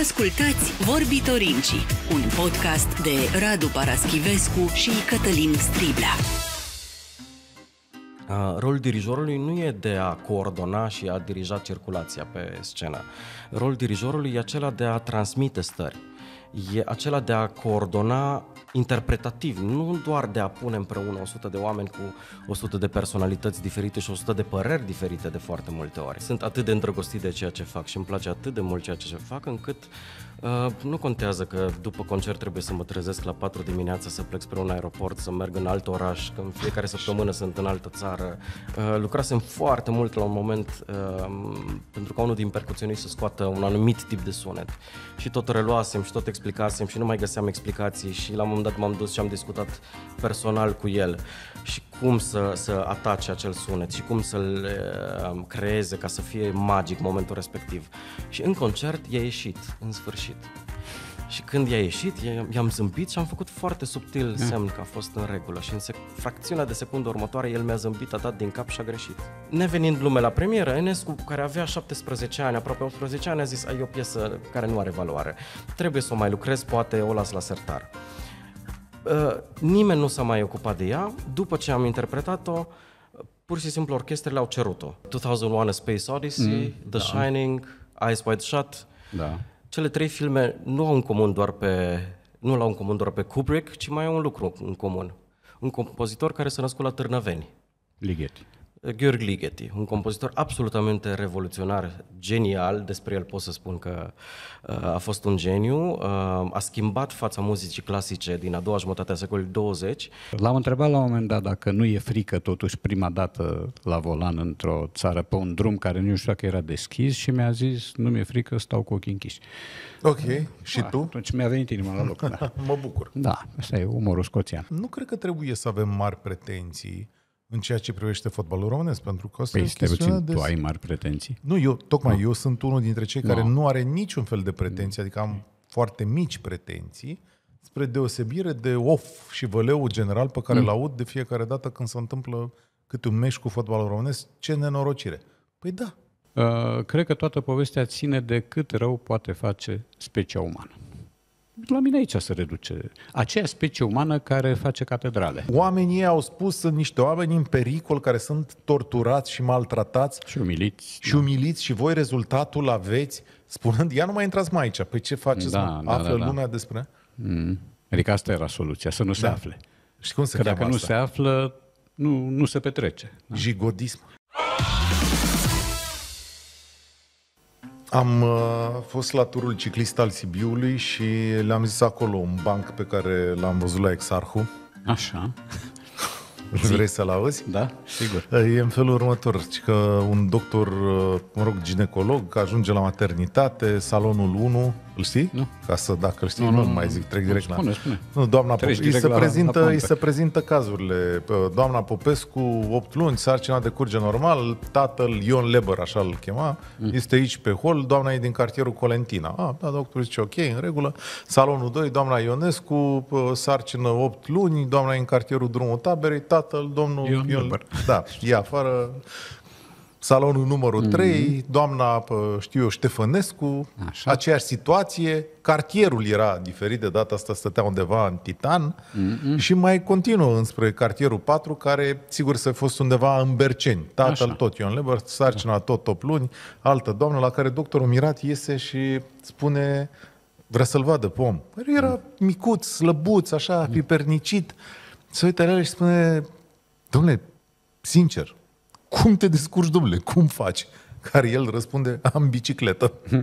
Ascultați Vorbitorinci, un podcast de Radu Paraschivescu și Cătălin Striblea. Rolul dirijorului nu e de a coordona și a dirija circulația pe scenă. Rolul dirijorului e acela de a transmite stări e acela de a coordona interpretativ, nu doar de a pune împreună 100 de oameni cu 100 de personalități diferite și 100 de păreri diferite de foarte multe ori. Sunt atât de îndrăgostit de ceea ce fac și îmi place atât de mult ceea ce fac încât Uh, nu contează că după concert trebuie să mă trezesc la 4 dimineața, să plec spre un aeroport, să merg în alt oraș, că în fiecare săptămână sunt în altă țară. Uh, lucrasem foarte mult la un moment uh, pentru ca unul din percuționiști să scoată un anumit tip de sunet. Și tot reluasem și tot explicasem și nu mai găseam explicații și la un moment dat m-am dus și am discutat personal cu el. Și cum să, să atace acel sunet și cum să-l uh, creeze ca să fie magic momentul respectiv. Și în concert i-a ieșit, în sfârșit. Și când i-a ieșit, i-am zâmbit și am făcut foarte subtil mm. semn că a fost în regulă. Și în sec- fracțiunea de secundă următoare, el mi-a zâmbit, a dat din cap și a greșit. Nevenind lume la premieră, Enescu, care avea 17 ani, aproape 18 ani, a zis, ai o piesă care nu are valoare. Trebuie să o mai lucrez, poate o las la sertar nimeni nu s-a mai ocupat de ea. După ce am interpretat-o, pur și simplu orchestrele au cerut-o. 2001 A Space Odyssey, mm, The da. Shining, Eyes Wide Shut. Da. Cele trei filme nu au în comun doar pe nu l-au în comun doar pe Kubrick, ci mai au un lucru în comun. Un compozitor care s-a născut la Târnăveni. Ligeti. Gheorghe Ligeti, un compozitor absolutamente revoluționar, genial, despre el pot să spun că uh, a fost un geniu, uh, a schimbat fața muzicii clasice din a doua jumătate a secolului 20. L-am întrebat la un moment dat dacă nu e frică totuși prima dată la volan într-o țară pe un drum care nu știu că era deschis și mi-a zis nu mi-e frică, stau cu ochii închiși. Ok, da, și tu? Atunci mi-a venit inima la loc. Da. mă bucur. Da, asta e umorul scoțian. Nu cred că trebuie să avem mari pretenții în ceea ce privește fotbalul românesc, pentru că asta păi, este puțin, de... tu ai mari pretenții? Nu, eu, tocmai, no. eu sunt unul dintre cei no. care nu are niciun fel de pretenții, adică am foarte mici pretenții, spre deosebire de of și văleu general pe care mm. îl aud de fiecare dată când se întâmplă câte un meci cu fotbalul românesc, ce nenorocire. Păi da. Uh, cred că toată povestea ține de cât rău poate face specia umană la mine aici se reduce. Aceea specie umană care face catedrale. Oamenii au spus sunt niște oameni în pericol care sunt torturați și maltratați. Și umiliți. Și da. umiliți și voi rezultatul aveți spunând, ia nu mai intrați mai aici. Păi ce faceți? Da, da, Află da, da. lumea despre? Mm. Adică asta era soluția, să nu se da. afle. Și cum se Că dacă asta? nu se află, nu, nu se petrece. Da? Jigodism. Am uh, fost la turul ciclist al Sibiului și le-am zis acolo un banc pe care l-am văzut la Exarhu. Așa. Vrei să-l auzi? Da, sigur. Uh, e în felul următor, că un doctor, uh, mă rog, ginecolog, ajunge la maternitate, salonul 1, știi? Nu. Ca să, dacă știi, nu, nu, nu mai zic, trec nu, direct spune, la... Spune, spune. Nu, doamna Popescu, îi se, la, prezintă, la îi se prezintă cazurile. Doamna Popescu, 8 luni, sarcina de curge normal, tatăl Ion Leber, așa îl chema, mm. este aici pe hol, doamna e din cartierul Colentina. Ah, da, doctorul zice, ok, în regulă. Salonul 2, doamna Ionescu, sarcină 8 luni, doamna e în cartierul Drumul Taberei, tatăl, domnul Ion, Ion Leber. Da, e afară salonul numărul 3, mm-hmm. doamna, știu eu, Ștefănescu, Așa. aceeași situație, cartierul era diferit, de data asta stătea undeva în Titan mm-hmm. și mai continuă înspre cartierul 4, care sigur să fost undeva în Berceni, tatăl Așa. tot Ion Leber, sarcina da. tot luni, altă doamnă la care doctorul Mirat iese și spune vrea să-l vadă pe om. Păi era mm. micuț, slăbuț, așa, mm. pipernicit. Se uită la el și spune, domnule, sincer, cum te descurci, domnule, cum faci? Care el răspunde, am bicicletă.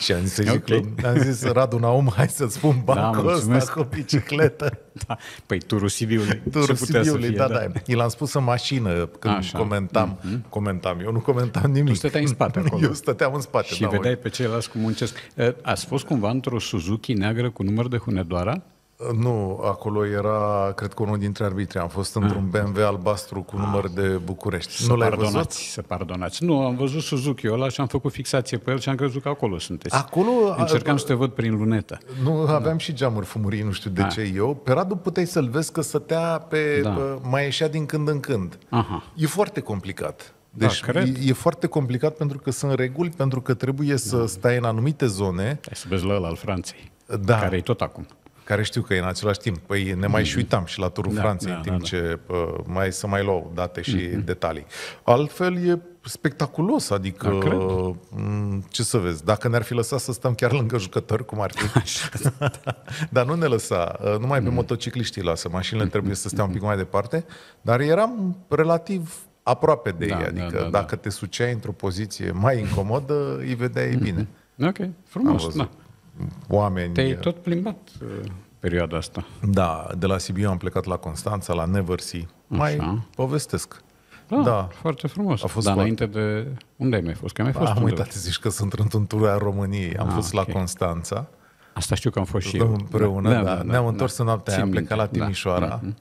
Și am zis, okay. zic, am zis Radu Naum, hai să-ți spun da, bancul da, ăsta cu bicicletă. da. Păi turul Sibiului. Turul Sibiului, fie, da, da, da. I l-am spus în mașină când Așa. comentam. Mm-hmm. Comentam, eu nu comentam nimic. Tu stăteai în spate acolo. Eu stăteam în spate. Și da, vedeai pe ceilalți cum muncesc. Eh, Ați fost cumva într-o Suzuki neagră cu număr de hunedoara? Nu, acolo era, cred că unul dintre arbitri. Am fost într-un ah. Mm. BMW albastru cu ah. număr de București. Să nu l-ai pardonați, văzut? Să pardonați. Nu, am văzut suzuki ăla și am făcut fixație pe el și am crezut că acolo sunteți. Acolo... Încercam a... să te văd prin lunetă. Nu, da. aveam da. și geamuri fumurii, nu știu de A. Ah. ce eu. Pe Radu puteai să-l vezi că stătea pe... Da. mai ieșea din când în când. Aha. E foarte complicat. Da, deci da, cred. E, e foarte complicat pentru că sunt reguli, pentru că trebuie da. să stai în anumite zone. Ai să vezi la ăla al Franței, da. care e tot acum care știu că e în același timp. Păi ne mai și mm. uitam și la Turul da, Franței da, în timp da, da. ce uh, mai să mai luau date și mm-hmm. detalii. Altfel e spectaculos, adică da, mm, ce să vezi, dacă ne-ar fi lăsat să stăm chiar lângă jucători, cum ar fi. dar nu ne lăsa, ă, numai pe mm motocicliștii lasă, mașinile mm trebuie să stea un pic mm-hmm. mai departe, dar eram relativ aproape de da, ei, da, adică da, da, dacă da. te suceai într-o poziție mai incomodă, îi vedeai bine. Mm-hmm. Ok, frumos, da oameni. Te-ai tot plimbat uh, perioada asta. Da, de la Sibiu am plecat la Constanța, la Neversea. Mai povestesc. Da, da, foarte frumos. A fost Dar înainte de... Unde ai mai fost? Că ai mai fost Am uitat, zici că sunt într-un tur a României. Am ah, fost okay. la Constanța. Asta știu că am fost și eu. Împreună, da. da, da, da ne-am da, întors da. în noaptea aia, am plecat la Timișoara. Da. da. Mm-hmm.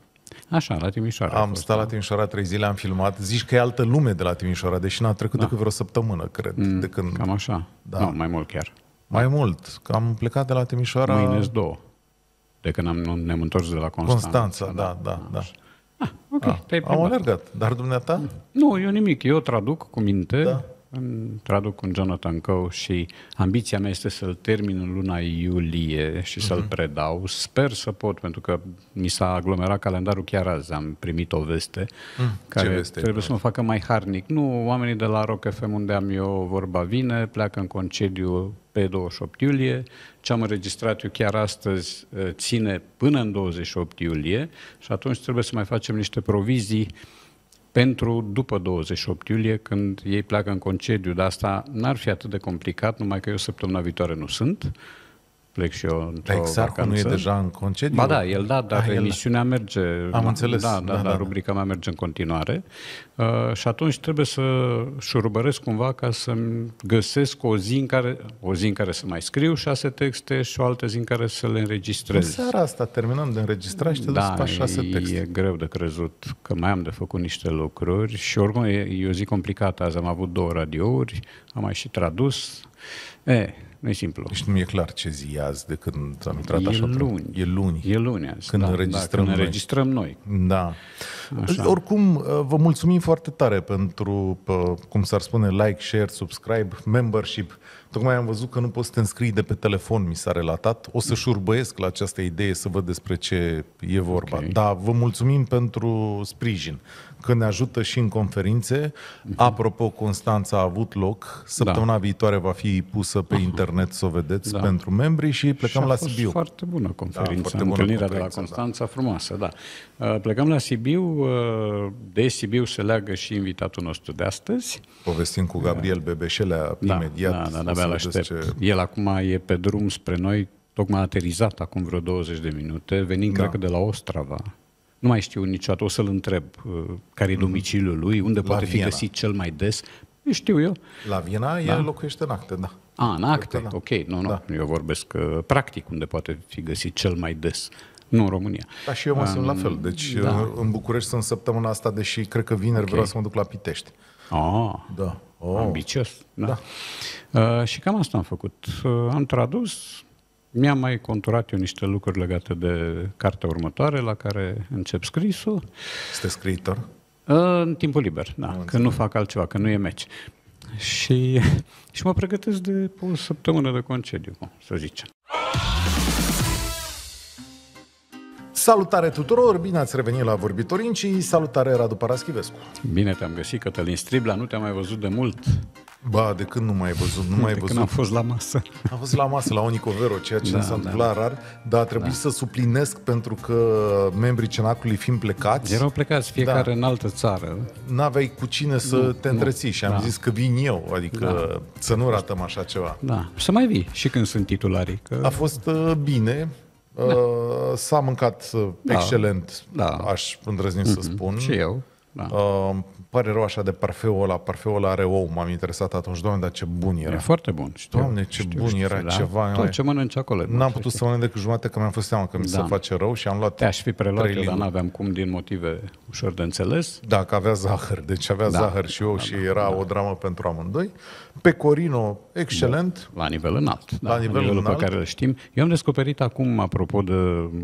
Așa, la Timișoara. Am fost, stat da? la Timișoara trei zile, am filmat. Zici că e altă lume de la Timișoara, deși n-a trecut da. decât vreo săptămână, cred. Mm, de când... Cam așa. Da. Nu, mai mult chiar. Mai mult, că am plecat de la Timișoara... Mâine două, de când am, ne-am întors de la Constanța. Constanța, da, da, da. da. da. Ah, ok, A, ah, te-ai Am alergat, dar dumneata? Nu, eu nimic, eu traduc cu minte, da îmi traduc un Jonathan Coe și ambiția mea este să-l termin în luna iulie și uh-huh. să-l mhm. predau. Sper să pot, pentru că mi s-a aglomerat calendarul chiar azi. Am primit o veste mm, care veste trebuie să mă facă mai harnic. Nu, oamenii de la Rock FM, unde am eu vorba vine, pleacă în concediu pe 28 iulie. Ce am înregistrat eu chiar astăzi eh, ține până în 28 iulie și atunci trebuie să mai facem niște provizii pentru după 28 iulie, când ei pleacă în concediu, dar asta n-ar fi atât de complicat, numai că eu săptămâna viitoare nu sunt plec și eu într-o exact, vacanță. nu e deja în concediu? Ba da, el da, dar ah, da. emisiunea da. merge. Am înțeles. Da, da, da, da, da, da. rubrica mea merge în continuare. Uh, și atunci trebuie să șurubăresc cumva ca să-mi găsesc o zi în care, o zi în care să mai scriu șase texte și o altă zi în care să le înregistrez. În seara asta terminăm de înregistrat și te da, duci șase texte. e greu de crezut că mai am de făcut niște lucruri și oricum e, e o zi complicată. Azi am avut două radiouri, am mai și tradus. E, nu e simplu. Deci nu e clar ce zi e azi de când am intrat e așa. Luni. E luni. E luni azi. Când da, da înregistrăm da, când înregistrăm noi. Da. Așa. Oricum, vă mulțumim foarte tare pentru, cum s-ar spune, like, share, subscribe, membership. Tocmai am văzut că nu poți să te înscrii de pe telefon, mi s-a relatat. O să șurbăiesc la această idee să văd despre ce e vorba. Okay. Dar vă mulțumim pentru sprijin că ne ajută și în conferințe. Mhm. Apropo, Constanța a avut loc. Săptămâna da. viitoare va fi pusă pe internet, să o vedeți, da. pentru membri și plecăm și la Sibiu. foarte bună conferința, da, foarte bună întâlnirea de la da. Constanța, da. frumoasă, da. Uh, plecăm la Sibiu, uh, de Sibiu se leagă și invitatul nostru de astăzi. Povestim cu Gabriel Bebeșelea da, imediat. Da, da, da, aștept. Ce... El acum e pe drum spre noi, tocmai aterizat acum vreo 20 de minute, venind da. cred că de la Ostrava nu mai știu niciodată, o să-l întreb uh, care e mhm. domiciliul lui, unde la poate Viena. fi găsit cel mai des. Nu știu eu. La Viena da? el locuiește în acte, da. A, în acte, da. ok, nu, nu, da. eu vorbesc uh, practic unde poate fi găsit cel mai des. Nu în România. Da, și eu mă um, simt la um, fel. Deci da. Uh, în București sunt săptămâna asta, deși cred că vineri okay. vreau să mă duc la Pitești. Ah, da. Oh. Ambicios. Da. da. Uh, și cam asta am făcut. Uh, am tradus, mi-am mai conturat eu niște lucruri legate de cartea următoare la care încep scrisul. Este scriitor? În timpul liber, da, că nu fac altceva, că nu e meci. Și, și mă pregătesc de o săptămână de concediu, să zicem. Salutare tuturor, bine ați revenit la Vorbitorin și salutare Radu Paraschivescu. Bine te-am găsit, Cătălin Stribla, nu te-am mai văzut de mult. Ba, de când nu mai ai văzut? Nu mai ai văzut. când am fost la masă. Am fost la masă, la Onicovero, ceea ce da, s-a întâmplat da. rar, dar a trebuit da. să suplinesc pentru că membrii Cenacului fiind plecați... Erau plecați fiecare da. în altă țară. N-aveai cu cine să nu, te întreții și am da. zis că vin eu, adică da. să nu ratăm așa ceva. Da, să mai vii și când sunt titulari. Că... A fost uh, bine, da. Uh, s-a mâncat uh, da. excelent, da. aș îndrăzni mm-hmm. să mhm. spun. Și eu. Da. Uh, pare rău așa de parfeul ăla, parfeul ăla are ou, m-am interesat atunci, doamne, dar ce bun era. E foarte bun, știu. Doamne, ce știu, bun știu, era știu, da. ceva. Tot ce mănânci acolo. N-am putut să mănânc decât jumate că mi-am fost seama că mi da. se face rău și am luat Te-aș fi preluat eu, dar n-aveam cum din motive ușor de înțeles. Da, că avea zahăr, deci avea da. zahăr și eu da, și da, era da. o dramă pentru amândoi pe Corino, excelent. Da, la nivel înalt, da, la nivel la nivelul înalt. pe care îl știm. Eu am descoperit acum, apropo de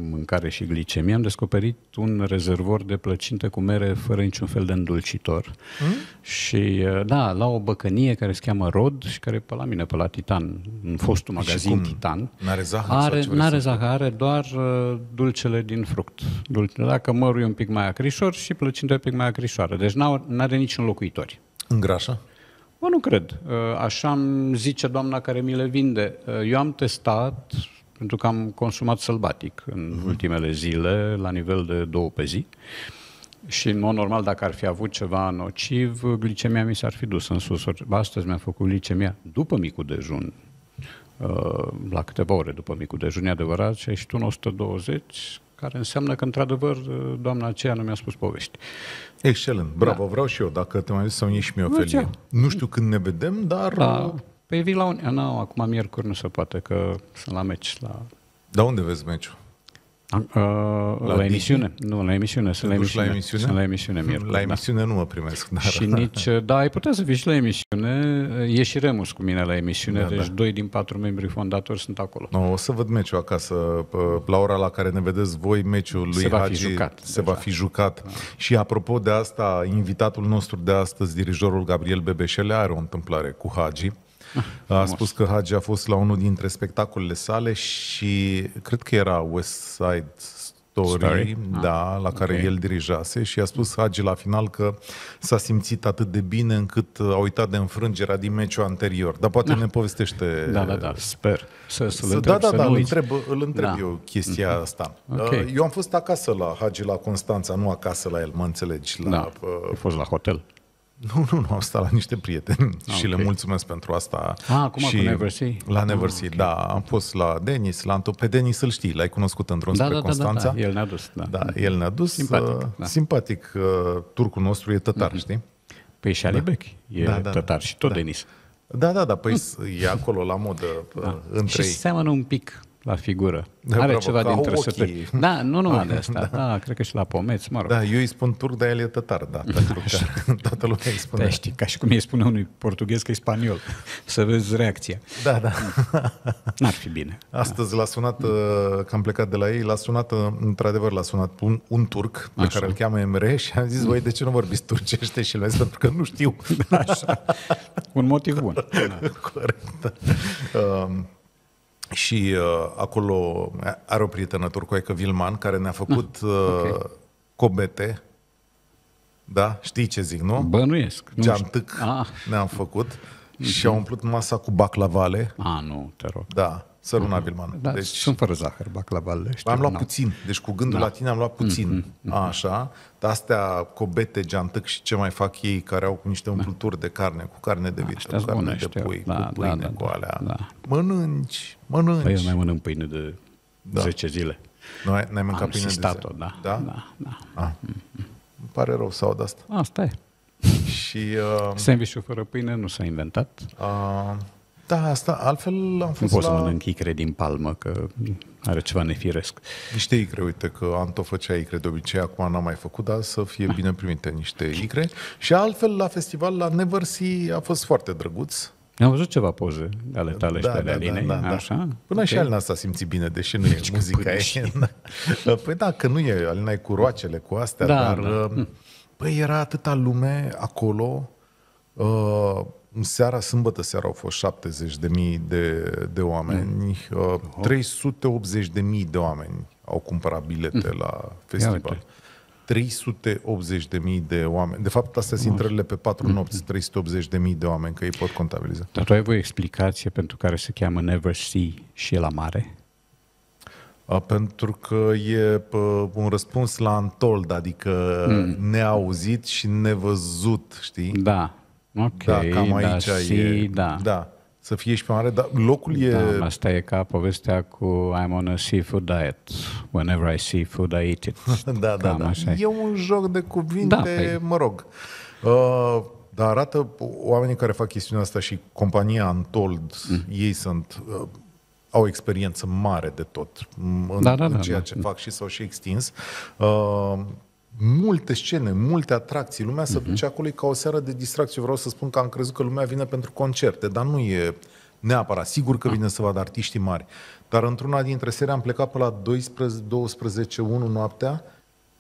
mâncare și glicemie, am descoperit un rezervor de plăcinte cu mere fără niciun fel de îndulcitor. Hmm? Și uh, da, la o băcănie care se cheamă Rod și care pe la mine, pe la Titan, în fostul magazin Titan, n-are zahăr, are, n-are zahăr, are doar uh, dulcele din fruct. Dulcele, dacă mărul e un pic mai acrișor și plăcintele un pic mai acrișoară. Deci n-are niciun locuitori. Îngrașă? Bă, nu cred. Uh, așa îmi zice doamna care mi le vinde. Uh, eu am testat, pentru că am consumat sălbatic în uh-huh. ultimele zile, la nivel de două pe zi. Și, în mod normal, dacă ar fi avut ceva nociv, glicemia mi s-ar fi dus în sus. Astăzi mi-a făcut glicemia după micul dejun, uh, la câteva ore după micul dejun, e adevărat, și ai și 120, care înseamnă că, într-adevăr, doamna aceea nu mi-a spus povești. Excelent, bravo, da. vreau și eu, dacă te mai zis să și mie o felie. Nu știu când ne vedem, dar... Da. Păi vii la un... Nu, acum miercuri nu se poate, că sunt la meci. La... Da unde vezi meciul? Uh, la, la emisiune? Nu, la emisiune. Sunt la emisiune. la emisiune? Sunt la emisiune, miercuri, La da. emisiune da. nu mă primesc. Dar... Și nici, uh, da, ai putea să fii și la emisiune. E și Remus cu mine la emisiune, da, deci da. doi din patru membri fondatori sunt acolo. No, o să văd meciul acasă. La ora la care ne vedeți voi, meciul lui se va Hagi fi jucat. Se deja. va fi jucat. Da. Și apropo de asta, invitatul nostru de astăzi, dirijorul Gabriel Bebeșele, are o întâmplare cu Hagi. Ah, a spus că Hagi a fost la unul dintre spectacolele sale și cred că era West Side Story, Story? da, ah, la care okay. el dirijase și a spus Hagi la final că s-a simțit atât de bine încât a uitat de înfrângerea din meciul anterior. Dar poate da. ne povestește... Da, da, da, sper să, să-l să, întreb, Da, da, da, îl întreb, îl întreb da. eu chestia mm-hmm. asta. Okay. Uh, eu am fost acasă la Hagi la Constanța, nu acasă la el, mă înțelegi. La, da, uh, fost la hotel. Nu, nu, nu, am stat la niște prieteni ah, și okay. le mulțumesc pentru asta. Ah, acum și cu Never See? La Never ah, See, okay. da. Am fost la Denis, la Anto. Pe Denis îl știi, l-ai cunoscut într-un da, spre da, da, da Constanța. Da, da, el ne-a dus. Da, da el ne-a dus. Simpatic. Uh, da. simpatic uh, turcul nostru e tătar, mm-hmm. știi? Păi și Alibec da. e da, da, tătar și da. tot da. Denis. Da, da, da, păi hmm. e acolo la modă da. între și ei. seamănă un pic la figură. Da, Are bravo, ceva din trăsături. Da, nu numai de asta. Da. da, cred că și la pomeți, mă rog. Da, eu îi spun turc, dar el e tătar, da. da pentru că toată lumea îi spune. Da, știi, ca și cum îi spune unui portughez că e spaniol. Să vezi reacția. Da, da. N-ar fi bine. Astăzi da. l-a sunat, da. Uh, că am plecat de la ei, l-a sunat, uh, într-adevăr l-a sunat un, un turc, pe Așa. care îl cheamă Emre și am zis, voi de ce nu vorbiți turcește? Și le-a zis, pentru că nu știu. Așa. Un motiv bun. Da. Corect. Da. Um, și uh, acolo are o prietenă turcoaică, Vilman, care ne-a făcut ah, uh, okay. uh, cobete. Da? Știi ce zic, nu? Bănuiesc. Nu Geam tâc ah. ne-am făcut mhm. și au umplut masa cu baclavale. Ah, nu, te rog. Da, să uh-huh. Vilman. Da, deci, sunt fără zahăr baclavale. Știu, am luat n-am. puțin, deci cu gândul da. la tine am luat puțin. Mm-hmm. Mhm, A, așa, dar astea cobete, tâc și ce mai fac ei care au cu niște da. umpluturi de carne, cu carne de da, vită, da, cu carne bune, de pui, da, cu da, pâine, da, da, cu alea. Da. Mănânci, Mănânci. Păi eu mai mănânc pâine de da. 10 zile. Nu ai, n-ai mâncat Am pâine de 10? da. Da? Da. da. Ah. mm Îmi pare rău să aud asta. Asta e. Și... Uh, Sandwich-ul fără pâine nu s-a inventat. Uh, da, asta, altfel am fost Nu poți la... să mănânc icre din palmă, că are ceva nefiresc. Niște icre, uite, că am tot făcea icre de obicei, acum n-am mai făcut, dar să fie ah. bine primite niște icre. Și altfel, la festival, la Neversea, a fost foarte drăguț. Am văzut ceva poze ale da, tale da, și ale da, Aline, da, da, așa? Da. Până okay. și Alina s-a simțit bine, deși nu e Nici deci, muzica ei. păi da, că nu e, Alina e cu roacele, cu astea, da, dar... Da. Uh, hm. Păi era atâta lume acolo, uh, În seara, sâmbătă seara au fost 70.000 de de, de oameni, mm. Hm. 380.000 uh, de oameni au cumpărat bilete mm. la festival. Ia 380.000 de oameni. De fapt, astea sunt intrările pe patru mm. nopți, 380.000 de oameni, că ei pot contabiliza. Dar tu ai voi explicație pentru care se cheamă Never See și la mare? A, pentru că e pă, un răspuns la untold, adică mm. neauzit și nevăzut, știi? Da, ok, da, cam da, aici da, e. Si, da. da. Să fie și pe mare, dar locul e... Da, asta e ca povestea cu I'm on a seafood diet. Whenever I see food, I eat it. Da, da, Cam da, da. E un joc de cuvinte, da, pe... Păi- mă rog. Uh, dar arată oamenii care fac chestiunea asta și compania Antold, mm. ei sunt... Uh, au experiență mare de tot în, da, da, în da, ceea da, ce fac și s-au și extins. Uh, multe scene, multe atracții. Lumea se mhm. duce acolo ca o seară de distracție. Vreau să spun că am crezut că lumea vine pentru concerte, dar nu e neapărat. Sigur că ah. vine să vadă artiștii mari. Dar într-una dintre seri am plecat pe la 12, 12 1 noaptea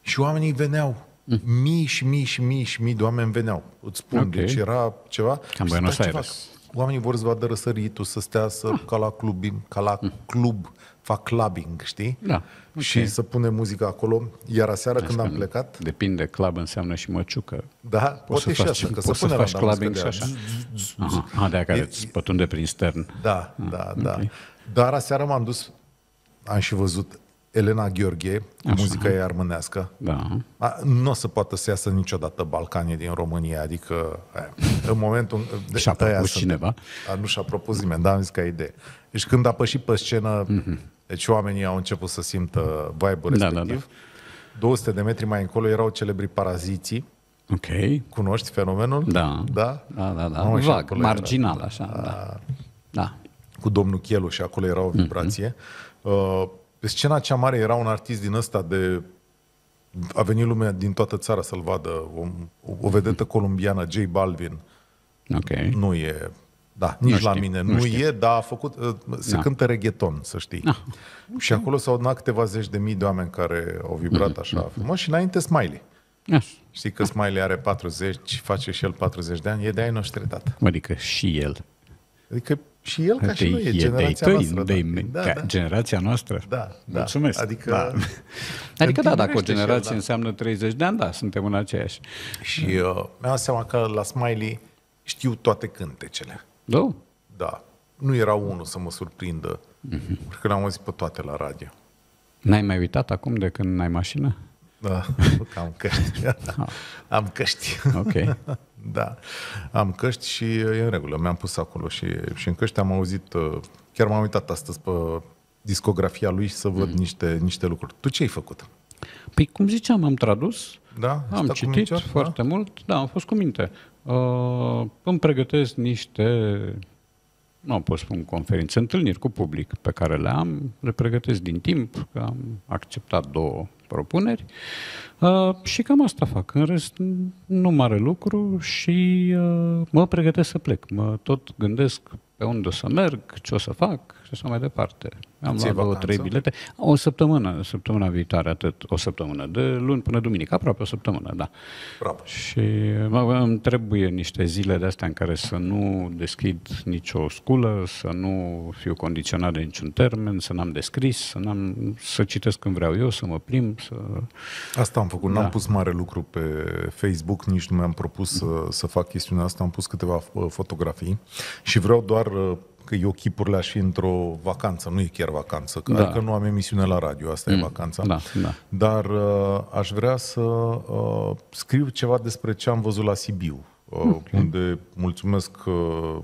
și oamenii veneau. Mm. Mii și mii și mii și mii de oameni veneau. Îți spun, okay. deci era ceva. Cam Buenos Aires. Ceva. Oamenii vor să vadă răsăritul, să stea să, ah. ca la club, ca la mm. club. Mm fac clubbing, știi? Da. Okay. Și să pune muzica acolo. Iar aseară da, când am plecat... Depinde, club înseamnă și măciucă. Da, poți să și faci, asta, că poți să faci clubbing și așa. Aha, de care îți pătunde prin stern. Da, da, da. Dar aseară m-am dus, am și văzut Elena Gheorghe, cu Așa. muzica ei armânească. Da. Nu o să poată să iasă niciodată Balcanii din România, adică în momentul... De, și-a propus sunt, cineva. A, nu și-a propus nimeni, dar am zis e idee. Deci când a pășit pe scenă, mm-hmm. deci oamenii au început să simtă vibe-ul da, da respectiv. Da, da. 200 de metri mai încolo erau celebrii paraziții. Ok. Cunoști fenomenul? Da. Da? Da, da, da. Mamă, Vag, marginal, era, așa. Da. da. da. Cu domnul Chielu și acolo era o mhm. vibrație. Mm-hmm. Uh, scena cea mare era un artist din ăsta de a venit lumea din toată țara să-l vadă, o, o vedetă mhm. columbiană, J Balvin. Ok. Nu e da, nici nu la mine nu, nu e, dar a făcut, uh, se da. cântă reggaeton, să știi. Da. Și acolo s-au adunat câteva zeci de mii de oameni care au vibrat mm-hmm. așa frumos și înainte Smiley. Yes. Știi că Smiley are 40, face și el 40 de ani, e de ai noștri, dată. Adică și el. Adică și el ca de, și noi, e generația tăi, noastră. De, da. Da, da. Generația noastră? Da, da. Mulțumesc. Adică, da. adică da, dacă o generație el, da. înseamnă 30 de ani, da, suntem în aceeași. Și da. uh, mi-am seama că la Smiley știu toate cântecele. Da? Da. Nu era unul să mă surprindă. Mm-hmm. Că l am auzit pe toate la radio. N-ai mai uitat acum de când n-ai mașină? Da, că am căști. am căști. Ok. da, am căști și e în regulă, mi-am pus acolo și, și în căști am auzit, uh, chiar m-am uitat astăzi pe discografia lui și să văd mm. niște, niște lucruri. Tu ce ai făcut? Păi cum ziceam, am tradus, da, am citit foarte da? mult, da, am fost cu minte. Uh, îmi pregătesc niște, nu pot spun conferințe, întâlniri cu public pe care le am, le pregătesc din timp, că am acceptat două propuneri uh, și cam asta fac. În rest, nu mare lucru și uh, mă pregătesc să plec. Mă tot gândesc pe unde o să merg, ce o să fac, și așa mai departe. Am luat două, trei bilete. O săptămână, săptămâna viitoare, atât. O săptămână, de luni până duminică, aproape o săptămână, da. Aproape. Și mă, îmi trebuie niște zile de astea în care să nu deschid nicio sculă, să nu fiu condiționat de niciun termen, să n-am descris, să, n-am, să citesc când vreau eu, să mă prim. Să... Asta am făcut. Da. N-am pus mare lucru pe Facebook, nici nu mi-am propus să, să fac chestiunea asta. Am pus câteva uh, fotografii și vreau doar uh, că eu chipurile aș fi într-o vacanță, nu e chiar vacanță, că, da. că adică nu am emisiune la radio, asta mm. e vacanța, da, da. dar uh, aș vrea să uh, scriu ceva despre ce am văzut la Sibiu, uh, okay. unde mulțumesc uh,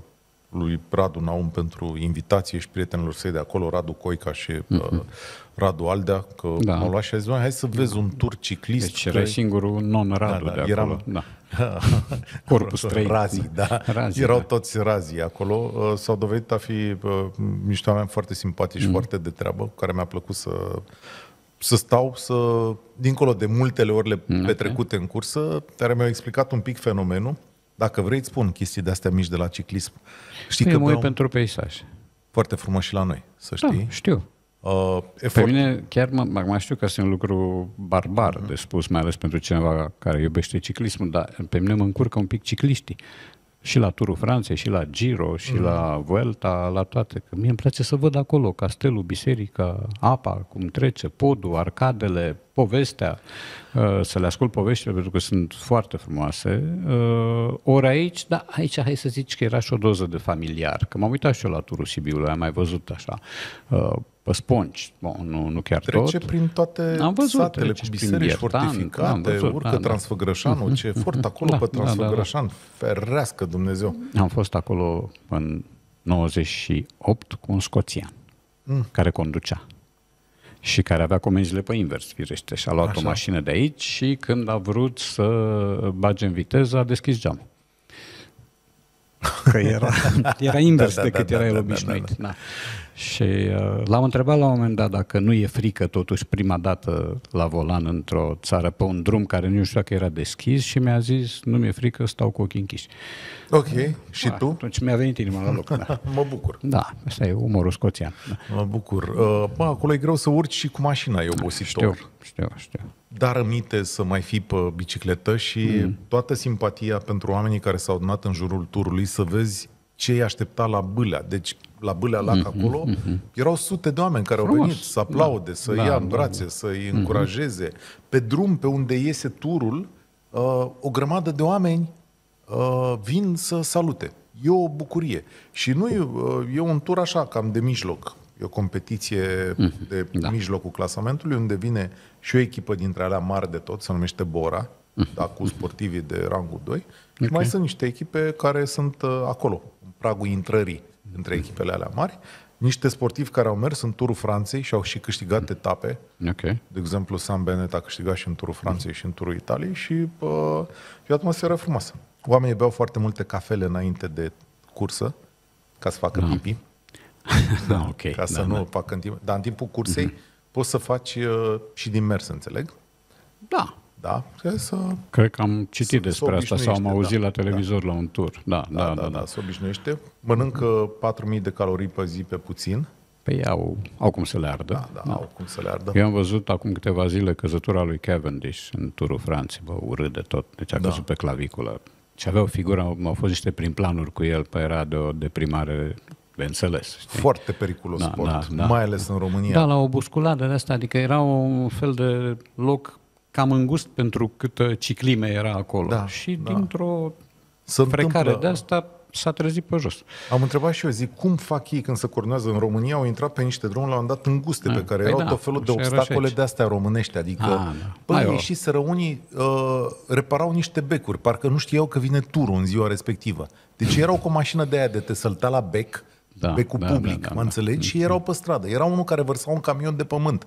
lui Radu Naum pentru invitație și prietenilor săi de acolo, Radu Coica și uh, mm-hmm. Radu Aldea, că da. m-au luat și a zis, hai să vezi un tur ciclist. Deci erai singurul non-Radu da, da, de acolo. Eram, da. Corpus 3. Razii, da. Razii, Erau da. toți razii acolo. Uh, s-au dovedit a fi uh, niște oameni foarte simpatici, mm. foarte de treabă, cu care mi-a plăcut să să stau, să, dincolo de multele orele okay. petrecute în cursă, care mi-au explicat un pic fenomenul. Dacă vrei, spun chestii de-astea mici de la ciclism. Știi Ei, păi că mă uit un... pentru peisaj. Foarte frumos și la noi, să da, știi. Da, știu. Uh, efort. Pe mine chiar mă, mă știu că este un lucru barbar uh-huh. de spus, mai ales pentru cineva care iubește ciclismul, dar pe mine mă încurcă un pic cicliștii. Și la Turul Franței, și la Giro, și uh-huh. la Vuelta, la toate. Că mie îmi place să văd acolo castelul, biserica, apa, cum trece, podul, arcadele, povestea. Eh, să le ascult poveștile pentru că sunt foarte frumoase. Eh, ori aici, da, aici hai să zici că era și o doză de familiar, că m-am uitat și eu la turul Sibiului, am mai văzut așa eh, păsponci, bon, nu, nu chiar trece tot. prin toate am văzut, satele cu biserici fortificate, mhm, mhm. da, văzut, urcă da, Transfăgrășanul, da. ce fort acolo da, pe Transfăgrășan, da, da, da. ferească Dumnezeu. Am fost acolo în 98 cu un scoțian mm. care conducea și care avea comenzile pe invers, firește, și a luat Așa. o mașină de aici și când a vrut să bage în viteză, a deschis geamul. Că era, era da, invers da, da, decât da, era da, el da, obișnuit. Da, da, da. Și uh, l-am întrebat la un moment dat dacă nu e frică totuși prima dată la volan într-o țară pe un drum care nu știu dacă era deschis și mi-a zis nu mi-e frică, stau cu ochii închiși. Ok, uh, și a, ah, tu? Atunci mi-a venit inima la loc. Da. mă bucur. Da, asta e umorul scoțian. Da. Mă bucur. Uh, bă, acolo e greu să urci și cu mașina, e obositor. Știu, știu, știu. Dar aminte să mai fii pe bicicletă și mm. toată simpatia pentru oamenii care s-au adunat în jurul turului să vezi ce i aștepta la bâlea. Deci la Bâlea Lac mm-hmm, acolo, mm-hmm. erau sute de oameni care Frumos. au venit să aplaude, da. să da, ia în brațe, da, da. să-i mm-hmm. încurajeze. Pe drum, pe unde iese turul, uh, o grămadă de oameni uh, vin să salute. E o bucurie. Și nu e, uh, e un tur așa, cam de mijloc. E o competiție mm-hmm. de da. mijlocul clasamentului, unde vine și o echipă dintre alea mari de tot, se numește Bora, mm-hmm. da, cu sportivii de rangul 2. Okay. Și mai sunt niște echipe care sunt uh, acolo, în pragul intrării între echipele alea mari, niște sportivi care au mers în turul Franței și au și câștigat etape. Okay. De exemplu, Sam Bennett a câștigat și în turul Franței și în turul Italiei și uh, e o atmosferă frumoasă. Oamenii beau foarte multe cafele înainte de cursă ca să facă da. pipi. da, ok. Ca să da, nu da. facă în timp. Dar în timpul cursei mm-hmm. poți să faci uh, și din mers, înțeleg? Da, da? să... Cred că am citit despre asta sau am auzit da, la televizor da. la un tur. Da, da, da, da, da, da. da. se obișnuiește. Mănâncă 4.000 de calorii pe zi pe puțin. Păi au, au cum să le ardă. Da, da, da, au cum să le ardă. Eu am văzut acum câteva zile căzătura lui Cavendish în turul Franței, bă, urât de tot, deci a da. căzut pe claviculă. Și avea o figură, au fost niște prin planuri cu el, pe era de o deprimare de înțeles. Știi? Foarte periculos da, sport, da, da. mai ales în România. Da, la o busculadă de asta, adică era un fel de loc cam îngust pentru câtă ciclime era acolo. Da, și da. dintr-o se frecare întâmplă... de asta s-a trezit pe jos. Am întrebat și eu, zic, cum fac ei când se coronează în România? Au intrat pe niște drumuri la un dat înguste, da, ah, pe care păi erau da, tot felul de obstacole de astea românești. Adică, A, ah, da. ieși să unii, uh, reparau niște becuri, parcă nu știau că vine turul în ziua respectivă. Deci erau cu o mașină de aia de te sălta la bec, da, becul da, public, da, da, mă da. înțelegi? Da, da. Și mm-hmm. erau pe stradă. Era unul care vărsa un camion de pământ.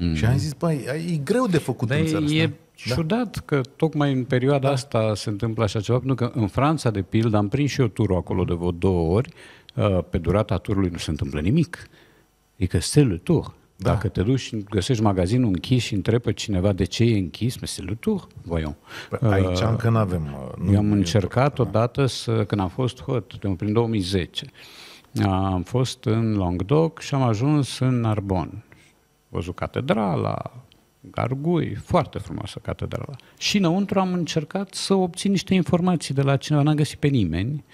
Mm. Și am zis, băi, e greu de făcut Dar în țara asta. e da. ciudat da? că tocmai în perioada da. asta se întâmplă așa ceva, pentru că în Franța, de pildă, am prins și eu turul acolo de vreo două ori, uh, pe durata turului nu se întâmplă nimic. E că se le tour. Da. Dacă te duci și găsești magazinul închis și întrebi pe cineva de ce e închis, c'est le tour, voiam. Păi, aici uh, încă n-avem, uh, nu avem. Eu am încercat tour, da. odată, să, când am fost hot, prin 2010, am fost în Languedoc și am ajuns în Narbonne văzut catedrala, Gargui, foarte frumoasă catedrala. Și înăuntru am încercat să obțin niște informații de la cineva, n-am găsit pe nimeni.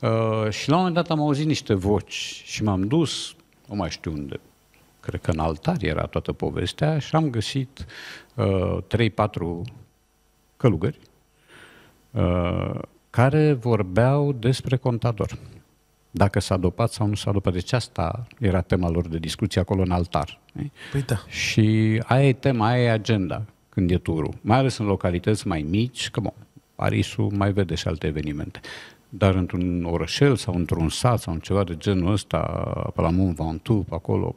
Uh, și la un moment dat am auzit niște voci și m-am dus, nu mai știu unde, cred că în altar era toată povestea și am găsit uh, 3-4 călugări uh, care vorbeau despre contador dacă s-a dopat sau nu s-a dopat. Deci asta era tema lor de discuție acolo în altar. Păi da. Și aia e tema, aia e agenda când e turul. Mai ales în localități mai mici, că bă, Parisul mai vede și alte evenimente. Dar într-un orășel sau într-un sat sau în ceva de genul ăsta, pe la Mont Ventoux, acolo,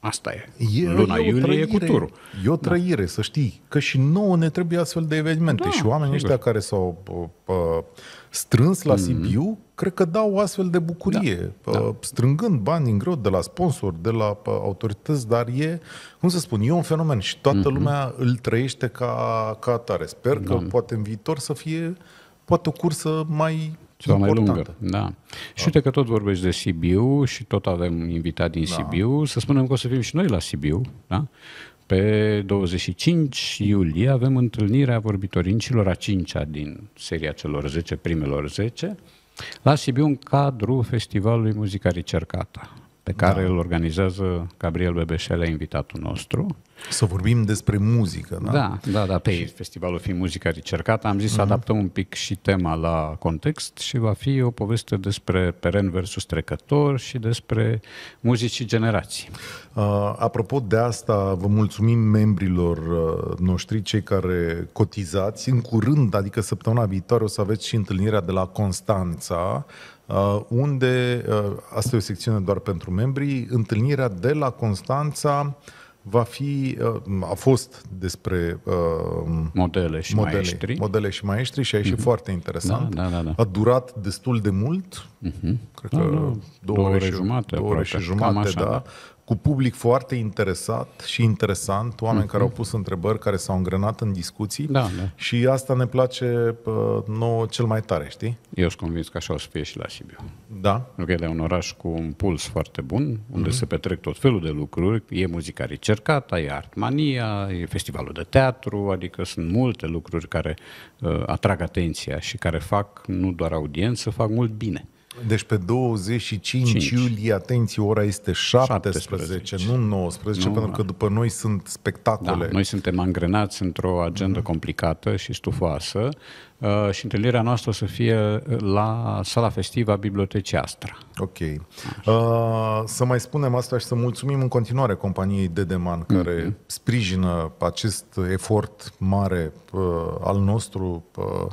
Asta e. e Luna e iulie trăire, e cu turul. E o da. trăire, da. să știi. Că și nouă ne trebuie astfel de evenimente. Da, și oamenii sigur. ăștia care s-au uh, uh strâns la mhm. Sibiu, mm-hmm cred că dau astfel de bucurie, da. da, strângând bani în greu de la sponsori, de la autorități, dar e, cum să spun, e un fenomen și toată mm-hmm. lumea îl trăiește ca, ca atare. Sper da. că poate în viitor să fie poate o cursă mai ceva mai lungă. Da. da. Și uite că tot vorbești de Sibiu și tot avem invitat din da. Sibiu. Să spunem că o să fim și noi la Sibiu, da? Pe 25 iulie avem întâlnirea vorbitorincilor a cincea din seria celor 10, primelor 10 la Sibiu în cadrul Festivalului Muzica Ricercată pe care da. îl organizează Gabriel Bebeșele, invitatul nostru. Să vorbim despre muzică, da? Da, da, da pe și... Festivalul Fi Muzica Ricercată. Am zis uh-huh. Mhm. să adaptăm un pic și tema la context și va fi o poveste despre peren versus trecător și despre muzici și generații. Uh, apropo de asta, vă mulțumim membrilor uh, noștri, cei care cotizați. În curând, adică săptămâna viitoare, o să aveți și întâlnirea de la Constanța, Uh, unde, uh, asta e o secțiune doar pentru membrii, întâlnirea de la Constanța va fi, uh, a fost despre modele și modele, maestri. Modele și maestri și a ieșit uh-huh. foarte interesant. Da, da, da, da. A durat destul de mult, uh-huh. cred că da, da. două, două ore și jumate, două ore și jumate, așa, da. da cu public foarte interesat și interesant, oameni mm-hmm. care mhm. au pus întrebări, care s-au îngrenat în discuții da, da. și asta ne place uh, nouă cel mai tare, știi? Eu sunt convins că așa o să fie și la Sibiu. Da. Pentru că e un oraș cu un puls foarte bun, unde mm-hmm. se petrec tot felul de lucruri, e muzica recercată, e artmania, e festivalul de teatru, adică sunt multe lucruri care uh, atrag atenția și care fac nu doar audiență, fac mult bine. Deci pe 25 5. iulie, atenție, ora este 17, 17. nu 19, nu, pentru da. că după noi sunt spectacole. Da, noi suntem angrenați într-o agendă mm-hmm. complicată și stufoasă uh, și întâlnirea noastră o să fie la sala festivă a Bibliotecii Astra. Ok. Uh, să mai spunem asta și să mulțumim în continuare companiei Dedeman care mm-hmm. sprijină acest efort mare uh, al nostru uh,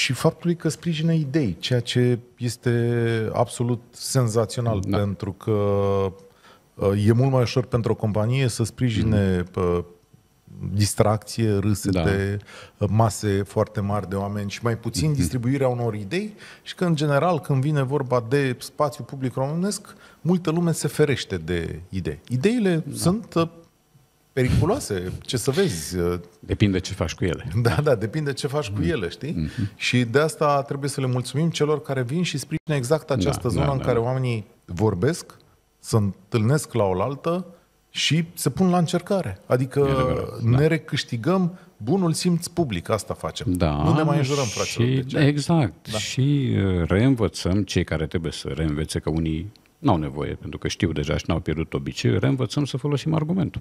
și faptului că sprijină idei, ceea ce este absolut senzațional, da. pentru că uh, e mult mai ușor pentru o companie să sprijine mm. Uh, distracție, râse da. Uh, mase foarte mari de oameni și mai puțin mm-hmm. distribuirea unor idei și că, în general, când vine vorba de spațiu public românesc, multă lume se ferește de idei. Ideile da. sunt periculoase, ce să vezi. Uh, depinde ce faci cu ele. Da, da, depinde ce faci cu ele, știi? Mm-hmm. Și de asta trebuie să le mulțumim celor care vin și sprijină exact da, această da, zonă da, în da. care da. oamenii vorbesc, se întâlnesc la oaltă și se pun la încercare. Adică da. ne recâștigăm bunul simț public, asta facem. Da, nu ne mai înjurăm, fraților. exact. Da. Și uh, reînvățăm cei care trebuie să reînvețe, că unii n-au nevoie, pentru că știu deja și n-au pierdut obiceiul, reînvățăm să folosim argumentul.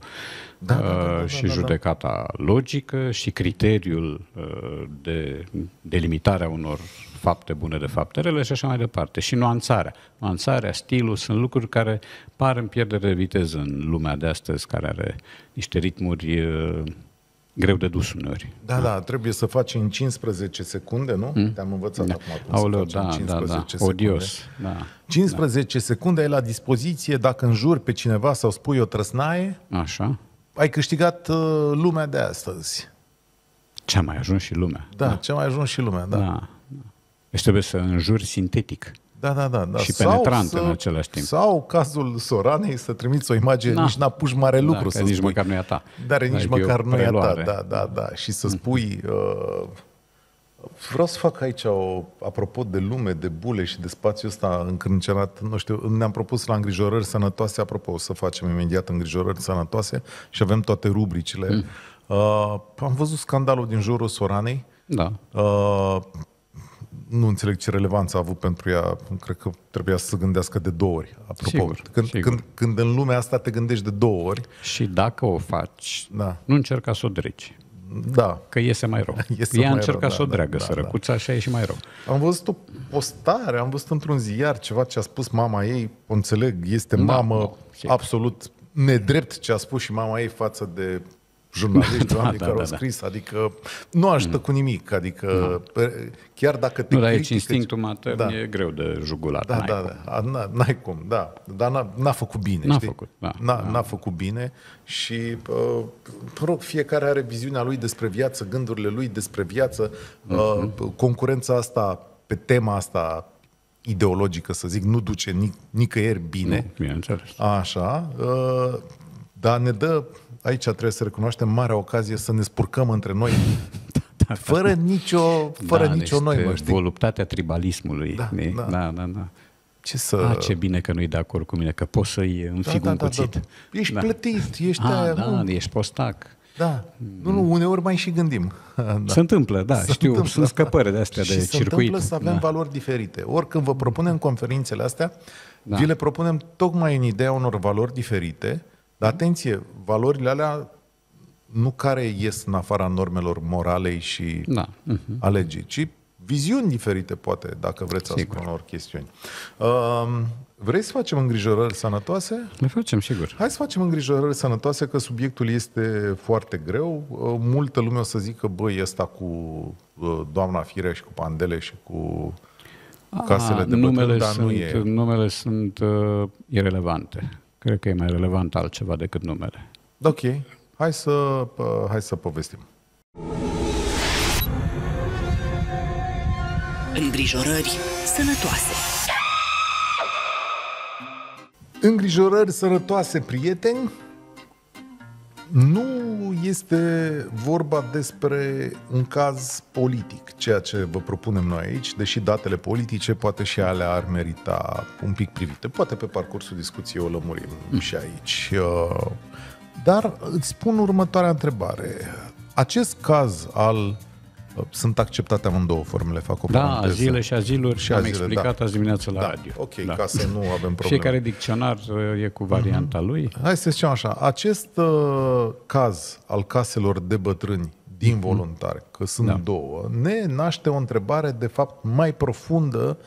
Da, da, uh, da, da, și da, da. judecata logică și criteriul uh, de delimitare a unor fapte bune de fapte rele și așa mai departe. Și nuanțarea. Nuanțarea, stilul, sunt lucruri care par în pierdere de viteză în lumea de astăzi, care are niște ritmuri uh, greu de dus uneori. Da, da, da trebuie să faci în 15 secunde, nu? Hmm? Te-am învățat da. acum Aoleu, să faci da, în 15 da, da. da. secunde. Odios. Da, 15 da. secunde ai la dispoziție dacă înjuri pe cineva sau spui o trăsnaie. Așa. Ai câștigat uh, lumea de astăzi. Ce a mai ajuns și lumea. Da, da. ce a mai ajuns și lumea, da. da. da. Deci trebuie să înjuri sintetic. Da, da, da. da. Și penetrant sau în același timp. Sau cazul Soranei să trimiți o imagine, da. nici n-a pus mare lucru da, să nici spui. măcar nu e a ta. Dar nici adică măcar nu e a ta, da, da, da. Și să spui... Mm-hmm. Uh, Vreau să fac aici o, apropo de lume, de bule și de spațiu ăsta încrâncenat, nu știu, ne-am propus la îngrijorări sănătoase, apropo, o să facem imediat îngrijorări sănătoase și avem toate rubricile. Mm. Uh, am văzut scandalul din jurul Soranei. Da. Uh, nu înțeleg ce relevanță a avut pentru ea. Cred că trebuia să se gândească de două ori, apropo. Sigur, când, sigur. Când, când în lumea asta te gândești de două ori... Și dacă o faci, da. nu încerca să o dreci. Da. Că iese mai rău. Iese Ea încerca rău, să da, o da, dreagă, da, da. sărăcuța, da. așa e și mai rău. Am văzut o postare, am văzut într-un ziar ceva ce a spus mama ei, o înțeleg, este da, mamă no, da, absolut nedrept ce a spus și mama ei față de jurnaliști, da, oameni da, care da, au da. scris, da. adică nu ajută mm. cu nimic, adică da. chiar dacă te Nu, dar deci instinctul matern, da. e greu de jugulat. Da, da, cum. da, n ai cum, da, dar n-a, n-a făcut bine, N-a știi? făcut, da. N-a, da. n-a făcut bine și, uh, rog, fiecare are viziunea lui despre viață, gândurile lui despre viață, uh, uh concurența asta pe tema asta ideologică, să zic, nu duce nic- nicăieri bine. Nu, bineînțeles. Așa, uh, dar ne dă aici trebuie să recunoaștem marea ocazie să ne spurcăm între noi da, da, fără nicio, fără da, nicio noi, mă știi? voluptatea tribalismului. Da, ne? da, da. da, da. Ce să... A, ah, ce bine că nu-i de acord cu mine, că poți să-i da, înfig da, un da, da. cuțit. Da, da. Ești da. plătit, ești... A, ah, aia, da, nu... ești postac. Da. Mm. Nu, nu, uneori mai și gândim. Da. Se întâmplă, da, se știu, întâmplă, sunt scăpări de astea și de se circuit. întâmplă să avem da. valori diferite. Oricând vă propunem conferințele astea, da. vi le propunem tocmai în ideea unor valori diferite, dar atenție, valorile alea nu care ies în afara normelor moralei și da. uh-huh. Mhm. alegii, ci viziuni diferite, poate, dacă vreți, să spun unor chestiuni. Um, vrei să facem îngrijorări sănătoase? Le facem, sigur. Hai să facem îngrijorări sănătoase, că subiectul este foarte greu. Uh, multă lume o să zică, băi, ăsta cu uh, doamna Firea și cu Pandele și cu casele a, ah, de bătrâni, numele dar sunt, nu e. Numele sunt uh, irelevante. Cred că e mai relevant altceva decât numere. Ok, hai să, uh, hai să povestim. Îngrijorări sănătoase Îngrijorări sănătoase, prieteni, nu este vorba despre un caz politic, ceea ce vă propunem noi aici, deși datele politice poate și alea ar merita un pic privite. Poate pe parcursul discuției o lămurim mm. și aici. Uh, dar îți spun următoarea întrebare. Acest caz al sunt acceptate amândouă formele, fac o Da, azile și aziluri, și am azile, explicat da. azi dimineață la da, radio. Ok, da. ca să nu avem probleme. Fiecare dicționar uh, e cu varianta mm-hmm. lui. Hai să zicem așa, acest uh, caz al caselor de bătrâni din mhm. voluntari, că sunt da. două, ne naște o întrebare de fapt mai profundă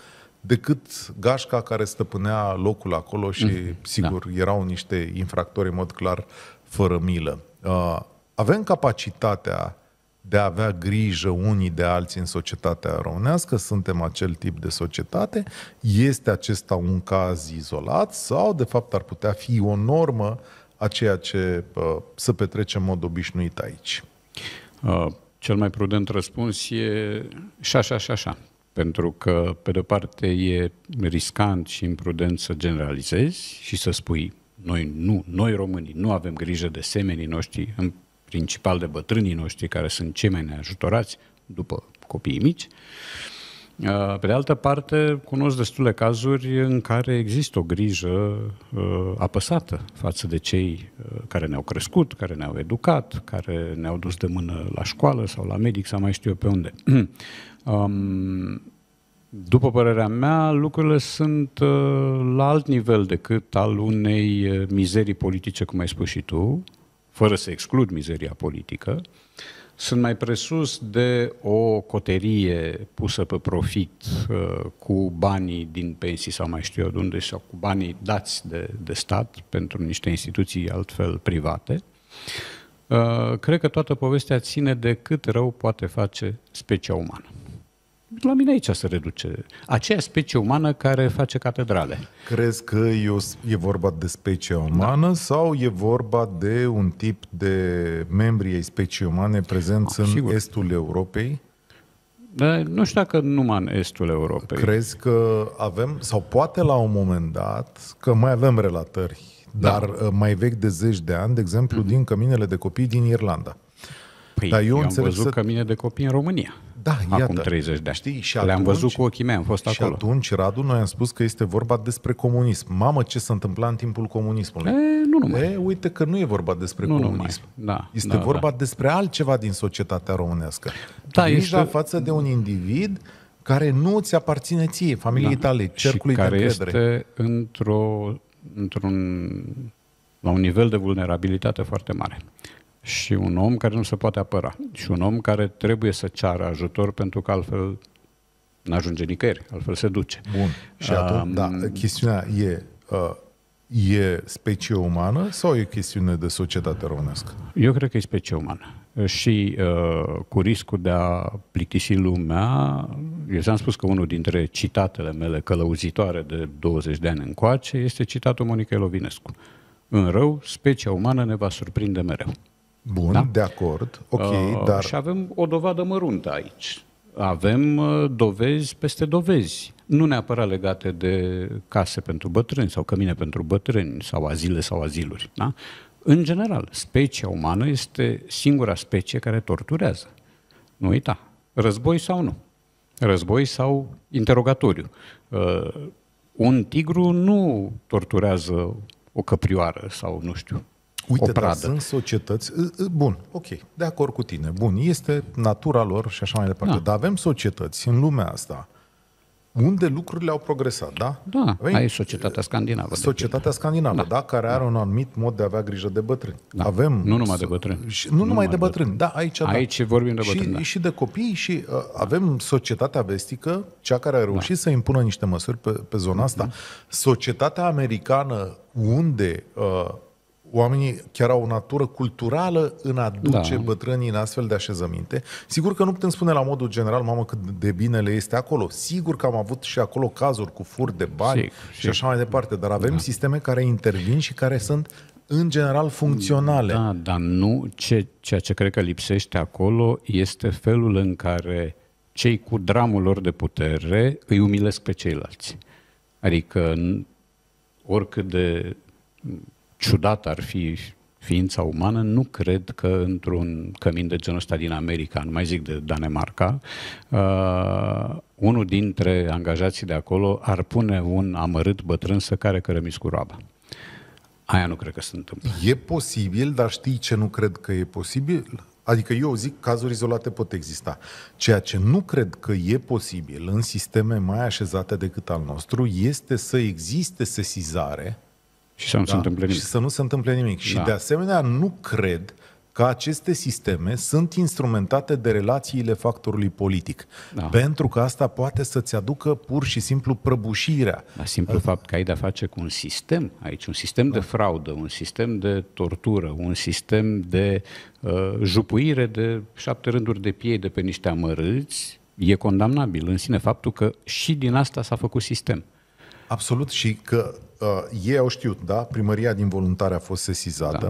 decât gașca care stăpânea locul acolo și, mm-hmm. sigur, da. erau niște infractori în mod clar fără milă. Uh, avem capacitatea de a avea grijă unii de alții în societatea românească, suntem acel tip de societate, este acesta un caz izolat sau, de fapt, ar putea fi o normă a ceea ce uh, se petrece în mod obișnuit aici? Uh, cel mai prudent răspuns e și așa, și așa. Pentru că, pe de-o parte, e riscant și imprudent să generalizezi și să spui noi nu, noi românii nu avem grijă de semenii noștri în principal de bătrânii noștri, care sunt cei mai neajutorați după copiii mici. Uh, pe de altă parte, cunosc destule cazuri în care există o grijă uh, apăsată față de cei uh, care ne-au crescut, care ne-au educat, care ne-au dus de mână la școală sau la medic sau mai știu eu pe unde. Um, după părerea mea, lucrurile sunt la alt nivel decât al unei mizerii politice, cum ai spus și tu, fără să exclud mizeria politică, sunt mai presus de o coterie pusă pe profit uh, cu banii din pensii sau mai știu eu de unde, sau cu banii dați de, de stat pentru niște instituții altfel private. Uh, cred că toată povestea ține de cât rău poate face specia umană la mine aici se reduce. Aceea specie umană care face catedrale. Crezi că e, vorba de specie umană da. sau e vorba de un tip de membri ai speciei umane prezenți ah, în sigur. estul Europei? Da, nu știu dacă numai în estul Europei. Crezi că avem, sau poate la un moment dat, că mai avem relatări, da. dar uh, mai vechi de zeci de ani, de exemplu, mm-hmm. din căminele de copii din Irlanda. Păi, Dar eu, eu am văzut să... mine de copii în România. Da, acum iată. 30 de ani. Știi, și Le-am văzut cu ochii mei, am fost și acolo. Și atunci, Radu, noi am spus că este vorba despre comunism. Mamă, ce se întâmpla în timpul comunismului. E, nu numai. E, uite că nu e vorba despre nu comunism. Da, este da, da. vorba da. despre altceva din societatea românească. Da, Grija este... față de un individ care nu ți aparține ție, familiei da. tale, cercului și care de încredere. este într-o, într-un, la un nivel de vulnerabilitate foarte mare și un om care nu se poate apăra și un om care trebuie să ceară ajutor pentru că altfel nu ajunge nicăieri, altfel se duce. Bun. Și atunci, da, chestiunea e uh, e specie umană sau e chestiune de societate românească? Eu cred că e specie umană. Și uh, cu riscul de a plictisi lumea, eu ți-am spus că unul dintre citatele mele călăuzitoare de 20 de ani încoace este citatul Monica Lovinescu. În rău, specia umană ne va surprinde mereu. Bun, da? de acord, ok, uh, dar... Și avem o dovadă măruntă aici. Avem uh, dovezi peste dovezi, nu neapărat legate de case pentru bătrâni sau cămine pentru bătrâni sau azile sau aziluri. Da? În general, specia umană este singura specie care torturează. Nu uita, război sau nu. Război sau interogatoriu. Uh, un tigru nu torturează o căprioară sau, nu știu, Uite, o da, pradă. Dar sunt societăți, bun, ok, de acord cu tine, bun, este natura lor și așa mai departe, da. dar avem societăți în lumea asta unde lucrurile au progresat, da? Da, avem, ai societatea scandinavă. Societatea scandinavă, da. da, care are da. un anumit mod de a avea grijă de bătrâni. Da. Avem nu numai de bătrâni. Și, nu, nu numai de bătrâni, bătrâni. da, aici, aici da. vorbim de bătrâni. Și, da. și de copii și uh, avem societatea vestică, cea care a reușit da. să impună niște măsuri pe, pe zona da. asta. Da. Societatea americană, unde uh, oamenii chiar au o natură culturală în a duce da. bătrânii în astfel de așezăminte. Sigur că nu putem spune la modul general, mamă, cât de bine le este acolo. Sigur că am avut și acolo cazuri cu fur de bani sigur, și sigur. așa mai departe, dar avem da. sisteme care intervin și care sunt în general funcționale. Da, dar nu ce, ceea ce cred că lipsește acolo este felul în care cei cu dramul lor de putere îi umilesc pe ceilalți. Adică oricât de ciudat ar fi ființa umană, nu cred că într-un cămin de genul ăsta din America, nu mai zic de Danemarca, uh, unul dintre angajații de acolo ar pune un amărât bătrân să care cărămis cu roaba. Aia nu cred că se întâmplă. E posibil, dar știi ce nu cred că e posibil? Adică eu zic cazuri izolate pot exista. Ceea ce nu cred că e posibil în sisteme mai așezate decât al nostru este să existe sesizare și să nu da, se întâmple nimic. Și să nu se întâmple nimic. Da. Și de asemenea nu cred că aceste sisteme sunt instrumentate de relațiile factorului politic. Da. Pentru că asta poate să-ți aducă pur și simplu prăbușirea. La simplu fapt că ai de-a face cu un sistem aici, un sistem da. de fraudă, un sistem de tortură, un sistem de uh, jupuire de șapte rânduri de piei de pe niște amărâți, e condamnabil în sine faptul că și din asta s-a făcut sistem. Absolut și că uh, ei au știut, da? Primăria din voluntare a fost sesizată.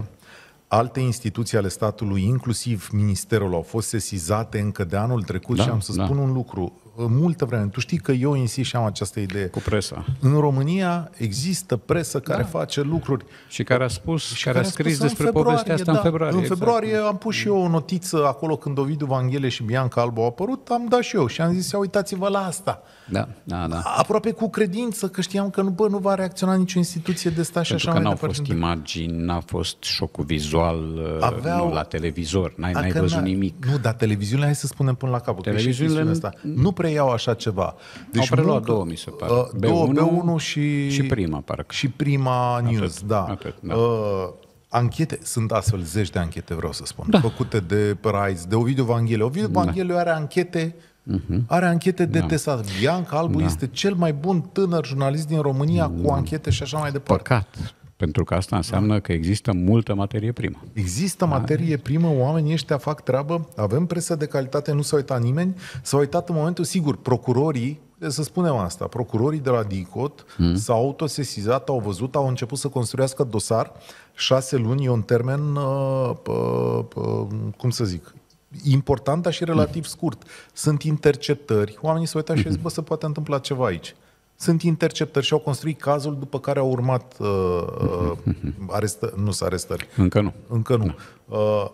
Da. Alte instituții ale statului, inclusiv ministerul, au fost sesizate încă de anul trecut da, și am să da. spun un lucru. Uh, multă vreme. Tu știi că eu insist și am această idee. Cu presa. În România există presă care da. face lucruri. Și care a spus, și care, a scris a despre februarie, povestea asta da, în februarie. În exact. februarie exact. am pus și eu o notiță acolo când Ovidiu Vanghele și Bianca Alba au apărut, am dat și eu și am zis, ia uitați-vă la asta. Da, da, da. Aproape cu credință că știam că nu, bă, nu va reacționa nicio instituție de stat și așa mai departe. Pentru că n-au fost imagini, n-a fost șocul vizual uh, Aveau... nu, la televizor, n-ai, n-ai văzut n-a... nimic. Nu, dar televiziunile, hai să spunem până la capăt, televiziunile... asta. nu preiau așa ceva. Deci Au preluat muncă, două, mi se pare. Uh, B1, două, B1 și, și prima, parcă. Și prima atât, news, atât, da. Atât, da. Uh, anchete, sunt astfel zeci de anchete, vreau să spun, da. făcute de Rise, de Ovidiu Vanghele. Ovidiu da. Vanghele are anchete Uh-huh. Are anchete de da. testat. Bianca Albu da. este cel mai bun tânăr jurnalist din România da. cu anchete și așa mai departe. Păcat. Pentru că asta înseamnă că există multă materie primă. Există da. materie primă, oamenii ăștia fac treabă, avem presă de calitate, nu s-a uitat nimeni. S-a uitat în momentul, sigur, procurorii să spunem asta, procurorii de la DICOT mm. s-au autosesizat, au văzut, au început să construiască dosar. Șase luni e un termen, uh, uh, uh, cum să zic, important, dar și relativ scurt. Sunt interceptări, oamenii se uită și zic, hmm. bă, se poate întâmpla ceva aici sunt interceptări și au construit cazul după care au urmat uh, uh, arestă, nu sunt arestări. Încă nu. Încă nu. Da. Uh,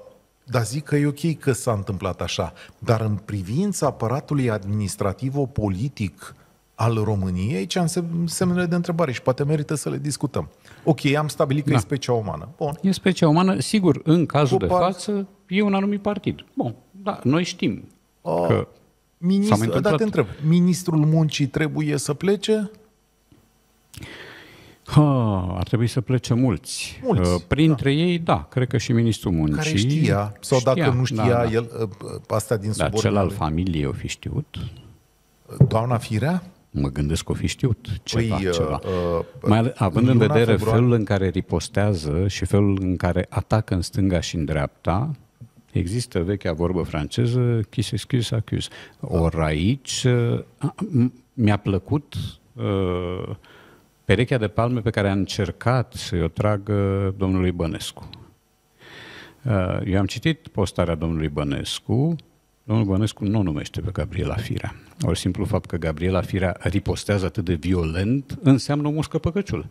dar zic că e ok că s-a întâmplat așa. Dar în privința aparatului administrativ-politic al României, ce am semnele de întrebare și poate merită să le discutăm. Ok, am stabilit că da. e specia umană. Bun. E specia umană, sigur, în cazul Cu de par... față, e un anumit partid. Bun, da, noi știm ah. că Ministru, da, te întreb. Ministrul muncii trebuie să plece? Ha, ar trebui să plece mulți. mulți uh, Printre da. ei, da, cred că și ministrul muncii. Care știa, sau știa, dacă nu știa da, da. el, el, uh, uh, asta din subordinare. Dar cel al familiei o fi știut. Doamna Firea? Mă gândesc că o fi știut ceva, păi, uh, ceva. Uh, uh, Mai având în vedere februar... felul în care ripostează și felul în care atacă în stânga și în dreapta, Există vechea vorbă franceză, qui s'excuse accuse. Or aici uh, mi-a plăcut uh, perechea de palme pe care a încercat să-i o trag domnului Bănescu. Uh, eu am citit postarea domnului Bănescu, Domnul Bănescu nu numește pe Gabriela Firea. Ori simplu fapt că Gabriela Firea ripostează atât de violent înseamnă o mușcă păcăciul.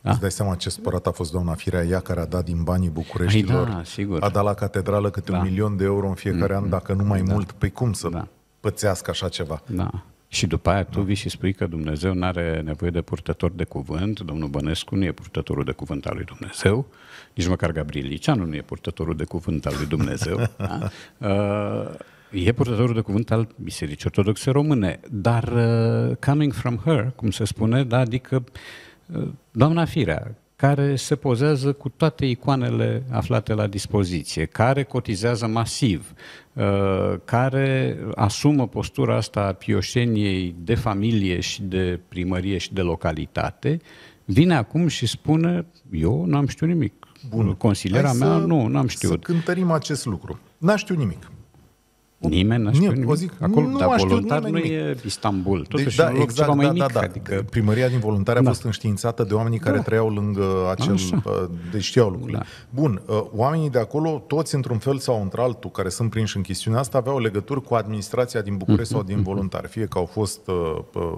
Da? Îți dai seama ce spărat a fost doamna Firea, ea care a dat din banii Bucureștilor, Ai, da, sigur. a dat la catedrală câte da. un milion de euro în fiecare mm, an, dacă nu mm, mai da. mult, pe păi cum să da. pățească așa ceva? Da. Și după aia tu da. vii și spui că Dumnezeu nu are nevoie de purtător de cuvânt, domnul Bănescu nu e purtătorul de cuvânt al lui Dumnezeu, nici măcar Gabriel Liceanu nu e purtătorul de cuvânt al lui Dumnezeu. da? uh, E purtătorul de cuvânt al Bisericii Ortodoxe Române, dar uh, coming from her, cum se spune, da, adică doamna Firea, care se pozează cu toate icoanele aflate la dispoziție, care cotizează masiv, uh, care asumă postura asta a pioșeniei de familie și de primărie și de localitate, vine acum și spune, eu n-am știut nimic. Bun. Consiliera Hai mea, să, nu, n-am știut. Să cântărim acest lucru. N-a știut nimic. Nimeni n-a știut nimic. Zic, acolo, nu dar voluntar nu e Istanbul. Deci, totuși deci, da, un exact, ceva mai da, da mic. Da, da. Adică... Primăria din voluntari da. a fost înștiințată de oamenii care da. trăiau lângă da, acel... Așa. Uh, deci știau lucrurile. Da. Bun, uh, oamenii de acolo, toți într-un fel sau într-altul, care sunt prinși în chestiunea asta, aveau legături cu administrația din București mm-hmm. sau mhm, din mhm, mhm. voluntari. Fie că au fost uh,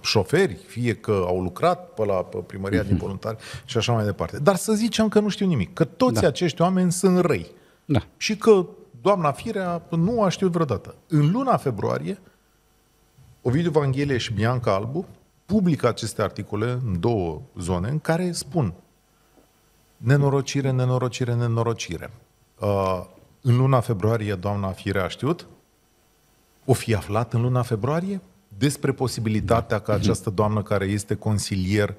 șoferi, fie că au lucrat pe la primăria mm-hmm. din voluntari și așa mai departe. Dar să zicem că nu știu nimic, că toți da. acești oameni sunt răi. Da. Și că doamna Firea nu a știut vreodată. În luna februarie, Ovidiu Vanghelie și Bianca Albu publică aceste articole în două zone în care spun nenorocire, nenorocire, nenorocire. Uh, în luna februarie doamna Firea a știut, o fi aflat în luna februarie despre posibilitatea ca această doamnă care este consilier uh,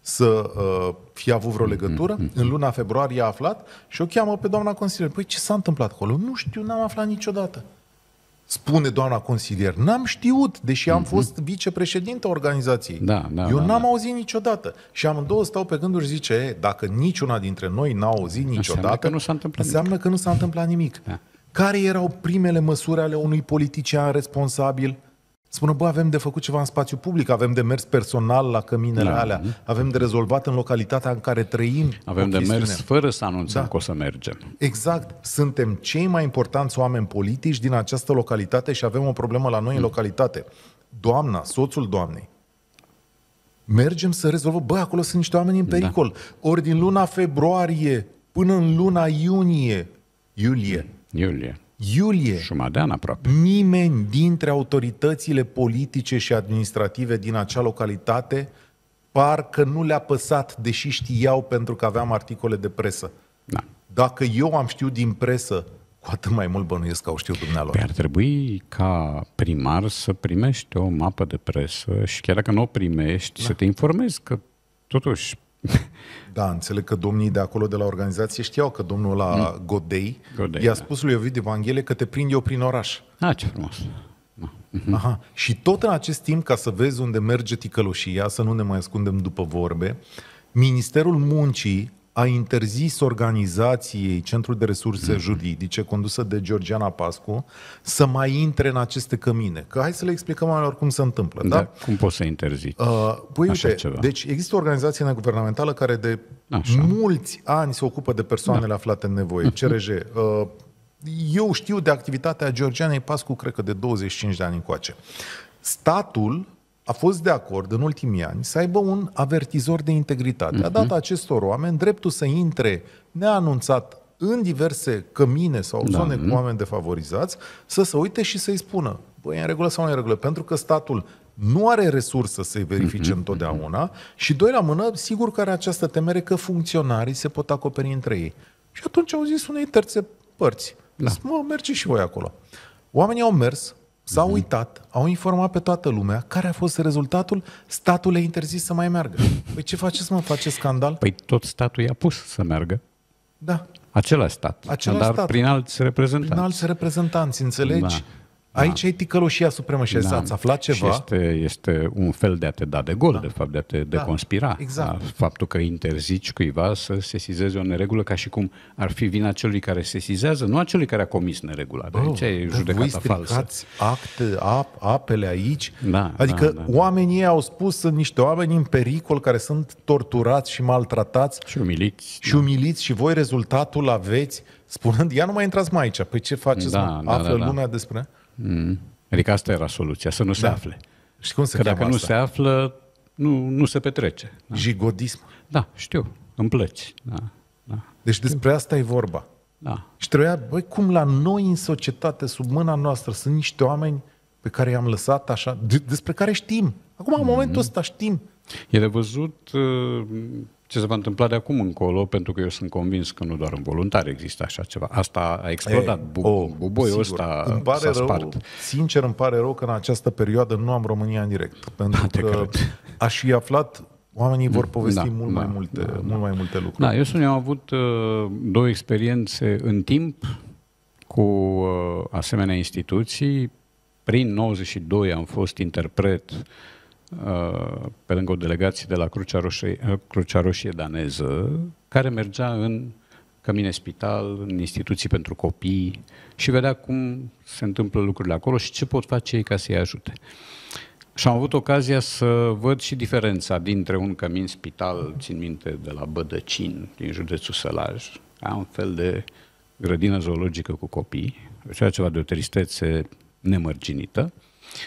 să uh, fie avut vreo mm, legătură. Mm-hmm. În mm. luna februarie a aflat și o cheamă pe doamna consilier. Păi ce s-a întâmplat acolo? Nu știu, n-am aflat niciodată. Spune doamna consilier, n-am știut, deși am mm-hmm. fost vicepreședinte organizației. Da, da, Eu da, n-am da. auzit niciodată. Și amândouă stau pe gânduri și zice, e, dacă niciuna dintre noi n-a auzit niciodată, înseamnă că nu s-a întâmplat înseamnă nimic. Că nu s-a întâmplat nimic. Da. Care erau primele măsuri ale unui politician responsabil? Spună, bă, avem de făcut ceva în spațiu public, avem de mers personal la căminele da. alea, avem de rezolvat în localitatea în care trăim. Avem de mers fără să anunțăm da. că o să mergem. Exact. Suntem cei mai importanți oameni politici din această localitate și avem o problemă la noi mm. în localitate. Doamna, soțul doamnei, mergem să rezolvăm. Bă, acolo sunt niște oameni în da. pericol. Da. Ori din luna februarie până în luna iunie, iulie. Iulie Iulie, Jumătate de an aproape. nimeni dintre autoritățile politice și administrative din acea localitate parcă nu le-a păsat, deși știau pentru că aveam articole de presă. Da. Dacă eu am știut din presă, cu atât mai mult bănuiesc că au știut dumnealor. Păi ar trebui ca primar să primești o mapă de presă și chiar dacă nu o primești, da. să te informezi că totuși Da, înțeleg că domnii de acolo, de la organizație, știau că domnul la mm. Godei, Godei i-a da. spus lui Ovid Evanghelie că te prind eu prin oraș. Ah, ce frumos! Da. Mm-hmm. Aha. Și tot în acest timp, ca să vezi unde merge ticăloșia, să nu ne mai ascundem după vorbe, Ministerul Muncii a interzis organizației Centrul de Resurse mhm. Juridice, condusă de Georgiana Pascu, să mai intre în aceste cămine. Că hai să le explicăm mai cum se întâmplă. Da? da? Cum poți să interziți? Uh, păi Așa uite, ceva. deci există o organizație neguvernamentală care de Așa. mulți ani se ocupă de persoanele da. aflate în nevoie, mhm. CRJ. Uh, eu știu de activitatea Georgianei Pascu, cred că de 25 de ani încoace. Statul a fost de acord în ultimii ani să aibă un avertizor de integritate. Uh-huh. Mhm. A dat acestor oameni dreptul să intre neanunțat în diverse cămine sau da. zone cu oameni defavorizați, să se uite și să-i spună, băi, e în regulă sau nu e în regulă, pentru că statul nu are resursă să-i verifice uh-huh. întotdeauna și, doi la mână, sigur că are această temere că funcționarii se pot acoperi între ei. Și atunci au zis unei terțe părți, da. mă, merge și voi acolo. Oamenii au mers, S-au uh-huh. uitat, au informat pe toată lumea care a fost rezultatul, statul le-a interzis să mai meargă. Păi ce faceți, mă, face scandal? Păi tot statul i-a pus să meargă. Da. Același stat, Același dar stat. prin alți reprezentanți. Prin alți reprezentanți, înțelegi? Da. Aici da. e ticăloșia supremă și da. ați aflat ceva. Și este, este un fel de a te da de gol, da. de fapt, de a te da. deconspira. Exact. Da? Faptul că interzici cuiva să sesizeze o neregulă ca și cum ar fi vina celui care sesizează, nu a celui care a comis neregula. De oh, aici oh, e da, judecata voi falsă. acte, ap, apele aici? Da, adică da, da, da. oamenii da. au spus sunt niște oameni în pericol care sunt torturați și maltratați. Și umiliți. Și da. umiliți și voi rezultatul aveți spunând, ia nu mai intrați mai aici. Păi ce faceți? Da, mă? da, Află da, da. lumea despre... Mm. Adică asta era soluția, să nu se da. afle. Și cum se Că dacă asta? nu se află, nu, nu se petrece. Da. Jigodism. Da, știu, îmi plăci. Da, da. Deci știu. despre asta e vorba. Da. Și trebuia, băi, cum la noi în societate, sub mâna noastră, sunt niște oameni pe care i-am lăsat așa, despre care știm. Acum, în mm-hmm. momentul mm. ăsta, știm. E de văzut uh, ce se va întâmpla de acum încolo, pentru că eu sunt convins că nu doar în voluntar există așa ceva. Asta a explodat, bu- oh, buboiul ăsta îmi pare s-a spart. sincer îmi pare rău că în această perioadă nu am România în direct, da, pentru da, că cred. aș fi aflat Oamenii vor da, povesti da, mult, da, mai multe, da, mult da. mai multe lucruri. Da, eu sunt, am avut uh, două experiențe în timp cu uh, asemenea instituții. Prin 92 am fost interpret uh, pe lângă o delegație de la Crucea Roșie, eh, Crucea Roșie daneză, care mergea în cămine spital, în instituții pentru copii și vedea cum se întâmplă lucrurile acolo și ce pot face ei ca să-i ajute. Și am avut ocazia să văd și diferența dintre un cămin spital, țin minte, de la Bădăcin, din județul Sălaj, a un fel de grădină zoologică cu copii, ceea ceva de o tristețe nemărginită,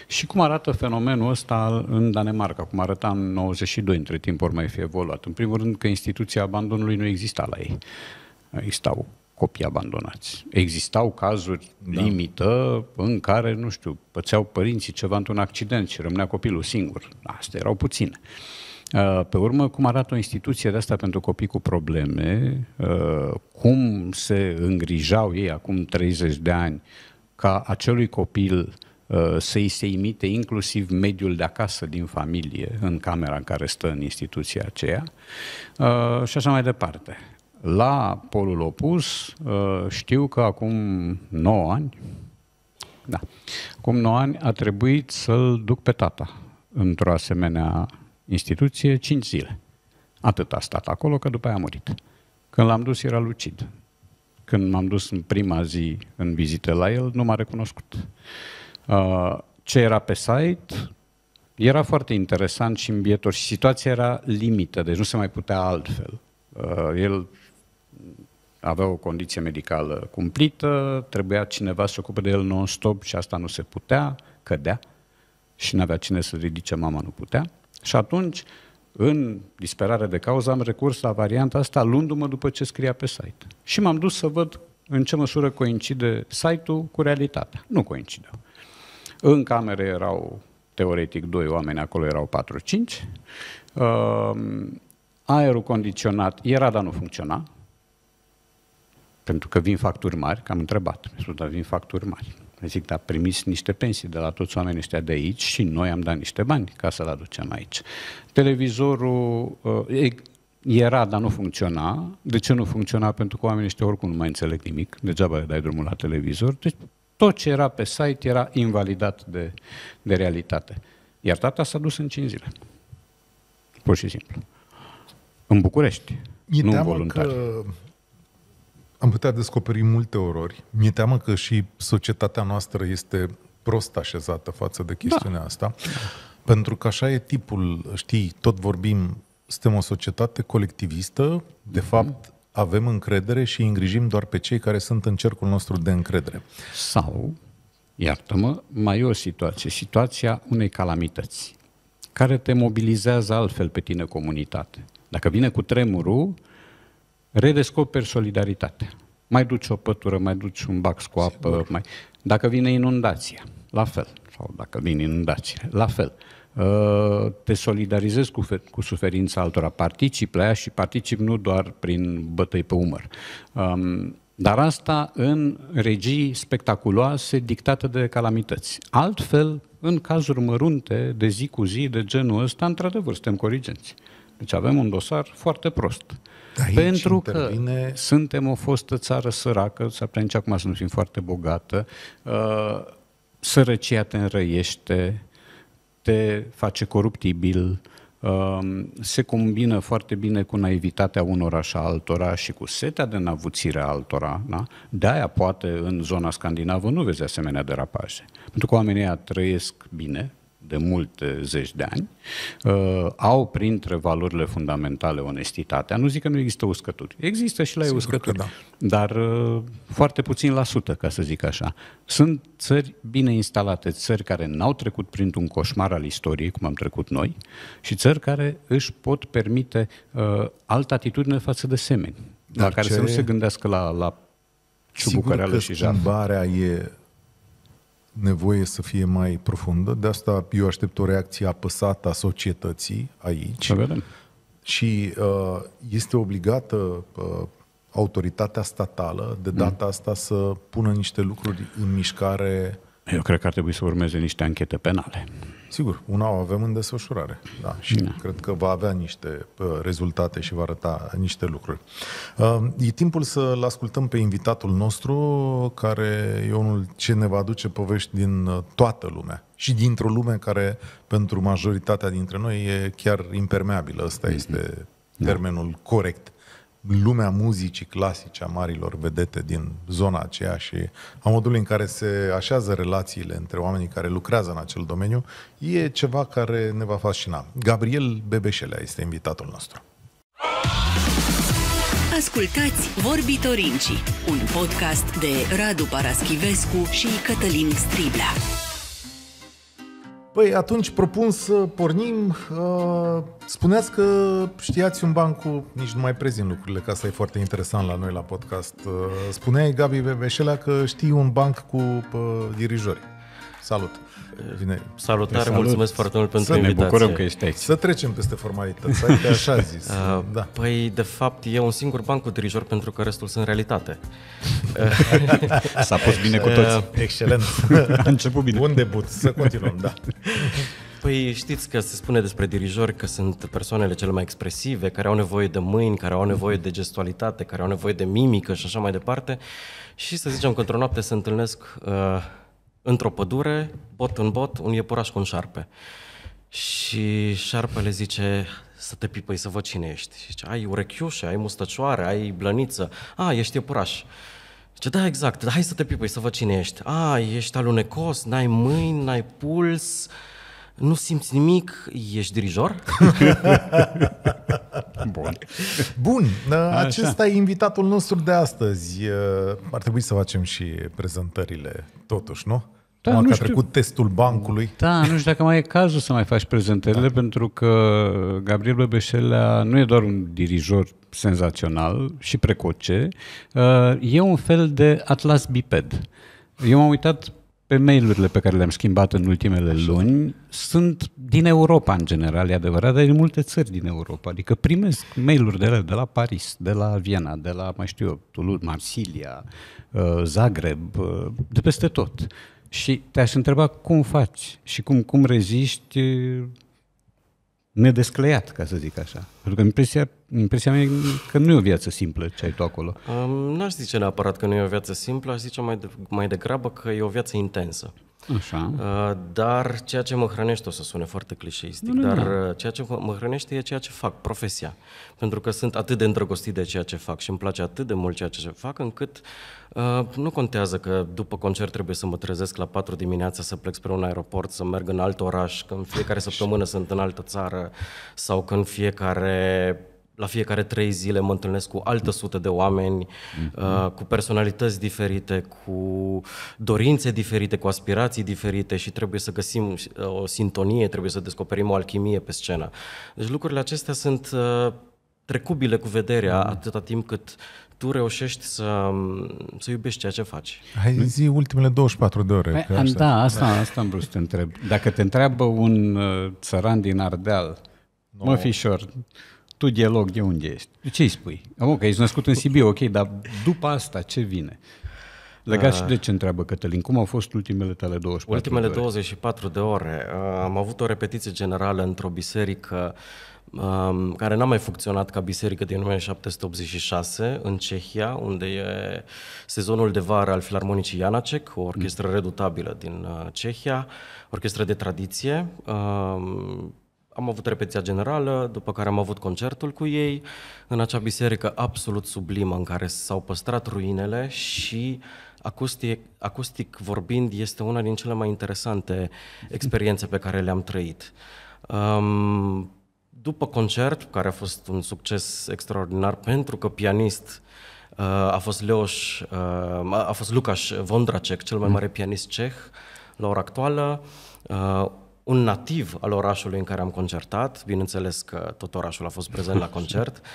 și cum arată fenomenul ăsta în Danemarca, cum arăta în 92, între timp ori mai fi evoluat? În primul rând că instituția abandonului nu exista la ei. Existau copii abandonați. Existau cazuri da. limită în care, nu știu, pățeau părinții ceva într-un accident și rămânea copilul singur. Astea erau puține. Uh, pe urmă, cum arată o instituție de asta pentru copii cu probleme, uh, cum se îngrijau ei acum 30 de ani ca acelui copil Uh, să-i se imite inclusiv mediul de acasă din familie, în camera în care stă în instituția aceea uh, și așa mai departe. La polul opus uh, știu că acum 9 ani, da, acum 9 ani a trebuit să-l duc pe tata într-o asemenea instituție 5 zile. Atât a stat acolo că după aia a murit. Când l-am dus era lucid. Când m-am dus în prima zi în vizită la el, nu m-a recunoscut. Uh, Uh, ce era pe site era foarte interesant și îmbietor și situația era limită, deci nu se mai putea altfel. Uh, el avea o condiție medicală cumplită, trebuia cineva să se ocupe de el non-stop și asta nu se putea, cădea și n-avea cine să ridice, mama nu putea. Și atunci, în disperare de cauză, am recurs la varianta asta luându-mă după ce scria pe site. Și m-am dus să văd în ce măsură coincide site-ul cu realitatea. Nu coincideau. În camere erau teoretic doi oameni, acolo erau 4-5. Uh, ehm, aerul condiționat era, dar nu funcționa, pentru că vin facturi mari, că am întrebat, mi-a spus, dar vin facturi mari. Zic, dar primiți niște pensii de la toți oamenii ăștia de aici și noi am dat niște bani ca să-l aducem aici. Televizorul uh, era, dar nu funcționa. De ce nu funcționa? Pentru că oamenii ăștia oricum nu mai înțeleg nimic, degeaba le dai drumul la televizor. Deci tot ce era pe site era invalidat de, de realitate. Iar tata s-a dus în 5 zile. Pur și simplu. În București. Mi-e nu teamă voluntari. că am putea descoperi multe orori. Mi-e teamă că și societatea noastră este prost așezată față de chestiunea da. asta. Pentru că așa e tipul, știi, tot vorbim, suntem o societate colectivistă, de mm-hmm. fapt avem încredere și îngrijim doar pe cei care sunt în cercul nostru de încredere. Sau, iartă-mă, mai e o situație, situația unei calamități, care te mobilizează altfel pe tine comunitate. Dacă vine cu tremurul, redescoperi solidaritatea. Mai duci o pătură, mai duci un bac cu apă, mai... Dacă vine inundația, la fel. Sau dacă vine inundația, la fel. Uh, Uh, te solidarizezi cu, cu suferința altora, particip la ea și particip nu doar prin bătăi pe umăr. Um, dar asta în regii spectaculoase dictate de calamități. Altfel, în cazuri mărunte de zi cu zi de genul ăsta, într-adevăr, suntem corigenți. Deci avem un dosar foarte prost. Aici Pentru intervine... că suntem o fostă țară săracă, să aprecie acum să nu fim foarte bogată, uh, sărăcia te înrăiește, te face coruptibil, um, se combină foarte bine cu naivitatea unora și altora și cu setea de navuțire a altora, da? de-aia poate în zona scandinavă nu vezi asemenea derapaje. Pentru că oamenii aia trăiesc bine, de multe zeci de ani, uh, au printre valorile fundamentale onestitatea. Nu zic că nu există uscături. Există și la Sigur uscături, da. dar uh, foarte puțin la sută, ca să zic așa. Sunt țări bine instalate, țări care n-au trecut printr-un coșmar al istoriei, cum am trecut noi, și țări care își pot permite uh, altă atitudine față de semeni, dar la care ce... să nu se gândească la, la ciubucăreală și jaf. e nevoie să fie mai profundă. De asta eu aștept o reacție apăsată a societății aici. Să vedem. Și uh, este obligată uh, autoritatea statală de mm. data mm. asta să pună niște lucruri în mișcare. Eu cred că ar trebui să urmeze niște anchete penale. Sigur, una o avem în desfășurare. Da, și da. cred că va avea niște uh, rezultate și va arăta niște lucruri. Uh, e timpul să-l ascultăm pe invitatul nostru, care e unul ce ne va aduce povești din uh, toată lumea și dintr-o lume care pentru majoritatea dintre noi e chiar impermeabilă. Asta mm-hmm. este da. termenul da. corect lumea muzicii clasice a marilor vedete din zona aceea și a modului în care se așează relațiile între oamenii care lucrează în acel domeniu, e ceva care ne va fascina. Gabriel Bebeșelea este invitatul nostru. Ascultați Vorbitorinci, un podcast de Radu Paraschivescu și Cătălin Striblea. Păi atunci propun să pornim. Uh, spuneați că știați un banc cu... Nici nu mai prezint lucrurile, că asta e foarte interesant la noi la podcast. Uh, spuneai, Gabi Bebeșelea, că știi un banc cu uh, dirijori. Salut! Bine. Eh, Salutare, Salut. mulțumesc foarte mult pentru să invitație. Să ne bucurăm că ești aici. Să trecem peste formalități, de așa zis. Uh, da. Păi, de fapt, e un singur ban cu dirijor pentru că restul sunt realitate. S-a pus bine cu uh, toți. Uh, Excelent. A început bine. Bun debut. Să continuăm, da. Păi știți că se spune despre dirijori că sunt persoanele cele mai expresive, care au nevoie de mâini, care au nevoie de gestualitate, care au nevoie de mimică și așa mai departe. Și să zicem că într-o noapte se întâlnesc uh, într-o pădure bot în bot, un iepuraș cu un șarpe. Și șarpele zice să te pipăi să văd cine ești. Și zice, ai urechiușe, ai mustăcioare, ai blăniță. A, ești iepuraș. Zice, da, exact, da, hai să te pipăi să văd cine ești. A, ești alunecos, n-ai mâini, n-ai puls, nu simți nimic, ești dirijor? Bun. Bun, ă, acesta Așa. e invitatul nostru de astăzi. Ă, ar trebui să facem și prezentările, totuși, nu? Da, nu că a trecut testul bancului. Da, nu știu dacă mai e cazul să mai faci prezentările, da. pentru că Gabriel Bebeșelea nu e doar un dirijor senzațional și precoce, uh, e un fel de atlas biped. Eu m-am uitat pe mail-urile pe care le-am schimbat în ultimele Așa. luni sunt din Europa în general, e adevărat, dar din multe țări din Europa. Adică primesc mail-uri de la, de la Paris, de la Viena, de la, mai știu eu, Toulouse, Marsilia, uh, Zagreb, uh, de peste tot. Și te-aș întreba cum faci și cum, cum reziști uh, nedescleiat, ca să zic așa. Pentru că impresia, impresia mea e că nu e o viață simplă ce ai tu acolo. Um, n-aș zice neapărat că nu e o viață simplă, aș zice mai, de, mai degrabă că e o viață intensă. Așa. Uh, dar ceea ce mă hrănește, o să sune foarte clișeistic, dar nu. Uh, ceea ce mă hrănește e ceea ce fac, profesia. Pentru că sunt atât de îndrăgostit de ceea ce fac și îmi place atât de mult ceea ce fac, încât uh, nu contează că după concert trebuie să mă trezesc la 4 dimineața, să plec spre un aeroport, să merg în alt oraș, că în fiecare săptămână sunt în altă țară sau că în fiecare la fiecare trei zile mă întâlnesc cu altă sută de oameni, mm-hmm. cu personalități diferite, cu dorințe diferite, cu aspirații diferite și trebuie să găsim uh, o sintonie, trebuie să descoperim o alchimie pe scenă. Deci lucrurile acestea sunt uh, trecubile cu vederea mm-hmm. atâta timp cât tu reușești să, um, să iubești ceea ce faci. Hai zi ultimele 24 de ore. Păi, că Da, asta, asta am vrut să te întreb. Dacă te întreabă un țăran din Ardeal, no. mă fișor, tu dialog de unde ești? Ce îi spui? Am că ești născut în Sibiu, ok, dar după asta ce vine? Legat și de ce întreabă Cătălin, cum au fost ultimele tale 24 Ultimele de ore? 24 de ore. Uh, am avut o repetiție generală într-o biserică um, care n-a mai funcționat ca biserică din 1786 în Cehia, unde e sezonul de vară al Filarmonicii Janacek, o orchestră mm. redutabilă din uh, Cehia, orchestră de tradiție, um, am avut repetiția generală, după care am avut concertul cu ei, în acea biserică absolut sublimă în care s-au păstrat ruinele și acustic, acustic vorbind este una din cele mai interesante experiențe pe care le-am trăit. Um, după concert, care a fost un succes extraordinar pentru că pianist uh, a fost Leoș, uh, a fost Lucas Vondracek, cel mai mhm. mare pianist ceh la ora actuală, uh, un nativ al orașului în care am concertat, bineînțeles că tot orașul a fost prezent la concert.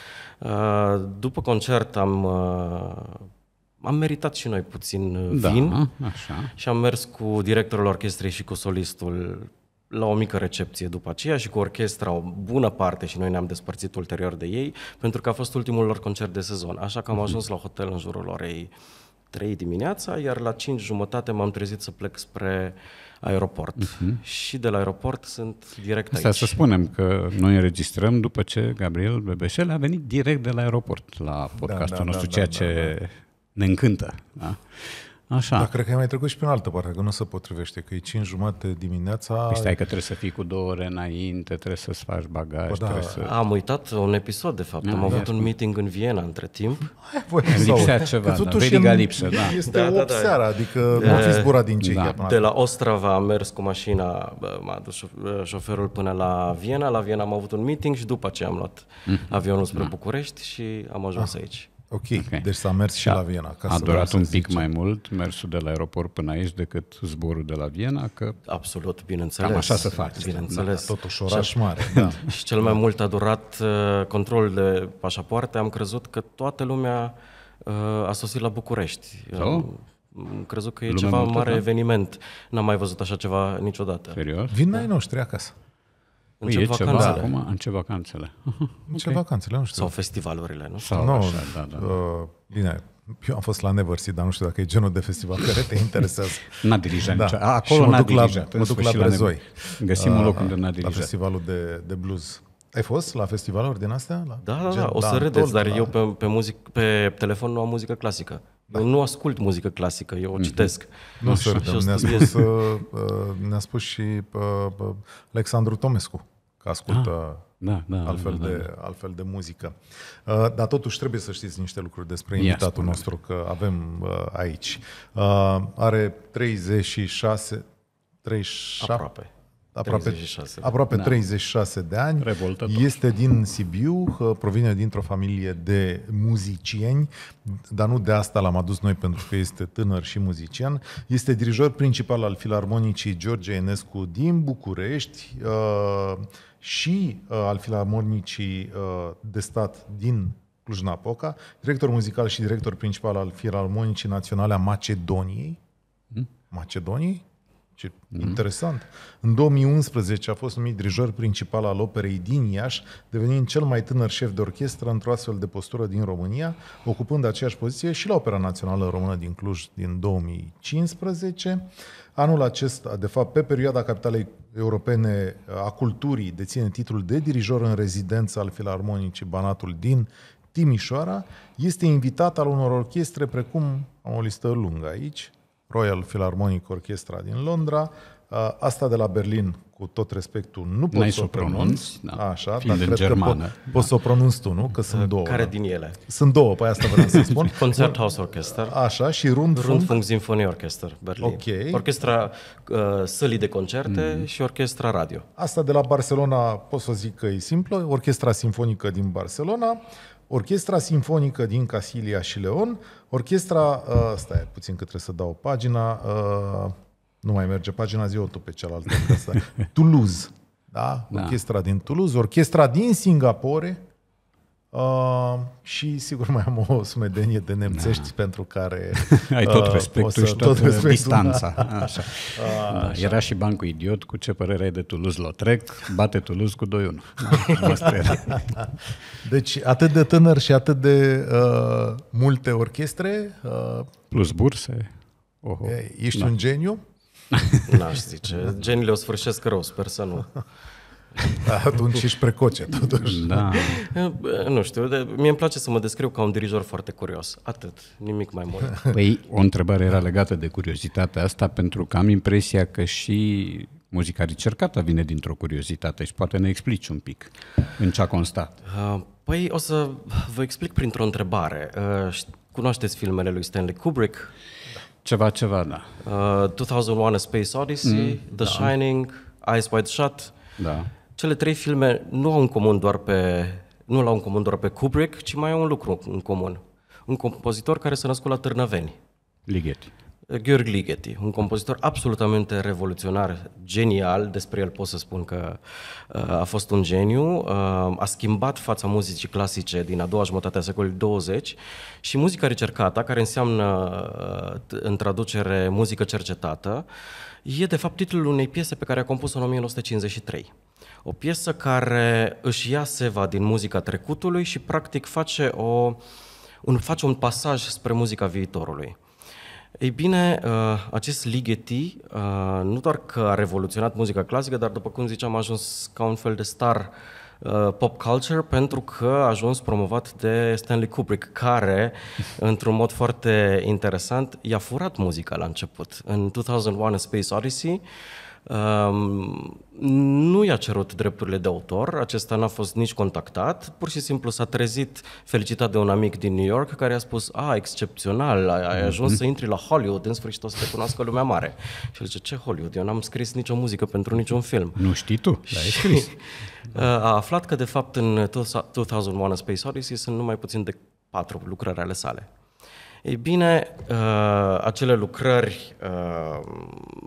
Uh, după concert am, uh, am meritat și noi puțin uh, da, vin da, așa. și am mers cu directorul orchestrei și cu solistul la o mică recepție după aceea și cu orchestra o bună parte și noi ne-am despărțit ulterior de ei pentru că a fost ultimul lor concert de sezon. Așa că am mhm. ajuns la hotel în jurul orei 3 dimineața, iar la 5 jumătate m-am trezit să plec spre uh, aeroport. Uh-huh. Și de la aeroport sunt direct Asta aici. să spunem că noi înregistrăm după ce Gabriel Bebeșel a venit direct de la aeroport la da, podcastul da, da, nostru, da, da, ceea da, da. ce da. ne încântă. Da? Așa. Dar cred că ai mai trecut și pe altă parte, că nu se potrivește, că e 5 jumate dimineața... Păi stai că trebuie să fii cu două ore înainte, trebuie să-ți faci bagaj, păi da. să... Am uitat un episod, de fapt. Da, Am avut un meeting în Viena între timp. Voi, lipsea ceva, că da. totuși da. lipsă, da. Este da, 8 da, da. seara, adică da. nu fi zburat din Cehia. Da. De la Ostrava am mers cu mașina, m-a dus șoferul până la Viena, la Viena am avut un meeting și după ce am luat mhm. avionul spre da. București și am ajuns ah. aici. Ok, okay. deci s-a mers și a, la Viena. Ca a durat un pic zice. mai mult mersul de la aeroport până aici decât zborul de la Viena, că... Absolut, bineînțeles. Cam așa se face. Bineînțeles. Da, da totuși oraș și, mare. Da. și cel mai da. mult a durat uh, controlul de pașapoarte. Am crezut că toată lumea uh, a sosit la București. Sau? Oh. Am crezut că e Lumea ceva mare tot, da? eveniment. N-am mai văzut așa ceva niciodată. Serios? Vin da. ai noștri acasă. Încep Ui, e da, da. vacanțele. Ceva, acum încep vacanțele. okay. Încep vacanțele, nu știu. Sau festivalurile, nu? Sau no, așa, da, da. Uh, bine, eu am fost la Neversea, dar nu știu dacă e genul de festival care te interesează. n-a dirijat da. nicio. Acolo și mă duc la, mă duc la Brezoi. Găsim uh, un loc unde n-a dirijat. La festivalul de, de blues. Ai fost la festivaluri din astea? La da, da, da, o să râdeți, dar eu pe, pe, muzic, pe telefon nu am muzică clasică. Da. Eu nu ascult muzică clasică, eu o mhm. citesc. Mm-hmm. Nu știu. ne-a spus, uh, uh, ne-a spus și uh, Alexandru Tomescu că ascultă ah. Da, da, da altfel, da, da, de, da. altfel de muzică. dar totuși trebuie să știți niște lucruri despre Ia, invitatul spune. nostru că avem aici. are 36 37 aproape aproape 36, aproape da. 36 de ani. Revoltător. Este din Sibiu, provine dintr-o familie de muzicieni, dar nu de asta l-am adus noi pentru că este tânăr și muzician. Este dirijor principal al Filarmonicii George Enescu din București ă, și ă, al Filarmonicii ă, de stat din Cluj-Napoca, director muzical și director principal al Filarmonicii Naționale a Macedoniei. Hmm? Macedoniei? Ce mm-hmm. interesant. În 2011 a fost numit dirijor principal al operei din Iași, devenind cel mai tânăr șef de orchestră într-o astfel de postură din România, ocupând aceeași poziție și la Opera Națională Română din Cluj din 2015. Anul acesta, de fapt, pe perioada Capitalei Europene a Culturii, deține titlul de dirijor în rezidență al Filarmonicii Banatul din Timișoara. Este invitat al unor orchestre precum, am o listă lungă aici, Royal Philharmonic Orchestra din Londra, uh, Asta de la Berlin, cu tot respectul, nu pot să o pronunț. Da. Așa, Fiind dar cred germană. că pot da. poți să o pronunți tu, nu? Că sunt două. Care da. din ele? Sunt două, pe păi asta vreau să spun. Concerthaus Orchestra. Așa, și Rundfunk. Rundfunk Symphony Orchestra, Berlin. Ok. Orchestra uh, sălii de concerte mm. și orchestra radio. Asta de la Barcelona, pot să zic că e simplă, Orchestra Sinfonică din Barcelona, Orchestra Sinfonică din Casilia și Leon, orchestra, uh, stai puțin că trebuie să dau pagina, uh, nu mai merge pagina, zi tu pe cealaltă, Toulouse, da? da? Orchestra din Toulouse, orchestra din Singapore, Uh, și sigur mai am o sumedenie de nemțești da. pentru care uh, ai tot uh, respectul să, și tot tot respectul, distanța. Da. Așa. Uh, da, așa. Era și bancul idiot cu ce părere ai de Toulouse-Lautrec, bate Toulouse cu 2-1. deci atât de tânăr și atât de uh, multe orchestre. Uh, Plus burse. Oho. Ești da. un geniu? N-aș da, zice. Geniile o sfârșesc rău, sper să nu. Atunci ești precoce, totuși. Da. Eh, nu știu, de, mie îmi place să mă descriu ca un dirijor foarte curios. Atât, nimic mai mult. Păi, o întrebare era legată de curiozitatea asta, pentru că am impresia că și muzica ricercată vine dintr-o curiozitate și poate ne explici un pic în ce a constat. Eh, păi, o să vă explic printr-o întrebare. Eh, cunoașteți filmele lui Stanley Kubrick? Ceva, ceva, da. Uh, 2001 A Space Odyssey, mm, The da. Shining, Eyes Wide Shut. Da cele trei filme nu au în comun doar pe nu l-au în comun doar pe Kubrick, ci mai au un lucru în comun. Un compozitor care s-a născut la Târnăveni. Ligeti. Gheorghe Ligeti, un compozitor absolutamente revoluționar, genial, despre el pot să spun că uh, a fost un geniu, uh, a schimbat fața muzicii clasice din a doua jumătate a secolului 20 și muzica recercată, care înseamnă uh, în traducere muzică cercetată, e de fapt titlul unei piese pe care a compus-o în 1953. O piesă care își ia seva din muzica trecutului și practic face, o, un, face un pasaj spre muzica viitorului. Ei bine, uh, acest Ligeti uh, nu doar că a revoluționat muzica clasică, dar după cum ziceam a ajuns ca un fel de star uh, Uh, pop culture pentru că a ajuns promovat de Stanley Kubrick, care, într-un mod foarte interesant, i-a furat muzica la început. În 2001 A Space Odyssey, nu i-a cerut drepturile de autor, acesta n-a fost nici contactat, pur și simplu s-a trezit felicitat de un amic din New York care a spus, a, excepțional, ai ajuns mm-hmm. să intri la Hollywood, în sfârșit o să te cunoască lumea mare. Și el zice, ce Hollywood? Eu n-am scris nicio muzică pentru niciun film. Nu știi tu, dar ai scris. a aflat că, de fapt, în 2001 A Space Odyssey sunt numai puțin de patru lucrări ale sale. Ei bine, uh, acele lucrări uh,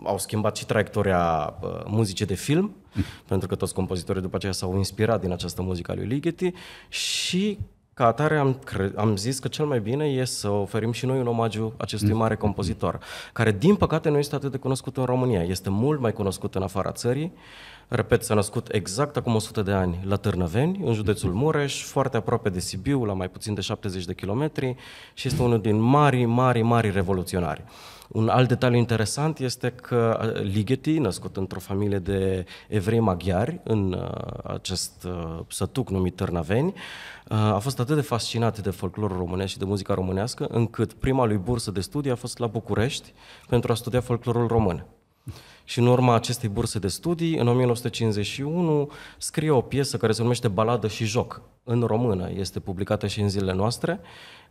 au schimbat și traiectoria uh, muzicii de film, mm. pentru că toți compozitorii după aceea s-au inspirat din această muzică a lui Ligeti și ca atare am, cre- am zis că cel mai bine e să oferim și noi un omagiu acestui mm. mare compozitor, care din păcate nu este atât de cunoscut în România, este mult mai cunoscut în afara țării Repet, s-a născut exact acum 100 de ani la Târnăveni, în județul Mureș, foarte aproape de Sibiu, la mai puțin de 70 de kilometri și este unul din mari, mari, mari revoluționari. Un alt detaliu interesant este că Ligeti, născut într-o familie de evrei maghiari în acest sătuc numit Târnaveni, a fost atât de fascinat de folclorul românesc și de muzica românească, încât prima lui bursă de studii a fost la București pentru a studia folclorul român și în urma acestei burse de studii, în 1951, scrie o piesă care se numește Baladă și joc, în română, este publicată și în zilele noastre,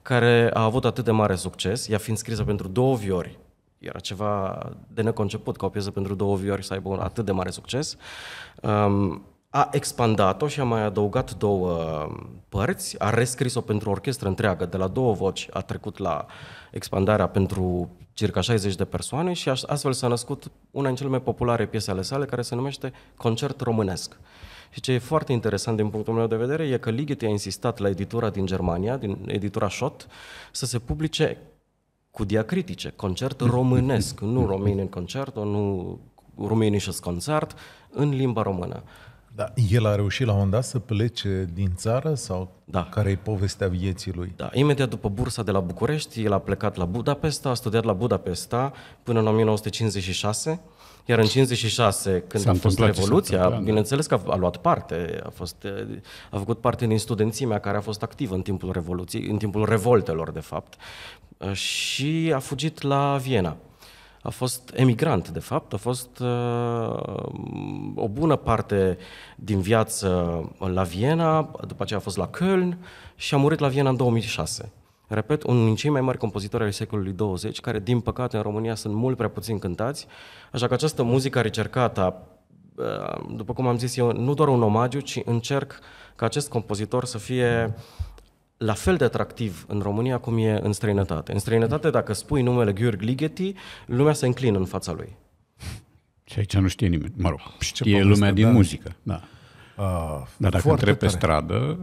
care a avut atât de mare succes, ea fiind scrisă pentru două viori, era ceva de neconceput ca o piesă pentru două viori să aibă un atât de mare succes. Um, a expandat-o și a mai adăugat două părți, a rescris-o pentru orchestră întreagă, de la două voci a trecut la expandarea pentru circa 60 de persoane și astfel s-a născut una din cele mai populare piese ale sale care se numește Concert Românesc. Și ce e foarte interesant din punctul meu de vedere e că Ligeti a insistat la editura din Germania, din editura Schott, să se publice cu diacritice, concert românesc, nu în concert, nu Românisches concert, în limba română. Da, el a reușit la un dat să plece din țară sau da. care e povestea vieții lui? Da, imediat după bursa de la București, el a plecat la Budapesta, a studiat la Budapesta până în 1956, iar în 56, când s-a a fost Revoluția, a da. bineînțeles că a luat parte, a, fost, a făcut parte din studențimea care a fost activă în timpul Revoluției, în timpul revoltelor, de fapt, și a fugit la Viena a fost emigrant, de fapt, a fost uh, o bună parte din viață la Viena, după aceea a fost la Köln și a murit la Viena în 2006. Repet, unul din cei mai mari compozitori ai secolului 20, care, din păcate, în România sunt mult prea puțin cântați, așa că această muzică recercată, uh, după cum am zis eu, nu doar un omagiu, ci încerc ca acest compozitor să fie uh, la fel de atractiv în România cum e în străinătate. În străinătate, dacă spui numele Gheorghe Ligeti, lumea se înclină în fața lui. Și aici nu știe nimeni. Mă rog, știe păi Ce lumea din da. muzică. Da. Uh, Dar dacă întrebi pe stradă...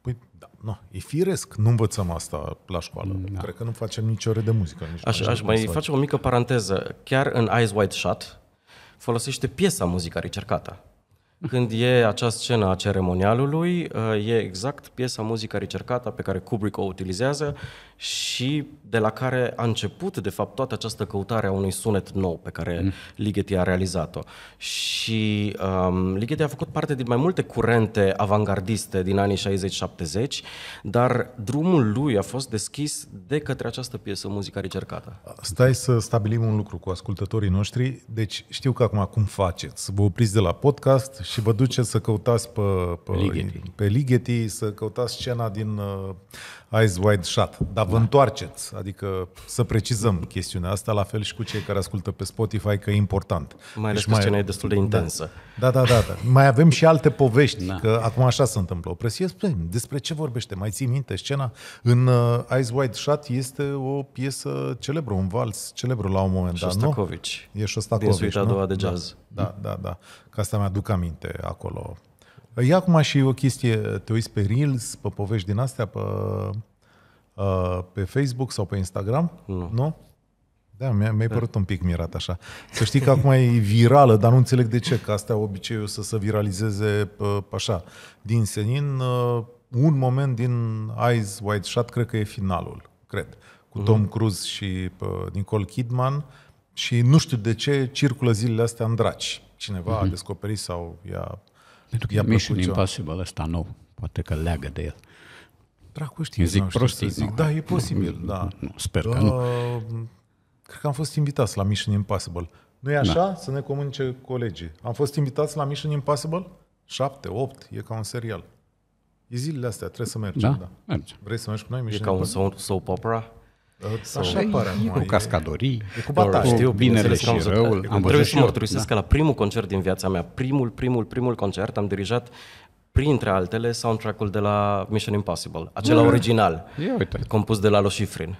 Păi, da, no, e firesc. Nu învățăm asta la școală. Mm, da. Cred că nu facem nici ore de muzică. Nici Așa, aș mai face o mică paranteză. Chiar în Eyes Wide Shut folosește piesa muzica recercată când e acea scenă a ceremonialului, uh, e exact piesa muzică ricercată pe care Kubrick o utilizează și de la care a început, de fapt, toată această căutare a unui sunet nou pe care mm. Ligeti a realizat-o. Și um, Ligeti a făcut parte din mai multe curente avangardiste din anii 60-70, dar drumul lui a fost deschis de către această piesă muzica ricercată. Stai să stabilim un lucru cu ascultătorii noștri. Deci știu că acum cum faceți. Vă opriți de la podcast și vă duceți să căutați pe, pe, Ligeti. pe Ligeti, să căutați scena din uh, Eyes Wide Shut. Dar vă da. întoarceți, adică să precizăm chestiunea asta, la fel și cu cei care ascultă pe Spotify, că e important. Mai deci ales deci mai... scena e destul de da. intensă. Da, da, da. da, da. Mai avem și alte povești, da. că acum așa se întâmplă. O spune, despre ce vorbește? Mai ții minte scena? În uh, Eyes Wide Shut este o piesă celebră, un vals celebru la un moment dat, nu? E Șostakovici. Din suita a doua de da. jazz. Da, da, da. da. Ca asta mi-aduc aminte acolo E acum și o chestie, te uiți pe Reels, pe povești din astea, pe, uh, pe Facebook sau pe Instagram, nu? nu? Da, mi-a, mi-ai da. părut un pic mirat așa. Să știi că acum e virală, dar nu înțeleg de ce, că astea obiceiul să se viralizeze uh, așa. Din senin, uh, un moment din Eyes Wide Shut, cred că e finalul, cred, cu Tom mhm. Cruise și Nicole Kidman și nu știu de ce circulă zilele astea în draci. Cineva uh-huh. a descoperit sau i-a pentru că i-a Mission Impossible ăsta nou, poate că leagă de el. Dracu știe, zic prostii, zic. Da, e posibil, nu, da. Nu, sper că nu. Uh, cred că am fost invitați la Mission Impossible. nu e da. așa? Da. Să ne comunice colegii. Am fost invitați la Mission Impossible? 7, 8, e ca un serial. E zilele astea, trebuie să mergem. Da, da. Merge. Vrei să mergi cu noi? Mission e ca un soap opera? Sau Așa e, acum. Cu cascadorii, e cu cu Știu, binele și răul. Am Trebuie să mărturisesc da. că la primul concert din viața mea, primul, primul, primul concert, am dirijat printre altele soundtrack-ul de la Mission Impossible, acela mm. original, Ia, uite. compus de la Loșifrin.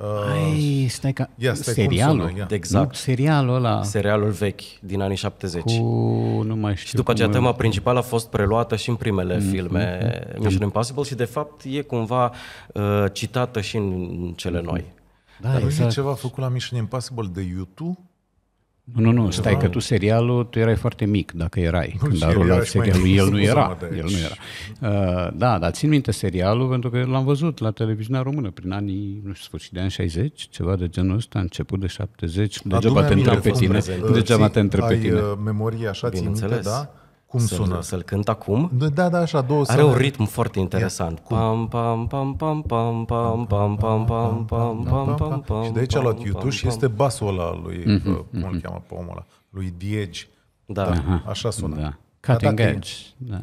Uh, Ai, stai ca... Ia, stai serialul, sună, exact. Nu? Serialul ăla. Serialul vechi din anii 70. Cu... Nu mai știu. Și după aceea tema principală a fost preluată și în primele mm-hmm. filme mm-hmm. Mission Impossible și de fapt e cumva uh, citată și în cele mm-hmm. noi. Da, Dar exact. nu e exact. ceva făcut la Mission Impossible de YouTube? Nu, nu, nu, stai că tu serialul, tu erai foarte mic dacă erai, nu, când a rulat serialul, el nu era, deci. el nu era. Uh, da, dar țin minte serialul pentru că l-am văzut la televiziunea română prin anii, nu știu, sfârșit de anii 60, ceva de genul ăsta, început de 70, degeaba te întreb pe tine, degeaba te întreb pe tine. Ai uh, memorie așa ținută, da? Cum să sună? Să-l cânt acum? Da, da, așa, două Are un ritm foarte interesant. Pam, pam, pam, pam, pam, pam, pam, pam, pam, pam, pam, pam, pam, Și de aici a luat YouTube și este basul ăla lui, cum îl cheamă pe omul ăla, lui Diegi. Da. Așa sună. Cutting edge.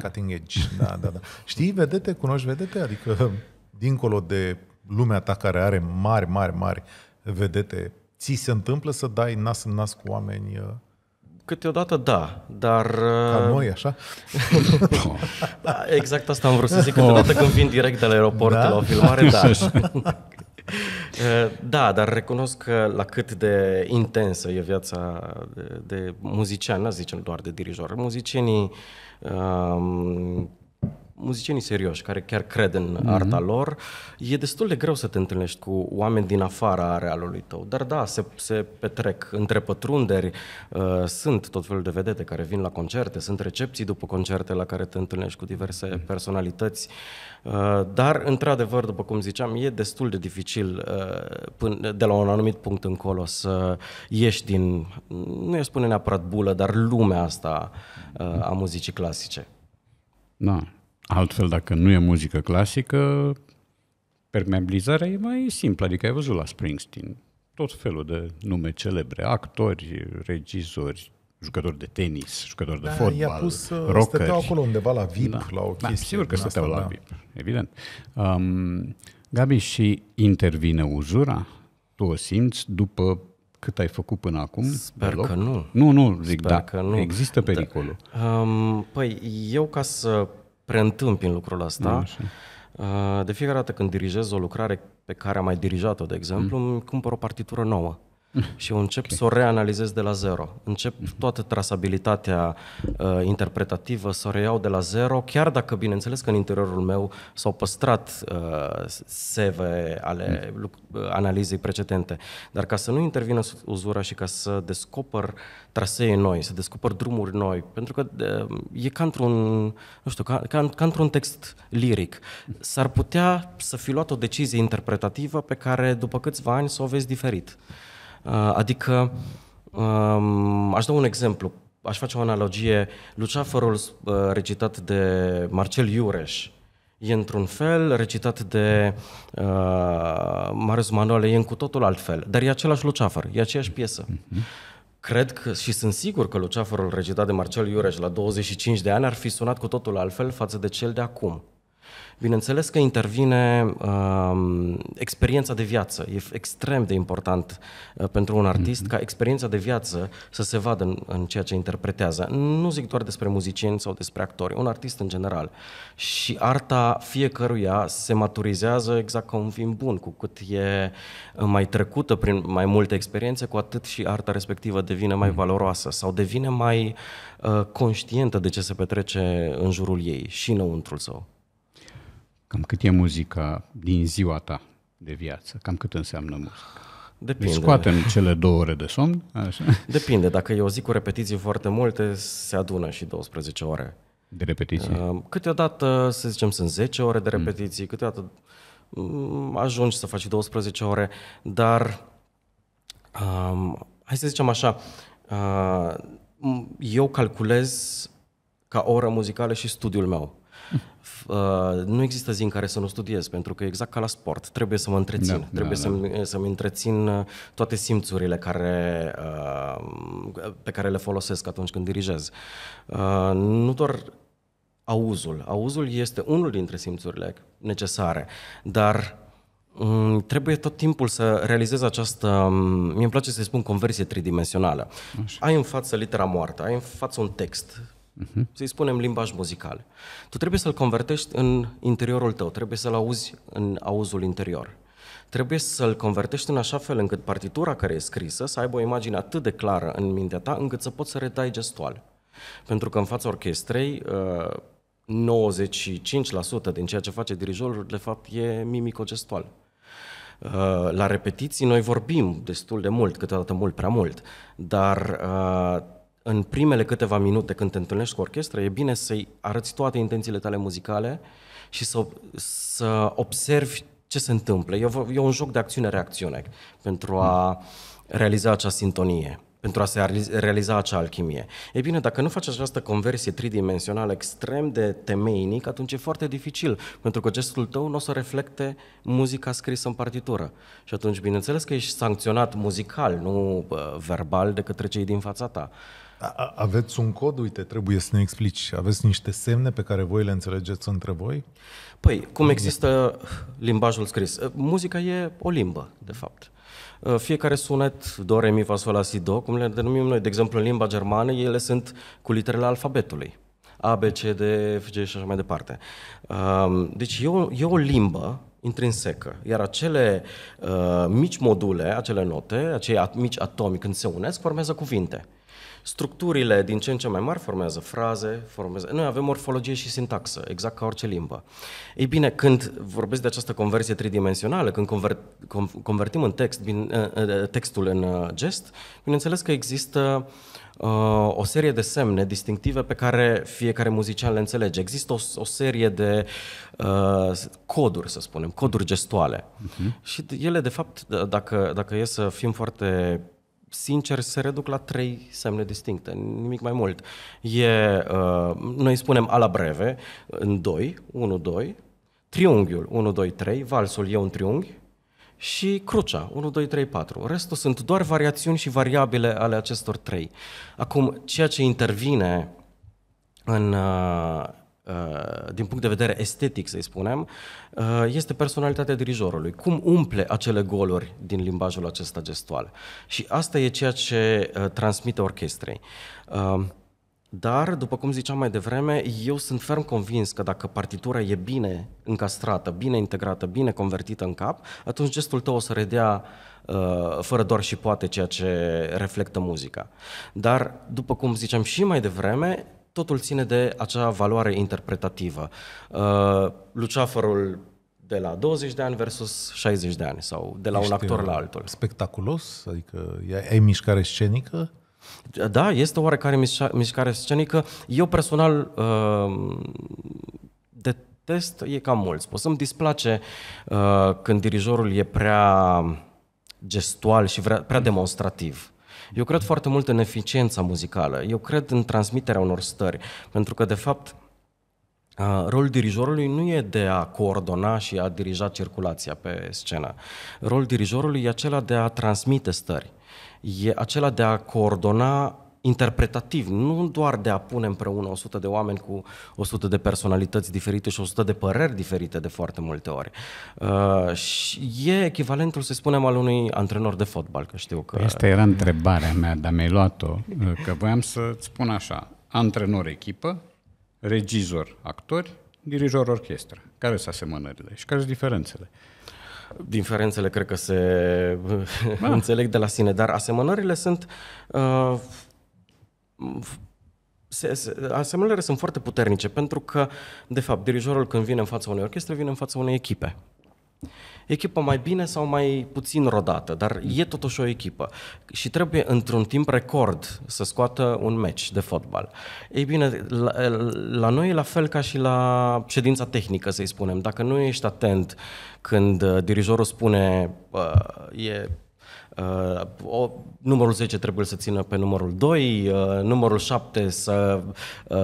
Cutting edge, da, da, da. Știi, vedete, cunoști vedete? Adică, dincolo de lumea ta care are mari, mari, mari vedete, ți se întâmplă să dai nas în nas cu oameni Câteodată da, dar... Ca uh, noi, așa? da, exact asta am vrut să zic. Oh. Câteodată când vin direct de la aeroport da? la o filmare, da. Uh, da, dar recunosc că la cât de intensă e viața de, de muzician, nu zicem doar de dirijor, muzicienii um, muzicienii serioși, care chiar cred în mm-hmm. arta lor, e destul de greu să te întâlnești cu oameni din afara arealului tău. Dar da, se, se petrec între pătrunderi, uh, sunt tot felul de vedete care vin la concerte, sunt recepții după concerte la care te întâlnești cu diverse mm-hmm. personalități, uh, dar, într-adevăr, după cum ziceam, e destul de dificil uh, până, de la un anumit punct încolo să ieși din, nu e spune neapărat bulă, dar lumea asta uh, a mhm. muzicii clasice. Da, Altfel, dacă nu e muzică clasică, permeabilizarea e mai simplă, adică ai văzut la Springsteen tot felul de nume celebre, actori, regizori, jucători de tenis, jucători da, de fotbal, i-a pus, uh, rockeri. Stăteau acolo undeva la VIP, da. la o da, chestie. Da, sigur că stăteau la da. VIP, evident. Um, Gabi, și intervine uzura? Tu o simți după cât ai făcut până acum? Sper că nu. Nu, nu, zic Sper da. Că nu. Există da. pericolul. Da. Um, păi, eu ca să preîntâmpin lucrul ăsta. Da, așa. Uh, de fiecare dată când dirigez o lucrare pe care am mai dirijat-o, de exemplu, mm. îmi cumpăr o partitură nouă și eu încep okay. să o reanalizez de la zero. Încep mhm. toată trasabilitatea uh, interpretativă să o reiau de la zero, chiar dacă, bineînțeles, că în interiorul meu s-au păstrat uh, seve ale mhm. uh, analizei precedente. Dar ca să nu intervină uzura și ca să descoper trasee noi, să descoper drumuri noi, pentru că uh, e ca într-un, nu știu, ca, ca, ca într-un text liric. S-ar putea să fi luat o decizie interpretativă pe care după câțiva ani să o vezi diferit. Uh, adică, um, aș da un exemplu, aș face o analogie, Luceafărul uh, recitat de Marcel Iureș, e într-un fel, recitat de uh, Marius Manuel e în cu totul altfel, dar e același Luceafăr, e aceeași piesă. Uh-huh. Cred că și sunt sigur că Luceafărul recitat de Marcel Iureș la 25 de ani ar fi sunat cu totul altfel față de cel de acum. Bineînțeles că intervine uh, experiența de viață. E extrem de important uh, pentru un artist mm-hmm. ca experiența de viață să se vadă în, în ceea ce interpretează. Nu zic doar despre muzicieni sau despre actori, un artist în general. Și arta fiecăruia se maturizează exact ca un vin bun. Cu cât e uh, mai trecută prin mai multe experiențe, cu atât și arta respectivă devine mai mhm. valoroasă sau devine mai uh, conștientă de ce se petrece în jurul ei și înăuntrul său. Cam cât e muzica din ziua ta de viață? Cam cât înseamnă muzica? Deci Depinde. Deci scoatem cele două ore de somn. Așa. Depinde. Dacă e o zi cu repetiții foarte multe, se adună și 12 uh, ore. De repetiții? Câteodată, să zicem, sunt 10 ore de repetiții, mm. câteodată ajungi să faci 12 ore, dar um, hai să zicem așa, uh, eu calculez ca oră muzicală și studiul meu. Uh, nu există zi în care să nu studiez, pentru că exact ca la sport, trebuie să mă întrețin, da, da trebuie da, să-mi, da. să-mi întrețin uh, toate simțurile care, uh, pe care le folosesc atunci când dirigez. Uh, nu doar auzul. Auzul este unul dintre simțurile necesare, dar mm, Trebuie tot timpul să realizez această, mm, mi-e place să-i spun conversie tridimensională. Așa. Ai în față litera moartă, ai în față un text, uh-huh. să-i spunem limbaj muzical. Tu trebuie să-l convertești în interiorul tău, trebuie să-l auzi în auzul interior. Trebuie să-l convertești în așa fel încât partitura care e scrisă să aibă o imagine atât de clară în mintea ta încât să poți să redai gestual. Pentru că în fața orchestrei, 95% uh, din ceea ce face dirijorul, de fapt, e mimico-gestual. Uh, la repetiții noi vorbim destul de mult, câteodată mult prea mult, dar uh, în primele câteva minute când te întâlnești cu orchestră, e bine să-i arăți toate intențiile tale muzicale și să, să observi ce se întâmplă. E, e un joc de acțiune-reacțiune pentru a realiza acea sintonie, pentru a se realiza acea alchimie. E bine, dacă nu faci această conversie tridimensională extrem de temeinic, atunci e foarte dificil, pentru că gestul tău nu o să reflecte muzica scrisă în partitură. Și atunci, bineînțeles că ești sancționat muzical, nu verbal, de către cei din fața ta aveți un cod, uite, trebuie să ne explici. Aveți niște semne pe care voi le înțelegeți între voi? Păi, cum există limbajul scris? Uh, muzica e o limbă, de fapt. Uh, fiecare sunet, do, re, mi, fa, sol, la, si, do, cum le denumim noi. De exemplu, în limba germană, ele sunt cu literele alfabetului. A, B, C, D, F, G și așa mai departe. Um, deci e o, e o limbă intrinsecă. Iar acele uh, mici module, acele note, acei at- mici atomi, când se unesc, formează cuvinte. Structurile din ce în ce mai mari formează fraze, formează... Noi avem morfologie și sintaxă, exact ca orice limbă. Ei bine, când vorbesc de această conversie tridimensională, când convert, convertim în text, bine, ă, ă, ă, textul în gest, bineînțeles că există o serie de semne distinctive pe care fiecare muzician le înțelege. Există o, o serie de uh, coduri, să spunem, coduri gestuale. Uh-huh. Mhm. Și ele, de fapt, dacă, dacă e să fim foarte sincer, se reduc la trei semne distincte, nimic mai mult. E, uh, noi spunem a la breve, în 2, 1, 2, triunghiul 1, 2, 3, valsul e un triunghi, și crucea, 1, 2, 3, 4. Restul sunt doar variațiuni și variabile ale acestor trei. Acum, ceea ce intervine în, uh, Uh, din punct de vedere estetic, să-i spunem, uh, este personalitatea dirijorului. Cum umple acele goluri din limbajul acesta gestual? Și asta e ceea ce uh, transmite orchestrei. Dar, după cum ziceam mai devreme, eu sunt ferm convins că dacă partitura e bine încastrată, bine integrată, bine convertită în cap, atunci gestul tău o să redea fără doar și poate ceea ce reflectă muzica. Dar, după cum ziceam și mai devreme, totul ține de acea valoare interpretativă. Uh, luceafărul de la 20 de ani versus 60 de ani sau de la Ești un actor uh, la altul. Spectaculos? Adică ai mișcare scenică? Da, este oarecare mișcare scenică. Eu personal uh, detest, e cam mult spus. Îmi displace uh, când dirijorul e prea gestual și vrea, prea demonstrativ. Eu cred foarte mult în eficiența muzicală, eu cred în transmiterea unor stări, pentru că, de fapt, Rolul dirijorului nu e de a coordona și a dirija circulația pe scenă. Rolul dirijorului e acela de a transmite stări, e acela de a coordona interpretativ, nu doar de a pune împreună 100 de oameni cu 100 de personalități diferite și 100 de păreri diferite de foarte multe ori. Uh, și e echivalentul, să spunem, al unui antrenor de fotbal, că știu că... Asta era întrebarea mea, dar mi-ai luat-o, uh, că voiam să-ți spun așa, antrenor echipă, regizor actori, dirijor orchestră. Care sunt asemănările și care sunt diferențele? Diferențele cred că se da. înțeleg de la sine, dar asemănările sunt uh, se, se, asemănările sunt foarte puternice, pentru că, de fapt, dirijorul când vine în fața unei orchestre, vine în fața unei echipe. Echipa mai bine sau mai puțin rodată, dar e totuși o echipă și trebuie într-un timp record să scoată un meci de fotbal. Ei bine, la, la noi e la fel ca și la ședința tehnică, să-i spunem. Dacă nu ești atent când uh, dirijorul spune uh, e Uh, o, numărul 10 trebuie să țină pe numărul 2, uh, numărul 7 să uh,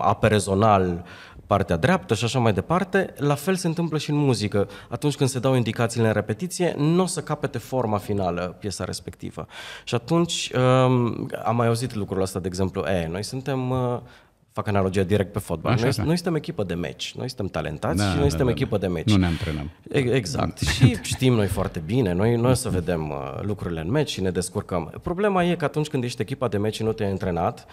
apere zonal partea dreaptă și așa mai departe. La fel se întâmplă și în muzică. Atunci când se dau indicațiile în repetiție, nu o să capete forma finală piesa respectivă. Și atunci uh, am mai auzit lucrul ăsta, de exemplu, e, eh, noi suntem uh, fac analogia direct pe fotbal. Așa, noi, da. noi suntem echipă de meci, noi suntem talentați da, și da, noi da, suntem da, echipă da. de meci. Nu ne antrenăm. Exact. Da. Și știm noi foarte bine, noi, noi o să vedem uh, lucrurile în meci și ne descurcăm. Problema e că atunci când ești echipa de meci și nu te-ai antrenat,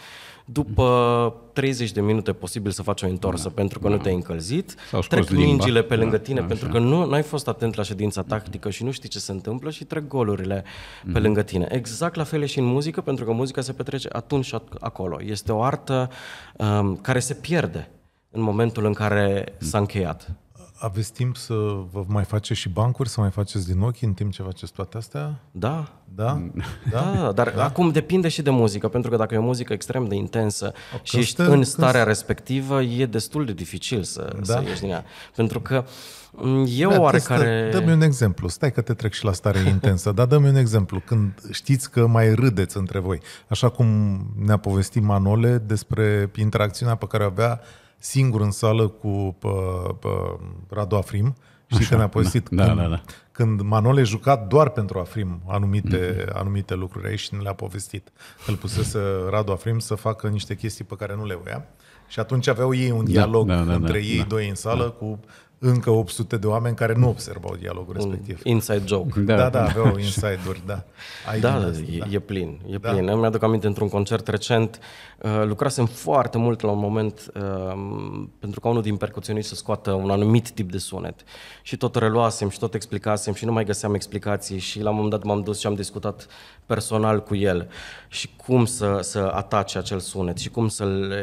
după 30 de minute posibil să faci o întorsă da, pentru că da. nu te-ai încălzit, Sau trec mingile pe da, lângă tine da, pentru așa. că nu ai fost atent la ședința mhm. tactică și nu știi ce se întâmplă și trec golurile mm-hmm. pe mhm. lângă tine. Exact la fel e și în muzică, pentru că muzica se petrece atunci și acolo. Este o artă um, care se pierde în momentul în care s-a încheiat. Aveți timp să vă mai faceți și bancuri, să mai faceți din ochi în timp ce faceți toate astea? Da. Da? Da, da dar da? acum depinde și de muzică, pentru că dacă e o muzică extrem de intensă o, și ești în starea că... respectivă, e destul de dificil să, da? să ieși din ea. Pentru că mm, eu o oarecare... Dă-mi un exemplu, stai că te trec și la stare intensă, dar dă-mi un exemplu, când știți că mai râdeți între voi, așa cum ne-a povestit Manole despre interacțiunea pe care o avea singur în sală cu pă, pă, Radu Afrim. Știi Așa, că mi-a povestit da. da, când, da, da. când Manole juca doar pentru Afrim anumite, mm-hmm. anumite lucruri aici și ne le-a povestit. Îl pusese Radu Afrim să facă niște chestii pe care nu le voia. Și atunci aveau ei un da, dialog da, da, da, între da, ei da, doi în sală da. cu încă 800 de oameni care nu observau dialogul Un respectiv. Inside joke. Da, da, da, da. aveau inside-uri, da. Ai da, asta, e, da, e plin, e da. plin. mi aduc aminte într-un concert recent, uh, lucrasem foarte mult la un moment um, pentru ca unul din percuționiști să scoată un anumit tip de sunet. Și tot reluasem și tot explicasem și nu mai găseam explicații și la un moment dat m-am dus și am discutat personal cu el și cum să, să atace acel sunet și cum să-l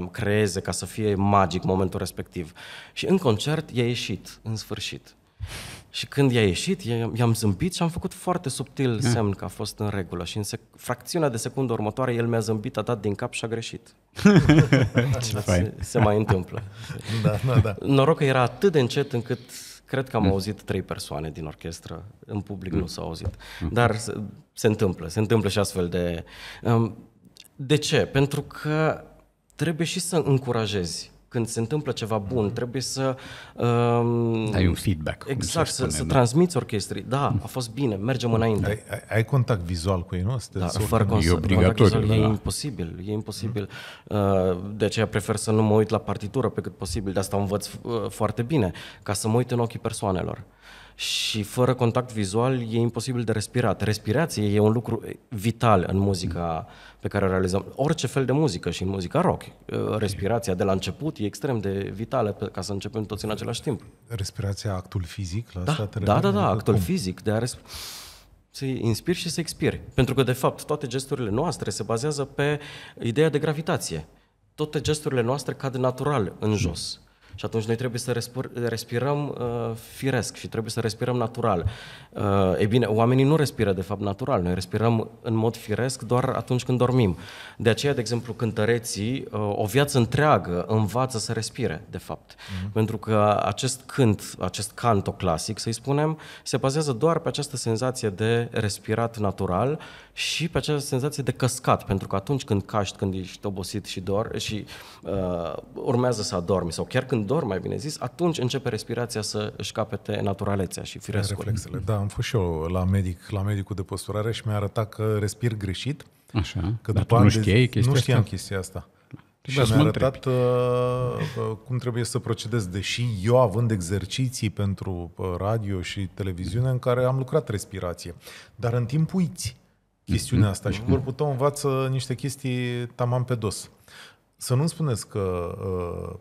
uh, creeze ca să fie magic momentul respectiv. Și în concert concert i-a ieșit, în sfârșit. Și când i-a ieșit, i-am zâmbit și am făcut foarte subtil mm. semn că a fost în regulă. Și în sec- fracțiunea de secundă următoare, el mi-a zâmbit, a dat din cap și a greșit. Deci, se, se mai întâmplă. da, da, da. Noroc că era atât de încet încât cred că am mm. auzit trei persoane din orchestră. În public mm. nu s-au auzit. Mm. Dar se, se întâmplă, se întâmplă și astfel de... Um, de ce? Pentru că trebuie și să încurajezi când se întâmplă ceva bun, mhm. trebuie să... Um, ai un feedback. Exact, să, spune, să, să transmiți orchestrii. Da, mhm. a fost bine, mergem înainte. Ai, ai, ai contact vizual cu ei, nu? Asta da, fără cons- e obligatoriu. Vizual, da. E imposibil, e imposibil. Mm. Uh, de aceea prefer să nu mă uit la partitură pe cât posibil, de asta învăț uh, foarte bine, ca să mă uit în ochii persoanelor. Și fără contact vizual e imposibil de respirat. Respirație e un lucru vital în muzica mm pe care o realizăm. Orice fel de muzică și în muzica rock, uh, respirația de la început e extrem de vitală ca să începem toți în același timp. Respirația, actul fizic? La da, asta da, da, da, actul cum? fizic de a resp- să inspiri și să expiri. Pentru că, de fapt, toate gesturile noastre se bazează pe ideea de gravitație. Toate gesturile noastre cad natural în da. jos. Și atunci noi trebuie să respirăm uh, firesc și trebuie să respirăm natural. Uh, e bine, oamenii nu respiră de fapt natural, noi respirăm în mod firesc doar atunci când dormim. De aceea, de exemplu, cântăreții uh, o viață întreagă învață să respire, de fapt. Mm-hmm. Pentru că acest cânt, acest canto clasic, să-i spunem, se bazează doar pe această senzație de respirat natural și pe această senzație de căscat, pentru că atunci când caști, când ești obosit și dor și uh, urmează să adormi sau chiar când dor, mai bine zis, atunci începe respirația să își capete naturalețea și firescul. Reflexele. Da, am fost și eu la medic, la medicul de posturare și mi-a arătat că respir greșit. Așa, că dar după tu nu știai chestia Nu știam asta? chestia asta. Da. Și da, mi-a arătat trebuie. Uh, uh, cum trebuie să procedez, deși eu având exerciții pentru uh, radio și televiziune în care am lucrat respirație, dar în timp uiți chestiunea mhm. asta și corpul mhm. tău învață niște chestii tamam pe dos. Să nu-mi spuneți că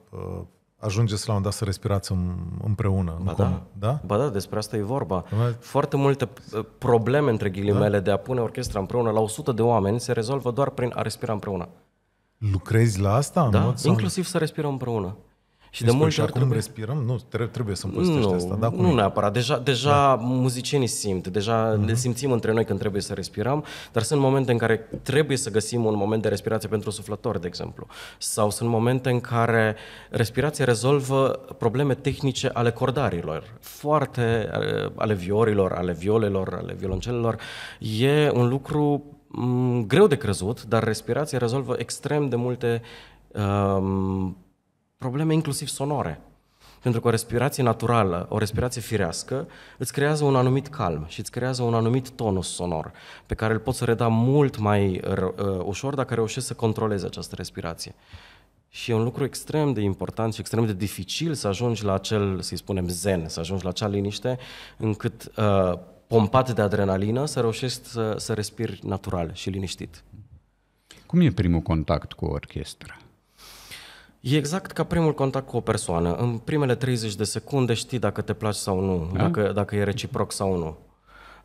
uh, uh, ajungeți la un dat să respirați împreună. Ba da. da? Ba da, despre asta e vorba. Da. Foarte multe uh, probleme, între ghilimele, da. de a pune orchestra împreună la 100 de oameni se rezolvă doar prin a respira împreună. Lucrezi la asta? Da, în mod, inclusiv să respirăm împreună. Și de multe și ori acum trebuie... respirăm? Nu, trebuie să împărțești asta, da? Cum nu e? neapărat. Deja, da. deja da. muzicienii simt, deja uh-huh. le mhm. simțim între noi când trebuie să respirăm, dar sunt momente în care trebuie să găsim un moment de respirație pentru suflător, de exemplu. Sau sunt momente în care respirația rezolvă probleme tehnice ale cordarilor. Foarte eh, ale viorilor, ale violelor, ale violoncelelor. E un lucru mm, greu de crezut, dar respirația rezolvă extrem de multe um, probleme inclusiv sonore. Pentru că o respirație naturală, o respirație firească, îți creează un anumit calm și îți creează un anumit tonus sonor pe care îl poți reda mult mai uh, ușor dacă reușești să controlezi această respirație. Și e un lucru extrem de important și extrem de dificil să ajungi la acel, să-i spunem, zen, să ajungi la acea liniște încât uh, pompat de adrenalină să reușești să, să respiri natural și liniștit. Cum e primul contact cu orchestra? E exact ca primul contact cu o persoană. În primele 30 de secunde știi dacă te place sau nu, da. dacă, dacă e reciproc sau nu.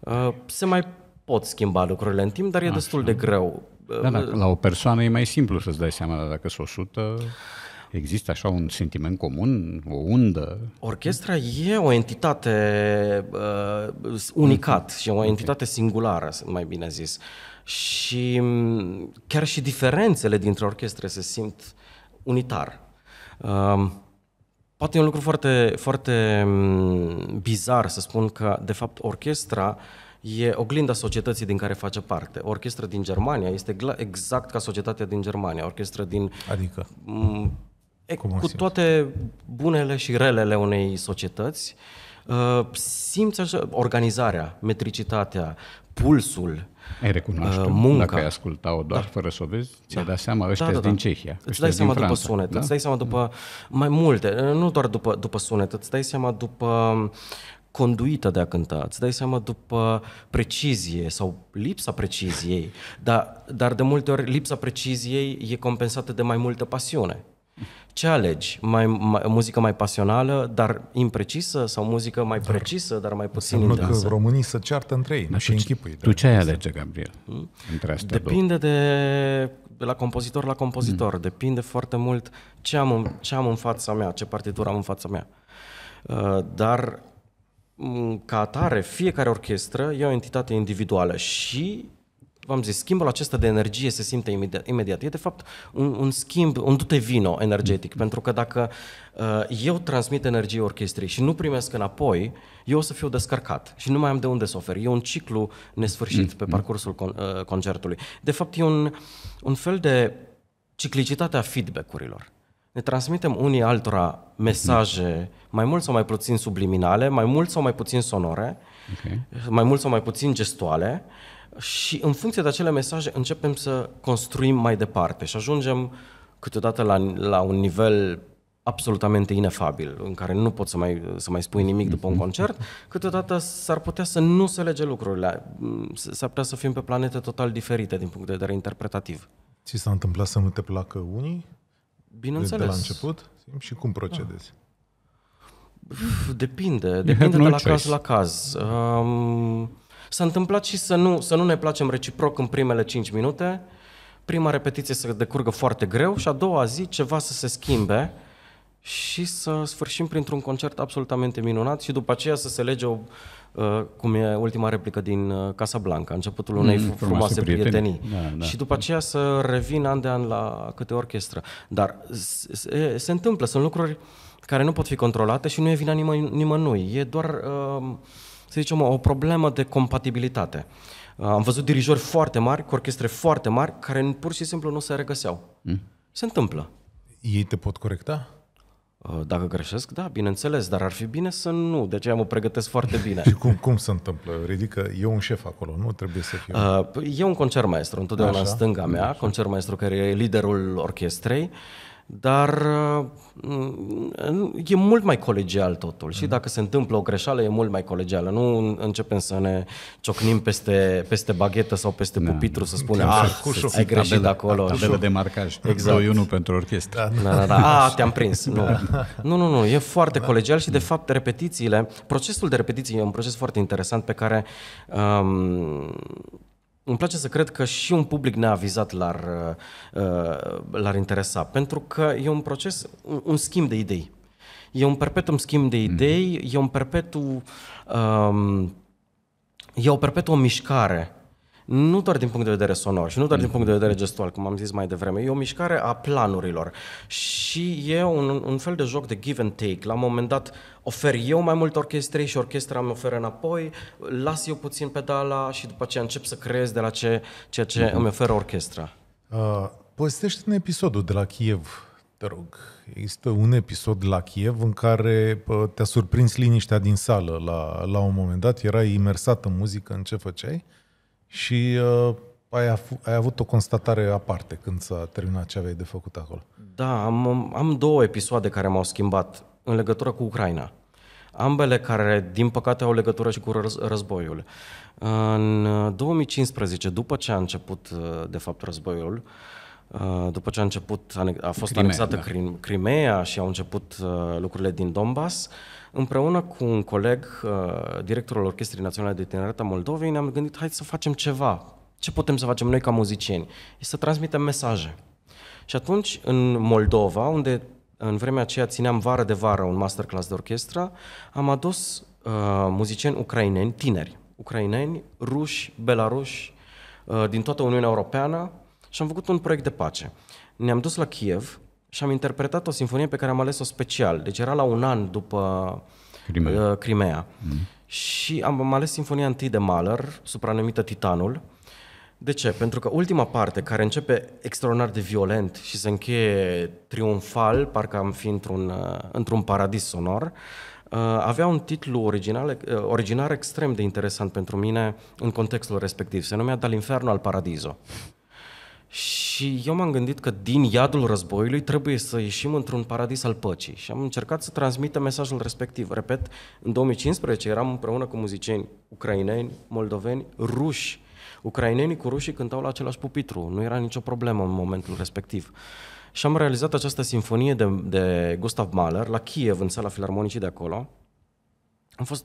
Uh, se mai pot schimba lucrurile în timp, dar e Așa. destul de greu. Da, dar uh, la o persoană e mai simplu să-ți dai seama dacă sunt 100... Există așa un sentiment comun, o undă? Orchestra e o entitate uh, unicat și o entitate singulară, mai bine zis. Și mm, chiar și diferențele dintre orchestre se simt unitar. Poate e un lucru foarte, foarte mm, bizar să spun că, de fapt, orchestra e oglinda societății din care face parte. Orchestra din Germania este exact ca societatea din Germania. Orchestra din... Adică? Mm, e, Cum cu toate bunele și relele unei societăți, uh, simți așa, organizarea, metricitatea, pulsul, ai recunoaște uh, munca. Dacă ai ascultat-o doar da. fără să o vezi, ți-ai da. dat seama, ăștia da, da, da. din Cehia. Îți dai seama după sunet, da? îți dai seama după da. mai multe, nu doar după, după sunet, îți dai seama după um, conduită de a cânta, îți dai seama după precizie sau lipsa preciziei, dar, dar de multe ori lipsa preciziei e compensată de mai multă pasiune ce alegi? Mai, mai, muzică mai pasională, dar imprecisă, sau muzică mai dar exact. precisă, dar mai puțin intensă? că românii se ceartă între ei, da, nu și închipui. Tu da. ce ai alege, Gabriel? Hmm? Între astea Depinde două. de la compozitor la compozitor, hmm. depinde foarte mult ce am, în, ce am în fața mea, ce partitură am în fața mea. Uh, dar ca atare, fiecare orchestră e o entitate individuală și v-am zis, schimbul acesta de energie se simte imediat. imediat. E de fapt un, un schimb, un dute vino energetic, mm. pentru că dacă uh, eu transmit energie orchestrei și nu primesc înapoi, eu o să fiu descărcat și nu mai am de unde să ofer. E un ciclu nesfârșit mm. pe mm. parcursul con, uh, concertului. De fapt, e un, un fel de ciclicitate a feedback-urilor. Ne transmitem unii altora mesaje mm. mai mult sau mai puțin subliminale, mai mult sau mai puțin sonore, okay. mai mult sau mai puțin gestuale, și în funcție de acele mesaje începem să construim mai departe și ajungem câteodată la, la un nivel absolutamente inefabil, în care nu poți să mai, să mai spui nimic după un mhm. concert, câteodată s-ar putea să nu se lege lucrurile, s-ar putea să fim pe planete total diferite din punct de vedere interpretativ. Ți s-a întâmplat să nu te placă unii? Bineînțeles. De la început? Și cum procedezi? Da. Depinde, depinde de la caz la caz. Um, S-a întâmplat și să nu, să nu ne placem reciproc în primele 5 minute, prima repetiție să decurgă foarte greu și a doua zi ceva să se schimbe și să sfârșim printr-un concert absolutamente minunat și după aceea să se lege o, uh, cum e ultima replică din uh, Casa Blanca, începutul unei mm, frumoase, prietenii. prietenii. Da, da. Și după aceea să revin an de an la câte orchestră. Dar se, se întâmplă, sunt lucruri care nu pot fi controlate și nu e vina nimă, nimănui. E doar... Uh, să zicem, o problemă de compatibilitate. Uh, am văzut dirijori foarte mari, cu orchestre foarte mari, care pur și simplu nu se regăseau. Mm. Se întâmplă. Ei te pot corecta? Uh, dacă greșesc, da, bineînțeles, dar ar fi bine să nu, de aceea mă pregătesc foarte bine. și cum, cum se întâmplă? Ridică, e un șef acolo, nu trebuie să fie... Uh, păi, e un concertmaestru, întotdeauna Așa. în stânga mea, concert concertmaestru care e liderul orchestrei. Uh, dar uh, e mult mai colegial totul și mhm. dacă se întâmplă o greșeală e mult mai colegială. Nu începem să ne ciocnim peste, peste baghetă sau peste da. pupitru să spunem, ah, să ai greșit tabelă, acolo. Tabelă de marcaj, exact. 2 pentru orchestră. Da, da, da. A, da. ah, te-am prins. Nu. Da. nu, nu, nu, e foarte da. colegial și de mm. fapt repetițiile, procesul de repetiții e un proces foarte interesant pe care um, îmi place să cred că și un public neavizat l-ar, uh, uh, l-ar interesa, pentru că e un proces, un, schimb de idei. E un perpetuum schimb de mhm. idei, mm-hmm. e un perpetu... Um, e o perpetuă mișcare nu doar din punct de vedere sonor și nu doar din mm. punct de vedere gestual, cum am zis mai devreme, e o mișcare a planurilor și e un, un fel de joc de give and take. La un moment dat ofer eu mai mult orchestrei și orchestra îmi oferă înapoi, las eu puțin pedala și după aceea încep să creez de la ce, ceea ce mm-hmm. îmi oferă orchestra. Uh, Păstește un episodul de la Kiev, te rog. Există un episod la Kiev în care uh, te-a surprins liniștea din sală la, la un moment dat, erai imersat în muzică, în ce făceai? și uh, ai, af- ai avut o constatare aparte când s-a terminat ce aveai de făcut acolo. Da, am, am două episoade care m-au schimbat în legătură cu Ucraina. Ambele care, din păcate, au legătură și cu răz- războiul. În 2015, uh, după ce a început, uh, de fapt, războiul, uh, Uh, după ce a început, a fost Crimea, anexată da. Crimea și au început uh, lucrurile din Donbass, împreună cu un coleg, uh, directorul Orchestrei Naționale de Tineret a Moldovei, ne-am gândit, hai să facem ceva. Ce putem să facem noi ca muzicieni? E să transmitem mesaje. Și atunci, în Moldova, unde în vremea aceea țineam vară de vară un masterclass de orchestră, am adus uh, muzicieni ucraineni, tineri, ucraineni, ruși, belaruși, uh, din toată Uniunea Europeană, și am făcut un proiect de pace. Ne-am dus la Kiev și am interpretat o sinfonie pe care am ales-o special. Deci era la un an după Crimea. Uh, Crimea. Mm. Și am, am ales sinfonia întâi de Mahler, supranumită Titanul. De ce? Pentru că ultima parte, care începe extraordinar de violent și se încheie triumfal, parcă am fi într-un, uh, într-un paradis sonor, uh, avea un titlu original, uh, originar extrem de interesant pentru mine în contextul respectiv. Se numea Dal Inferno al Paradiso. Și eu m-am gândit că din iadul războiului trebuie să ieșim într-un paradis al păcii și am încercat să transmită mesajul respectiv. Repet, în 2015 eram împreună cu muzicieni ucraineni, moldoveni, ruși. Ucrainenii cu rușii cântau la același pupitru, nu era nicio problemă în momentul respectiv. Și am realizat această sinfonie de, de Gustav Mahler la Kiev, în sala filarmonicii de acolo. Am fost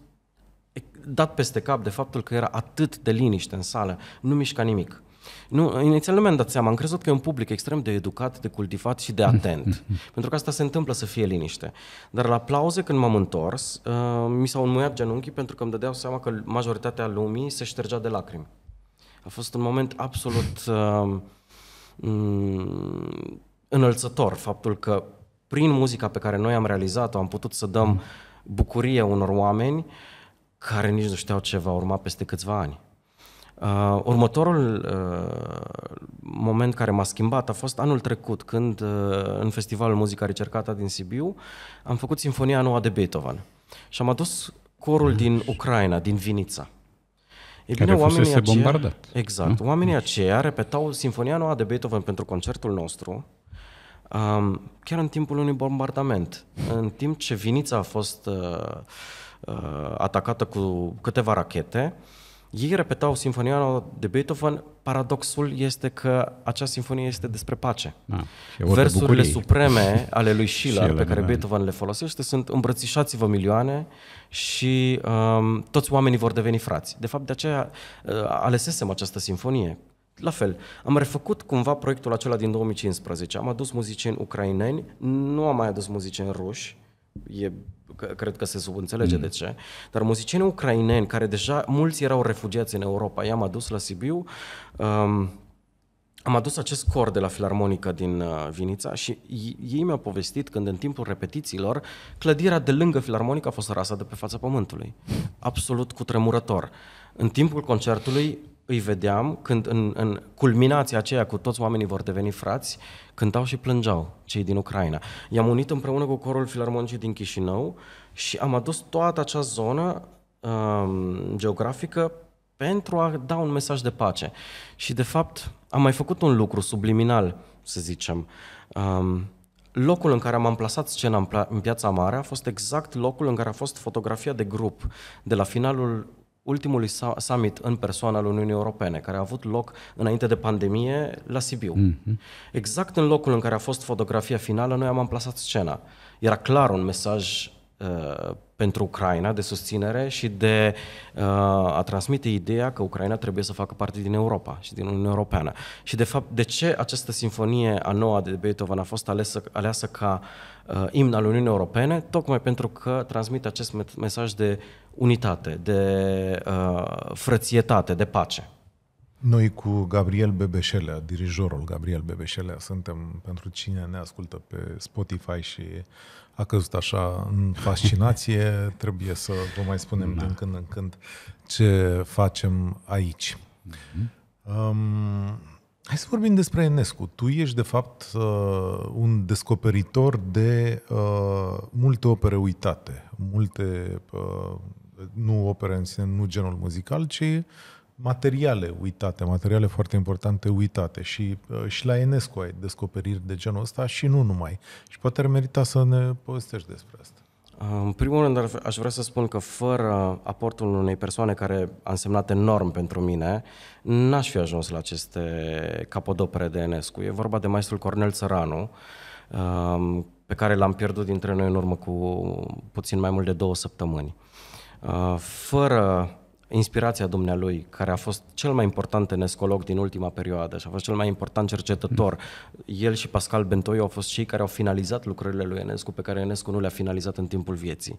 dat peste cap de faptul că era atât de liniște în sală, nu mișca nimic. Nu, inițial nu mi-am dat seama, am crezut că e un public extrem de educat, de cultivat și de atent. Mm-hmm. Mm-hmm. pentru că asta se întâmplă să fie liniște. Dar la aplauze când m-am întors, uh, mi s-au înmuiat genunchii pentru că îmi dădeau seama că majoritatea lumii se ștergea de lacrimi. A fost un moment absolut uh, mm, înălțător faptul că prin muzica pe care noi am realizat-o am putut să dăm mm. bucurie unor oameni care nici nu știau ce va urma peste câțiva ani. Uh, următorul uh, moment care m-a schimbat a fost anul trecut, când uh, în Festivalul Muzica Recercată din Sibiu am făcut Sinfonia Noua de Beethoven și am adus corul din Ucraina, din Vinița. E bine, care oamenii aceia, bombardat. Exact. Nu? Oamenii aceia repetau Sinfonia Noua de Beethoven pentru concertul nostru, um, chiar în timpul unui bombardament. În timp ce Vinița a fost uh, uh, atacată cu câteva rachete, uh, ei repetau Sinfonia 9 de Beethoven, paradoxul este că acea sinfonie este despre pace. Da, Versurile supreme ale lui Schiller, pe care da. Beethoven le folosește, sunt îmbrățișați-vă milioane și um, toți oamenii vor deveni frați. De fapt, de aceea uh, alesesem această sinfonie. La fel, am refăcut cumva proiectul acela din 2015. Am adus muzicieni ucraineni, nu am mai adus muzicieni ruși, e cred că se subînțelege mm. de ce, dar muzicienii ucraineni, care deja mulți erau refugiați în Europa, i-am adus la Sibiu, um, am adus acest cor de la Filarmonică din uh, Vinița și ei mi-au povestit când în timpul repetițiilor clădirea de lângă Filarmonică a fost rasă de pe fața pământului. Absolut cutremurător. În timpul concertului îi vedeam când în, în culminația aceea cu toți oamenii vor deveni frați, cântau și plângeau cei din Ucraina. I-am unit împreună cu corul filarmonicii din Chișinău și am adus toată acea zonă um, geografică pentru a da un mesaj de pace. Și de fapt am mai făcut un lucru subliminal, să zicem. Um, locul în care am amplasat scena în, pla- în Piața Mare a fost exact locul în care a fost fotografia de grup de la finalul ultimului summit în persoană al Uniunii Europene, care a avut loc înainte de pandemie la Sibiu. Mm-hmm. Exact în locul în care a fost fotografia finală, noi am amplasat scena. Era clar un mesaj uh, pentru Ucraina de susținere și de uh, a transmite ideea că Ucraina trebuie să facă parte din Europa și din Uniunea Europeană. Și de fapt, de ce această sinfonie a noua de Beethoven a fost alesă, aleasă ca uh, imn al Uniunii Europene? Tocmai pentru că transmite acest mesaj de unitate, de uh, frățietate, de pace. Noi cu Gabriel Bebeșelea, dirijorul Gabriel Bebeșelea, suntem, pentru cine ne ascultă pe Spotify și a căzut așa în fascinație, trebuie să vă mai spunem da. din când în când ce facem aici. Mm-hmm. Um, hai să vorbim despre Enescu. Tu ești, de fapt, uh, un descoperitor de uh, multe opere uitate, multe... Uh, nu opere în sine, nu genul muzical, ci materiale uitate, materiale foarte importante uitate și, uh, și la Enescu ai descoperiri de genul ăsta și nu numai. Și poate ar merita să ne povestești despre asta. Uh, în primul rând aș vrea să spun că fără aportul unei persoane care a însemnat enorm pentru mine, n-aș fi ajuns la aceste capodopere de Enescu. E vorba de maestrul Cornel Țăranu, uh, pe care l-am pierdut dintre noi în urmă cu puțin mai mult de două săptămâni. Uh, fără inspirația dumnealui, care a fost cel mai important tenescolog din ultima perioadă și a fost cel mai important cercetător. Mm. El și Pascal Bentoi au fost cei care au finalizat lucrările lui Enescu, pe care Enescu nu le-a finalizat în timpul vieții.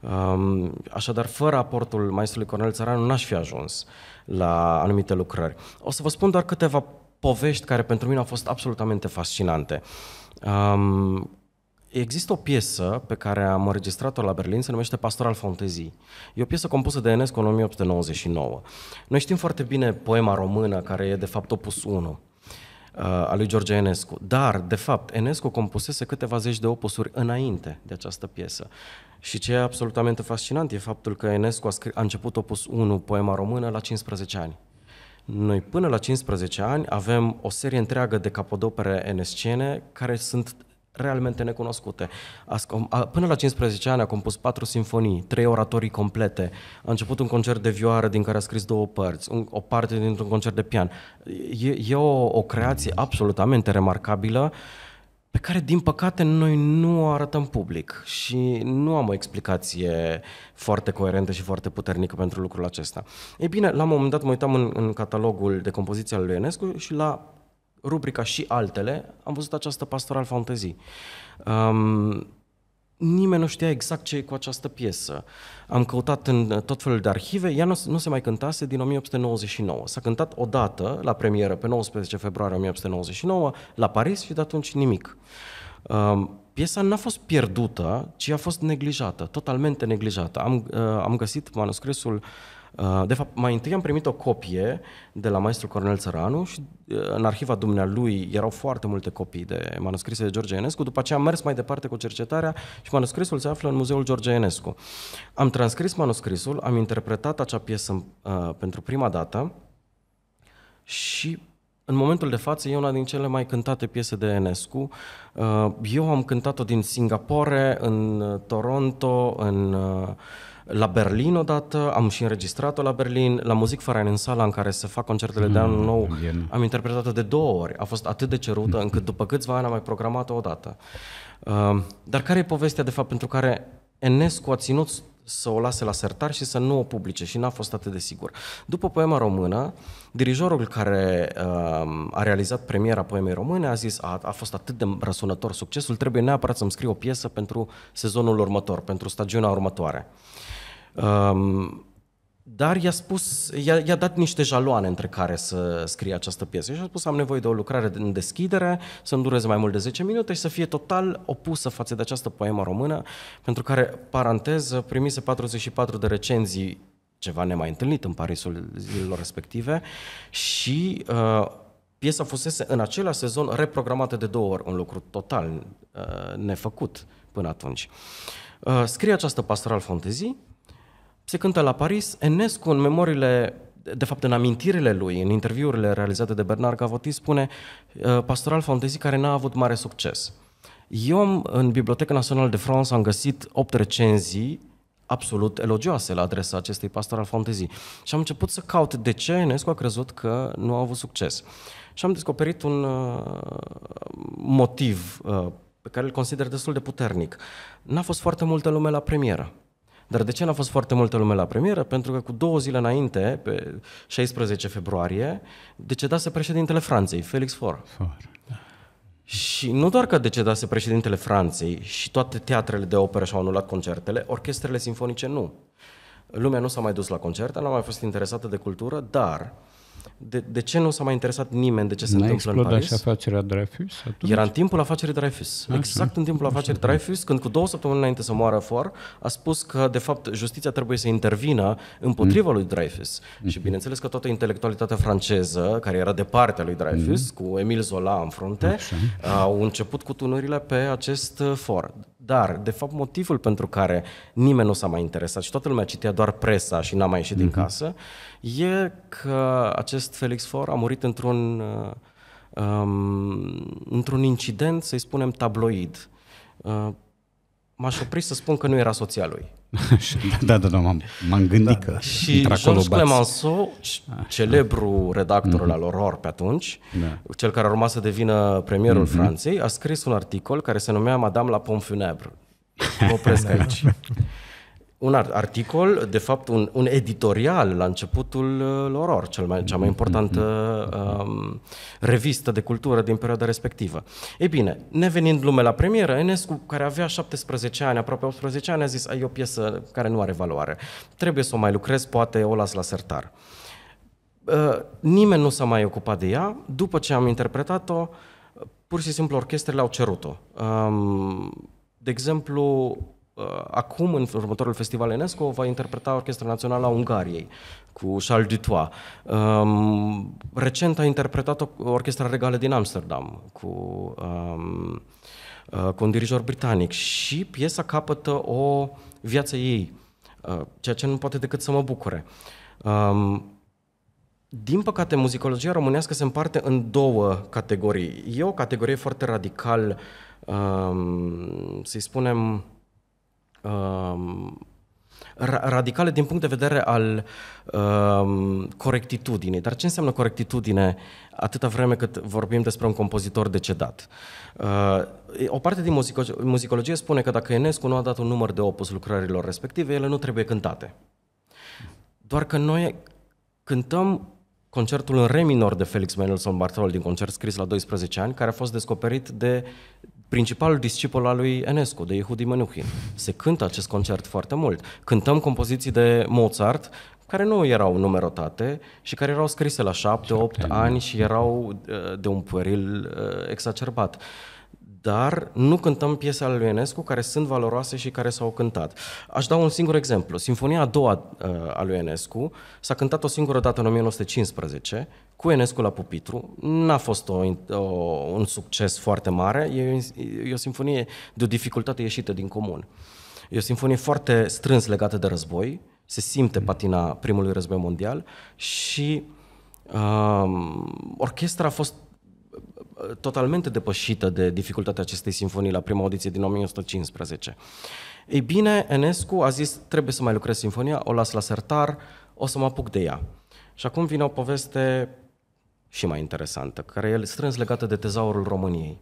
Um, așadar, fără aportul maestrului Cornel Țăranu, n-aș fi ajuns la anumite lucrări. O să vă spun doar câteva povești care pentru mine au fost absolutamente fascinante. Um, Există o piesă pe care am înregistrat-o la Berlin, se numește Pastoral Fantezii. E o piesă compusă de Enescu în 1899. Noi știm foarte bine poema română, care e de fapt opus 1 uh, a lui George Enescu. Dar, de fapt, Enescu compusese câteva zeci de opusuri înainte de această piesă. Și ce e absolutamente fascinant e faptul că Enescu a, a început opus 1, poema română, la 15 ani. Noi până la 15 ani avem o serie întreagă de capodopere enescene care sunt realmente necunoscute. Până la 15 ani a compus patru sinfonii, trei oratorii complete, a început un concert de vioară din care a scris două părți, un, o parte dintr-un concert de pian. E, e o, o creație absolutamente remarcabilă pe care, din păcate, noi nu o arătăm public și nu am o explicație foarte coerentă și foarte puternică pentru lucrul acesta. Ei bine, la un moment dat mă uitam în, în catalogul de compoziție al lui Enescu și la rubrica și altele, am văzut această pastoral fantasy. Um, nimeni nu știa exact ce e cu această piesă. Am căutat în tot felul de arhive, ea nu, nu se mai cântase din 1899. S-a cântat odată la premieră pe 19 februarie 1899 la Paris și de atunci nimic. Um, piesa n-a fost pierdută, ci a fost neglijată, totalmente neglijată. Am, uh, am găsit manuscrisul Uh, de fapt, mai întâi am primit o copie de la maestru Cornel Țăranu și uh, în arhiva dumnealui erau foarte multe copii de manuscrise de George Enescu. După aceea am mers mai departe cu cercetarea și manuscrisul se află în Muzeul George Enescu. Am transcris manuscrisul, am interpretat acea piesă uh, pentru prima dată și în momentul de față e una din cele mai cântate piese de Enescu. Uh, eu am cântat-o din Singapore, în Toronto, în uh, la Berlin odată, am și înregistrat-o la Berlin, la Muzic Farain în sala în care se fac concertele mm, de anul hmm, nou, bien. am interpretat-o de două ori, a fost atât de cerută încât după câțiva ani am mai programat-o odată. Uh, dar care e povestea de fapt pentru care Enescu a ținut să o lase la sertar și să nu o publice și n-a fost atât de sigur. După poema română, dirijorul care uh, a realizat premiera poemei române a zis a, a fost atât de răsunător succesul, trebuie neapărat să-mi scriu o piesă pentru sezonul următor, pentru stagiunea următoare. Uh, Um, dar i-a spus, i-a, i-a dat niște jaloane între care să scrie această piesă și a spus am nevoie de o lucrare în deschidere, să nu dureze mai mult de 10 minute și să fie total opusă față de această poemă română, pentru care, paranteză, primise 44 de recenzii, ceva nemai întâlnit în Parisul zilelor respective și uh, piesa fusese în același sezon reprogramată de două ori, un lucru total uh, nefăcut până atunci. Uh, scrie această pastoral fantezii, se cântă la Paris. Enescu, în memoriile, de fapt în amintirile lui, în interviurile realizate de Bernard Gavotti, spune uh, pastoral fantezii care n-a avut mare succes. Eu, în Biblioteca Națională de France, am găsit opt recenzii absolut elogioase la adresa acestei pastoral fantezii. Și am început să caut de ce Enescu a crezut că nu a avut succes. Și am descoperit un uh, motiv uh, pe care îl consider destul de puternic. N-a fost foarte multă lume la premieră. Dar de ce n-a fost foarte multă lume la premieră? Pentru că cu două zile înainte, pe 16 februarie, decedase președintele Franței, Felix Faure. Faure. Da. Și nu doar că decedase președintele Franței și toate teatrele de operă și-au anulat concertele, orchestrele simfonice nu. Lumea nu s-a mai dus la concerte, n-a mai fost interesată de cultură, dar uh, de, de ce nu s-a mai interesat nimeni de ce se N-a întâmplă în Paris? și afacerea Dreyfus atunci? Era în timpul afacerii Dreyfus. Așa. Exact în timpul afacerii Dreyfus, când cu două săptămâni înainte să moară For, a spus că, de fapt, justiția trebuie să intervină împotriva mm. lui Dreyfus. Mm. Și mm-hmm. bineînțeles că toată intelectualitatea franceză, care era de partea lui Dreyfus, mm. cu Emil Zola în frunte, Așa. au început cu tunurile pe acest uh, For. Dar, de fapt, motivul pentru care nimeni nu s-a mai interesat și toată lumea citea doar presa și n-a mai ieșit mm-hmm. din casă, e că acest Felix For a murit într-un, uh, um, într-un incident, să-i spunem, tabloid. Uh, m-aș opri să spun că nu era soția lui. da, da, da, m-am, m-am gândit da. că Și Georges Clemenceau, ah. celebru redactor mm-hmm. al Auror pe atunci, da. cel care a urmat să devină premierul mm-hmm. Franței, a scris un articol care se numea Madame la Pomme Funèbre. Mă opresc da. aici. un articol, de fapt un, un editorial la începutul uh, lor, or, cel mai, cea mai importantă um, revistă de cultură din perioada respectivă. Ei bine, nevenind lume la premieră, Enescu, care avea 17 ani, aproape 18 ani, a zis, ai o piesă care nu are valoare, trebuie să o mai lucrez, poate o las la sertar. Uh, nimeni nu s-a mai ocupat de ea, după ce am interpretat-o, pur și simplu orchestrele au cerut-o. Um, de exemplu, Uh, acum, în următorul festival UNESCO, va interpreta Orchestra Națională a Ungariei cu Charles Dutois. Um, recent a interpretat Orchestra Regală din Amsterdam cu, um, uh, cu un dirijor britanic și piesa capătă o viață ei, uh, ceea ce nu poate decât să mă bucure. Um, din păcate, muzicologia românească se împarte în două categorii. E o categorie foarte radical, um, să-i spunem, radicale din punct de vedere al corectitudinii. Dar ce înseamnă corectitudine atâta vreme cât vorbim despre un compozitor decedat? Uh, o parte din muzico- muzicologie spune că dacă Enescu nu a dat un număr de opus lucrărilor respective, ele nu trebuie cântate. Doar că noi cântăm concertul în re minor de Felix Mendelssohn Bartol din concert scris la 12 ani, care a fost descoperit de principalul discipol al lui Enescu, de Yehudi Menuhin. Se cântă acest concert foarte mult. Cântăm compoziții de Mozart, care nu erau numerotate și care erau scrise la șapte, opt ani și erau uh, de un păril uh, exacerbat. Uh, dar nu cântăm piese ale lui Enescu care sunt valoroase și care s-au cântat. Aș da un singur exemplu. Sinfonia a doua uh, a lui Enescu s-a cântat o singură dată în 1915 cu Enescu la pupitru. N-a fost o, o, un succes foarte mare. E, e o sinfonie de o dificultate ieșită din comun. E o sinfonie foarte strâns legată de război. Se simte patina primului război mondial și um, orchestra a fost totalmente depășită de dificultatea acestei sinfonii la prima audiție din 1915. Ei bine, Enescu a zis, trebuie să mai lucrez sinfonia, o las la sertar, o să mă apuc de ea. Și acum vine o poveste și mai interesantă, care e strâns legată de tezaurul României.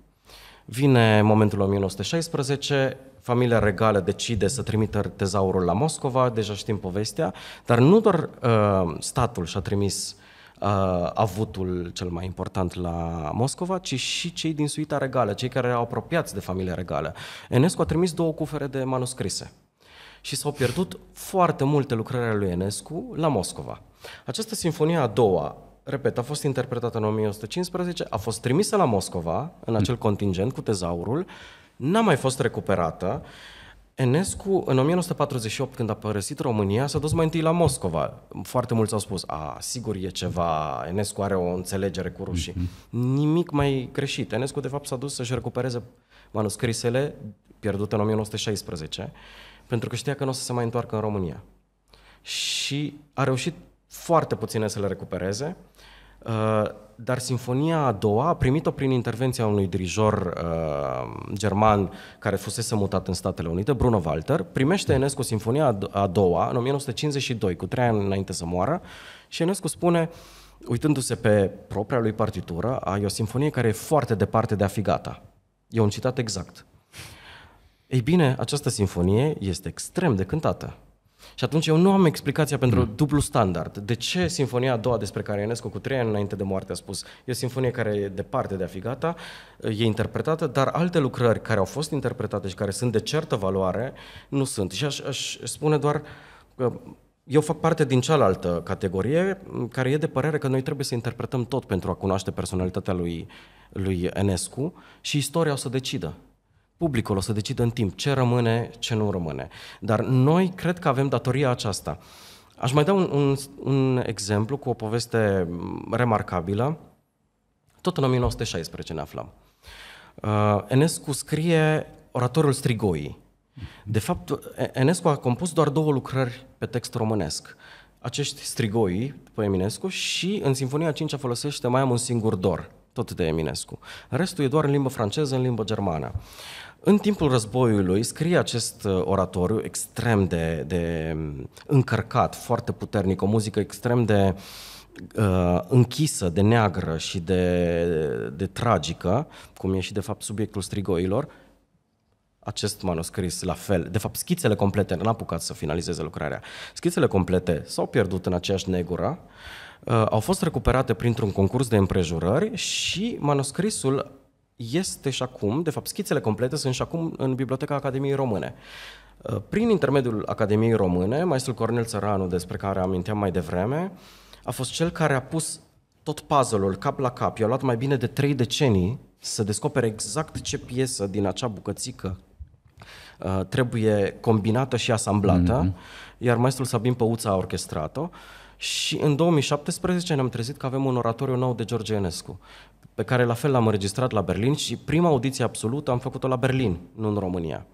Vine momentul 1916, familia regală decide să trimită tezaurul la Moscova, deja știm povestea, dar nu doar uh, statul și-a trimis uh, avutul cel mai important la Moscova, ci și cei din suita regală, cei care erau apropiați de familia regală. Enescu a trimis două cufere de manuscrise și s-au pierdut foarte multe lucrări ale lui Enescu la Moscova. Această sinfonie a doua, repet, a fost interpretată în 1915, a fost trimisă la Moscova, în acel contingent cu tezaurul, n-a mai fost recuperată Enescu, în 1948, când a părăsit România, s-a dus mai întâi la Moscova. Foarte mulți au spus, a, sigur e ceva, Enescu are o înțelegere cu rușii. Mm-hmm. Nimic mai greșit. Enescu, de fapt, s-a dus să-și recupereze manuscrisele pierdute în 1916, pentru că știa că nu o să se mai întoarcă în România. Și a reușit foarte puține să le recupereze Uh, dar Sinfonia a doua a primit-o prin intervenția unui dirijor uh, german care fusese mutat în Statele Unite, Bruno Walter, primește hmm. Enescu Sinfonia a doua în 1952, cu trei ani înainte să moară, și Enescu spune, uitându-se pe propria lui partitură, ai o sinfonie care e foarte departe de a fi gata. E un citat exact. Ei bine, această sinfonie este extrem de cântată. Și atunci eu nu am explicația pentru mm. dublu standard. De ce Sinfonia a doua, despre care Ionescu cu trei ani înainte de moarte a spus, e o sinfonie care e departe de a fi gata, e interpretată, dar alte lucrări care au fost interpretate și care sunt de certă valoare, nu sunt. Și aș, aș spune doar că eu fac parte din cealaltă categorie, care e de părere că noi trebuie să interpretăm tot pentru a cunoaște personalitatea lui, lui Enescu și istoria o să decidă. Publicul o să decidă în timp ce rămâne, ce nu rămâne. Dar noi cred că avem datoria aceasta. Aș mai da un, un, un exemplu cu o poveste remarcabilă. Tot în 1916 ne aflam. Uh, Enescu scrie Oratorul Strigoii. De fapt, Enescu a compus doar două lucrări pe text românesc. Acești strigoi, pe Eminescu, și în Sinfonia 5 folosește mai am un singur dor, tot de Eminescu. Restul e doar în limbă franceză, în limbă germană. Uh, în timpul războiului scrie acest uh, oratoriu extrem de, de mm, încărcat, foarte puternic, o muzică extrem de uh, închisă, de neagră și de, de tragică, cum e și de fapt subiectul strigoilor, acest manuscris la fel. De fapt, schițele complete, n-a apucat să finalizeze lucrarea, schițele complete s-au pierdut în aceeași negură, uh, au fost recuperate printr-un concurs de împrejurări și manuscrisul este și acum, de fapt schițele complete sunt și acum în Biblioteca Academiei Române. Uh, prin intermediul Academiei Române, maestrul Cornel Țăranu, despre care aminteam mai devreme, a fost cel care a pus tot puzzle-ul cap la cap. I-a luat mai bine de trei decenii să descopere exact ce piesă din acea bucățică uh, trebuie combinată și asamblată, mm-hmm. iar maestrul Sabin Păuța a orchestrat-o. Uh, și în 2017 ne-am trezit că avem un oratoriu nou de George Enescu, pe care la fel l-am înregistrat la Berlin și prima audiție absolută am făcut-o la Berlin, nu în România.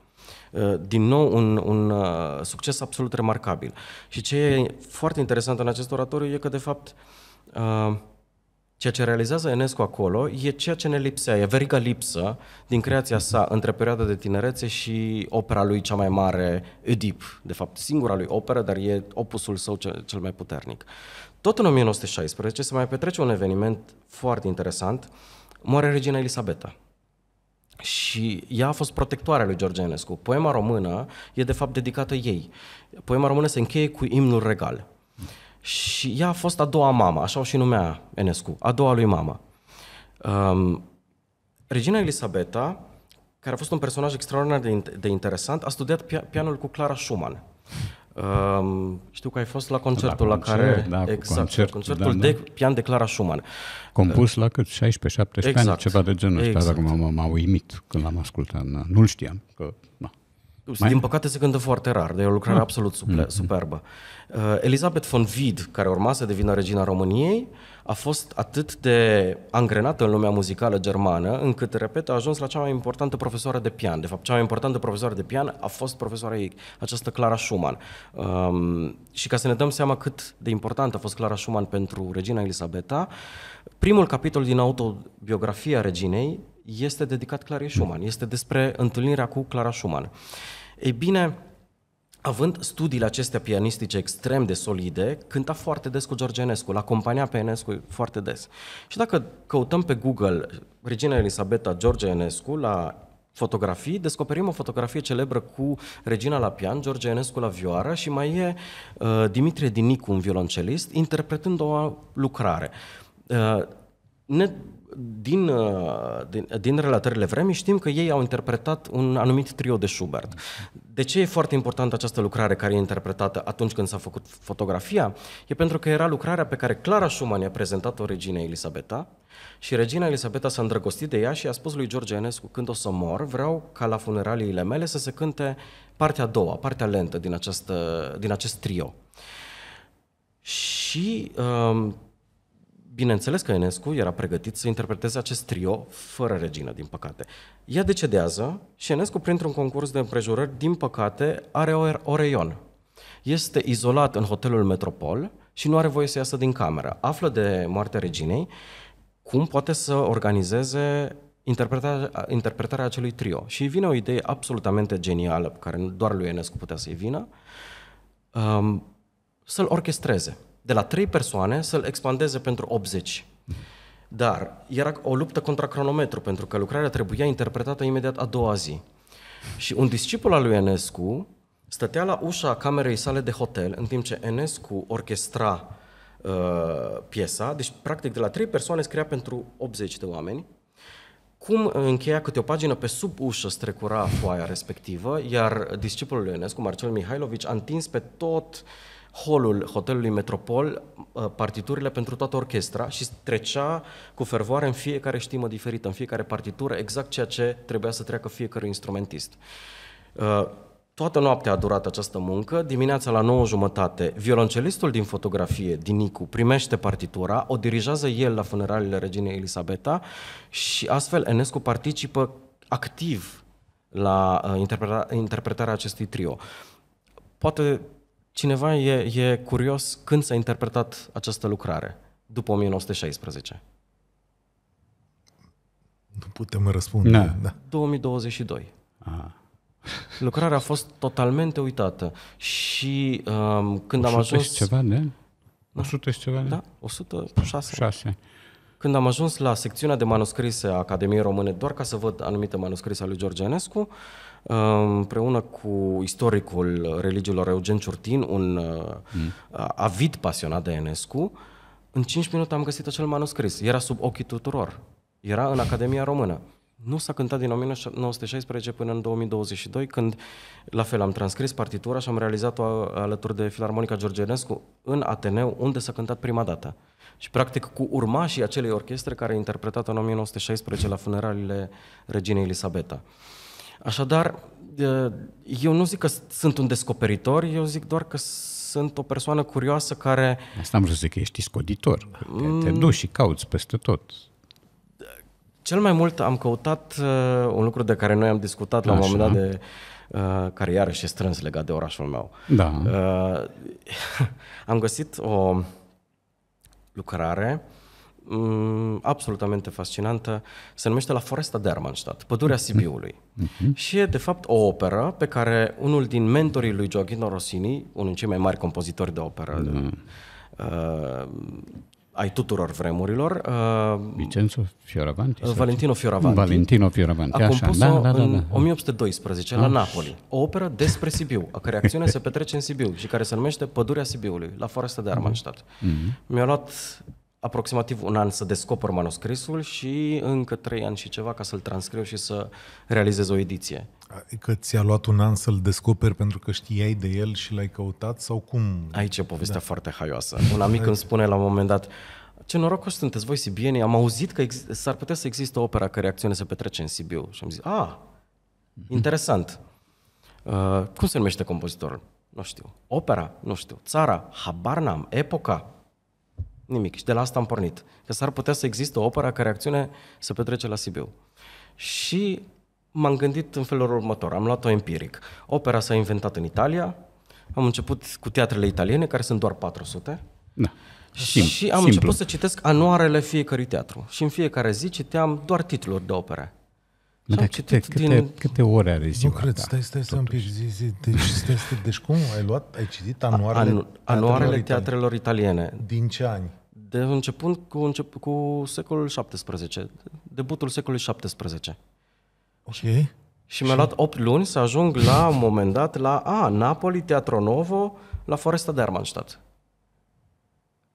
Uh, din nou, un, un uh, succes absolut remarcabil. Și ce e foarte interesant în acest oratoriu e că, de fapt, uh, Ceea ce realizează Enescu acolo e ceea ce ne lipsea, e veriga lipsă din creația sa între perioada de tinerețe și opera lui cea mai mare, Oedip, de fapt singura lui operă, dar e opusul său cel mai puternic. Tot în 1916 se mai petrece un eveniment foarte interesant, moare regina Elisabeta. Și ea a fost protectoarea lui George Enescu. Poema română e de fapt dedicată ei. Poema română se încheie cu imnul regal și ea a fost a doua mamă, așa o și numea Enescu, a doua lui mama. Um, Regina Elisabeta, care a fost un personaj extraordinar de, de interesant, a studiat pia- pianul cu Clara Schumann. Um, știu că ai fost la concertul la, da, concert, la care... Da, exact, concert, concertul da, de da. pian de Clara Schumann. Compus uh, la cât? 16-17 exact, ani? Ceva de genul ăsta. Exact. dacă m-a, m-a uimit când l-am ascultat. Nu-l știam. Că, na. Mai? Din păcate se gândă foarte rar, dar e o lucrare mm. absolut suple- mm. superbă. Uh, Elizabeth von Vid, care urma să devină regina României, a fost atât de angrenată în lumea muzicală germană, încât, repet, a ajuns la cea mai importantă profesoară de pian. De fapt, cea mai importantă profesoară de pian a fost profesoara ei, această Clara Schumann. Um, și ca să ne dăm seama cât de importantă a fost Clara Schumann pentru regina Elisabeta, primul capitol din autobiografia reginei este dedicat Clarei Schumann, este despre întâlnirea cu Clara Schumann. Ei bine, Având studiile acestea pianistice extrem de solide, cânta foarte des cu Enescu, la compania pe Enescu foarte des. Și dacă căutăm pe Google Regina Elisabeta George Enescu la fotografii, descoperim o fotografie celebră cu Regina la pian, George Enescu la vioară și mai e uh, Dimitrie Dinicu, un violoncelist, interpretând o lucrare. Uh, ne din, uh, din, din relatările vremii știm că ei au interpretat un anumit trio de Schubert. De ce e foarte importantă această lucrare care e interpretată atunci când s-a făcut fotografia? E pentru că era lucrarea pe care Clara Schumann i-a prezentat-o reginei Elisabeta și regina Elisabeta s-a îndrăgostit de ea și a spus lui George Enescu, când o să mor, vreau ca la funeraliile mele să se cânte partea a doua, partea lentă din, această, din acest trio. Și uh, Bineînțeles că Enescu era pregătit să interpreteze acest trio fără regină, din păcate. Ea decedează și Enescu, printr-un concurs de împrejurări, din păcate, are oreion. Er-, este izolat în hotelul Metropol și nu are voie să iasă din cameră. Află de moartea reginei cum poate să organizeze interpretarea, interpretarea acelui trio. Și vine o idee absolutamente genială, pe care doar lui Enescu putea să-i vină, um, să-l orchestreze de la 3 persoane să-l expandeze pentru 80. Dar era o luptă contra cronometru, pentru că lucrarea trebuia interpretată imediat a doua zi. Și un discipol al lui Enescu stătea la ușa camerei sale de hotel, în timp ce Enescu orchestra uh, piesa, deci practic de la trei persoane scria pentru 80 de oameni, cum încheia câte o pagină pe sub ușă strecura foaia respectivă, iar discipolul lui Enescu, Marcel Mihailovici, a întins pe tot uh, holul hotelului Metropol uh, partiturile pentru toată orchestra și trecea cu fervoare în fiecare știmă diferită, în fiecare partitură, exact ceea ce trebuia să treacă fiecare instrumentist. Uh, toată noaptea a durat această muncă, dimineața la 9 jumătate, violoncelistul din fotografie, din Nicu, primește partitura, o dirijează el la funeralele reginei Elisabeta și astfel Enescu participă activ la uh, interpretarea acestui trio. Poate cineva e, e curios când s-a interpretat această lucrare după 1916. Nu putem răspunde. Da. 2022. Da. Aha. Lucrarea a fost totalmente uitată și um, când am ajuns... ceva, ne? Da? 100 și ceva, ne? Da, 106. 6. Când am ajuns la secțiunea de manuscrise a Academiei Române, doar ca să văd anumite manuscrise ale lui Georgianescu, uh, împreună cu istoricul religiilor Eugen Ciurtin, un uh, mm. avid pasionat de Enescu, în 5 minute am găsit acel manuscris. Era sub ochii tuturor. Era în Academia Română. Nu s-a cântat din 1916 până în 2022, când la fel am transcris partitura și am realizat-o alături de Filarmonica Enescu în Ateneu, unde s-a cântat prima dată. Și practic cu urmașii acelei orchestre care a interpretat în 1916 la funeralile reginei Elisabeta. Așadar, eu nu zic că sunt un descoperitor, eu zic doar că sunt o persoană curioasă care... Asta am vrut să zic că ești scoditor, te, te mm. duci și cauți peste tot. Cel mai mult am căutat uh, un lucru de care noi am discutat Așa. la un moment dat, de, uh, care iarăși e strâns legat de orașul meu. Da. Uh, am găsit o lucrare Mm, absolutamente fascinantă, se numește La Foresta de Armanstadt, Pădurea mhm. Sibiului. Uh-huh. Și e, de fapt, o operă pe care unul din mentorii lui Gioachino Rossini, unul din cei mai mari compozitori de operă uh-huh. uh, ai tuturor vremurilor... Uh, Vincenzo Fioravanti? Uh, Valentino Fioravanti. Valentino Fioravanti, a așa. Da, da, da, în 1812, da. la ah. Napoli, o operă despre Sibiu, a care acțiune se petrece în Sibiu și care se numește Pădurea Sibiului, la Foresta de Armanstadt. Uh-huh. Mi-a luat aproximativ un an să descoper manuscrisul și încă trei ani și ceva ca să-l transcriu și să realizez o ediție. Adică ți-a luat un an să-l descoperi pentru că știai de el și l-ai căutat sau cum? Aici e povestea da. foarte haioasă. Un amic îmi spune la un moment dat, ce norocoși sunteți voi sibieni, am auzit că ex- s-ar putea să există opera care acțiune se petrece în Sibiu. Și am zis, a, ah, mhm. interesant. Uh, cum se numește compozitorul? Nu știu. Opera? Nu știu. Țara? Habar n-am. Epoca? Nimic. Și de la asta am pornit. Că s-ar putea să existe o opera care acțiune să petrece la Sibiu. Și m-am gândit în felul următor. Am luat-o empiric. Opera s-a inventat în Italia. Am început cu teatrele italiene, care sunt doar 400. Da. Sim, și am simplu. început să citesc anuarele fiecărui teatru. Și în fiecare zi citeam doar titluri de opere. Da, câte, câte, din... câte ore are ziua Nu cred, Stai, da. stai, stai, stai un pic. Zi, zi, deci, stai, stai, deci cum ai luat, ai citit anuarele, anuarele teatrelor, teatrelor italiene? Din ce ani? de începând cu, încep, cu secolul 17, debutul secolului 17. Ok. Și, și mi-a luat 8 luni să ajung la un moment dat la a, Napoli, Teatro Novo, la Foresta de Armanstadt.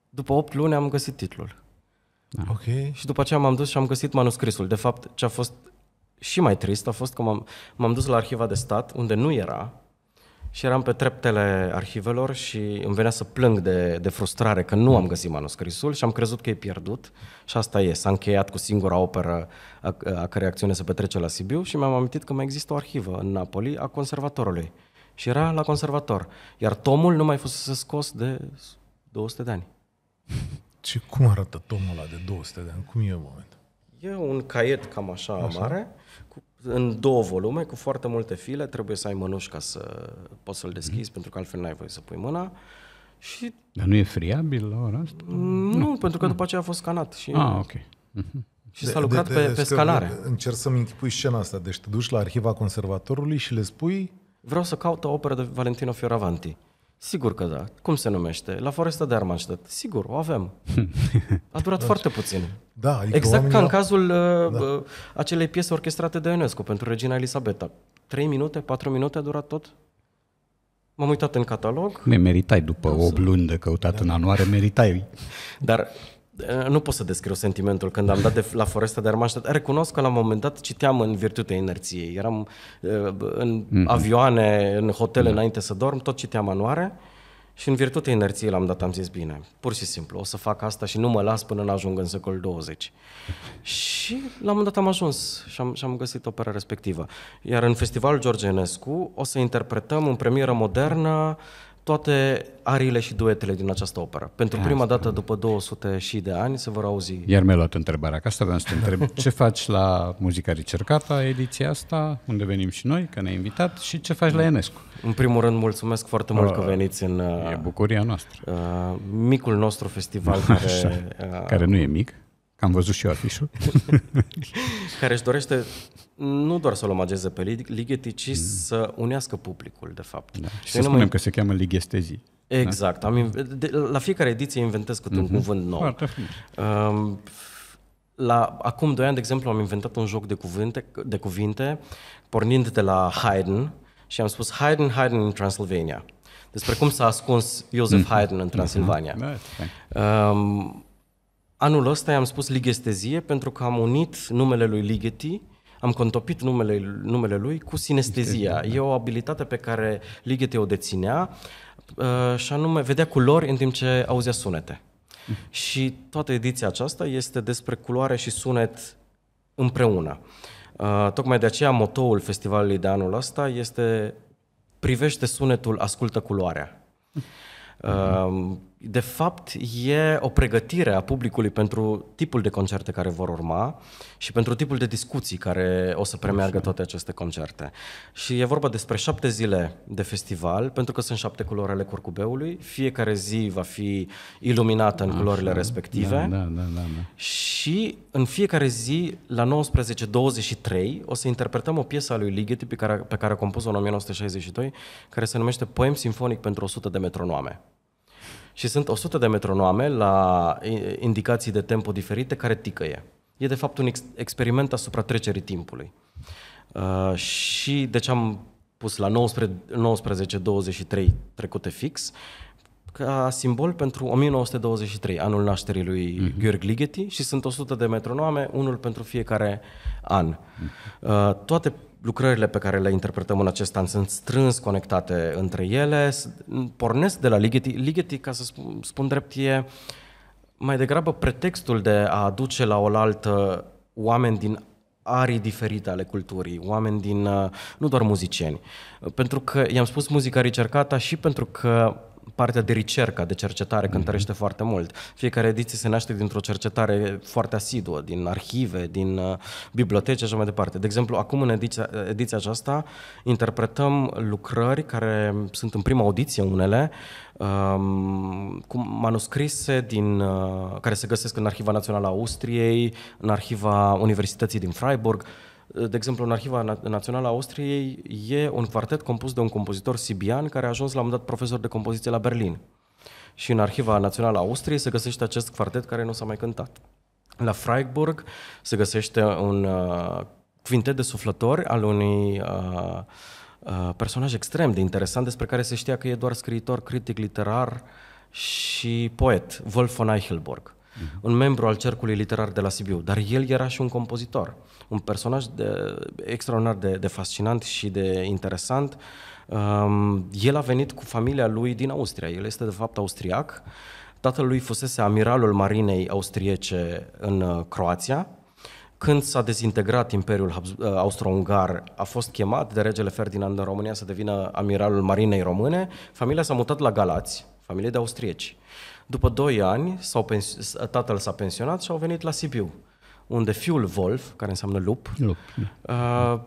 După 8 luni am găsit titlul. Da. Ok. Și după aceea m-am dus și am găsit manuscrisul. De fapt, ce a fost și mai trist a fost că m-am, m-am dus la Arhiva de Stat, unde nu era și eram pe treptele arhivelor și îmi venea să plâng de, de frustrare că nu am găsit manuscrisul și am crezut că e pierdut și asta e. S-a încheiat cu singura operă a, a cărei acțiune se petrece la Sibiu și mi-am amintit că mai există o arhivă în Napoli a conservatorului și era la conservator. Iar tomul nu mai fusese scos de 200 de ani. Ce, cum arată tomul ăla de 200 de ani? Cum e în moment? E un caiet cam așa, așa. mare în două volume, cu foarte multe file, trebuie să ai mănuși ca să poți să-l deschizi, mm-hmm. pentru că altfel n-ai voie să pui mâna. Și... Dar nu e friabil la ora asta? Nu, nu. pentru că după mm. aceea a fost scanat. Și... Ah, ok. Mm-hmm. Și de, s-a lucrat de, de, pe, pe scanare. Încerc să-mi închipui scena asta. Deci te duci la arhiva conservatorului și le spui... Vreau să caut o operă de Valentino Fioravanti. Sigur că da. Cum se numește? La Foresta de Armanstadt. Sigur, o avem. A durat da. foarte puțin. Da, adică exact ca în cazul uh, da. Uh, acelei piese orchestrate de UNESCO pentru Regina Elisabeta. 3 minute, 4 minute a durat tot? M-am uitat în catalog. Mi meritai după 8 luni de căutat da. în da. anuare, meritai. Dar Eh, nu pot să descriu sentimentul când am dat de, la Foresta de Armaștat. Recunosc că la un moment dat citeam în virtutea inerției. Eram eh, în mm-hmm. avioane, în hotele mm-hmm. înainte să dorm, tot citeam anuare și în virtutea inerției l-am dat, am zis bine, pur și simplu, o să fac asta și nu mă las până nu ajung în secolul 20. și la un moment dat am ajuns și am, și am găsit opera respectivă. Iar în festivalul George Enescu o să interpretăm în premieră modernă uh, toate ariile și duetele din această operă. Pentru prima Asta. dată după 200 și de ani se vor auzi... Iar mi-ai luat întrebarea, că asta vreau să te întreb. Ce faci la Muzica Ricercata, ediția asta, unde venim și noi, că ne-ai invitat, și ce faci la Enescu? În primul rând, mulțumesc foarte mult că uh, veniți în... Uh, e bucuria noastră. Uh, micul nostru festival care... Uh, care nu e mic. Că am văzut și eu afișul. care își dorește nu doar să l omageze pe Ligeti, ci mm. să unească publicul, de fapt. Da. Și să spunem mai... că se cheamă ligestezii. Da? Exact. Da? Am de, la fiecare ediție inventez câte mm-hmm. un mhm. cuvânt nou. Foarte um, la, acum doi ani, de exemplu, am inventat un joc de cuvinte, de cuvinte pornind de la Haydn și am spus Haydn, Haydn în Transylvania. Despre cum s-a ascuns Iosef mm-hmm. Haydn în mhm. Transilvania. Mm-hmm. Um, Anul ăsta i-am spus ligestezie pentru că am unit numele lui Ligeti, am contopit numele, numele lui cu sinestezia. Da. E o abilitate pe care Ligeti o deținea uh, și anume vedea culori în timp ce auzea sunete. Mm. Și toată ediția aceasta este despre culoare și sunet împreună. Uh, tocmai de aceea motoul festivalului de anul ăsta este privește sunetul, ascultă culoarea. Mm-hmm. Uh, de fapt, e o pregătire a publicului pentru tipul de concerte care vor urma și pentru tipul de discuții care o să premeargă toate aceste concerte. Și e vorba despre șapte zile de festival, pentru că sunt șapte culori ale curcubeului. Fiecare zi va fi iluminată în Așa. culorile respective. da, da, da, da. Și în fiecare zi, la 19.23, o să interpretăm o piesă a lui Ligeti pe care, pe care a compus-o în 1962, care se numește Poem Sinfonic pentru 100 de metronoame și sunt 100 de metronoame la indicații de tempo diferite care ticăie. E de fapt un experiment asupra trecerii timpului. Uh, și deci am pus la 19, 23 trecute fix ca simbol pentru 1923, anul nașterii lui uh-huh. Mhm. Gheorghe Ligeti și sunt 100 de metronoame, unul pentru fiecare an. Mhm. Uh, toate lucrările pe care le interpretăm în acest an sunt strâns conectate între ele. Pornesc de la Ligeti. Ligeti, ca să spun, spun drept, e mai degrabă pretextul de a aduce la oaltă oameni din arii diferite ale culturii, oameni din, uh, nu doar muzicieni. Pentru că i-am spus muzica ricercata și pentru că partea de ricerca, de cercetare, cântărește mhm. mm-hmm. foarte mult. Fiecare ediție se naște dintr-o cercetare foarte asiduă, din arhive, din uh, biblioteci și așa mai departe. De exemplu, acum în ediția, ediția aceasta interpretăm lucrări care sunt în prima audiție unele, um, cu manuscrise din, uh, care se găsesc în Arhiva Națională a Austriei, în Arhiva Universității din Freiburg, de exemplu, în Arhiva Națională a Austriei e un quartet compus de un compozitor sibian care a ajuns la un dat profesor de compoziție la Berlin. Și în Arhiva Națională a Austriei se găsește acest quartet care nu s-a mai cântat. La Freiburg se găsește un uh, quintet de suflători al unui uh, uh, personaj extrem de interesant despre care se știa că e doar scriitor, critic literar și poet, Wolf von Eichelburg, uh-huh. Mhm. un membru al cercului literar de la Sibiu, dar el era și un compozitor. Uh, un personaj de, extraordinar de, de fascinant și de interesant. Um, el a venit cu familia lui din Austria. El este, de fapt, austriac. Tatăl lui fusese amiralul marinei austriece în uh, Croația, când s-a dezintegrat Imperiul uh, Austro-Ungar, a fost chemat de regele Ferdinand în România să devină amiralul marinei române, familia s-a mutat la Galați, familie de austrieci. După doi ani, s-au pens- tatăl s-a pensionat și au venit la Sibiu unde fiul Wolf, care înseamnă lup, lup. Da. Uh,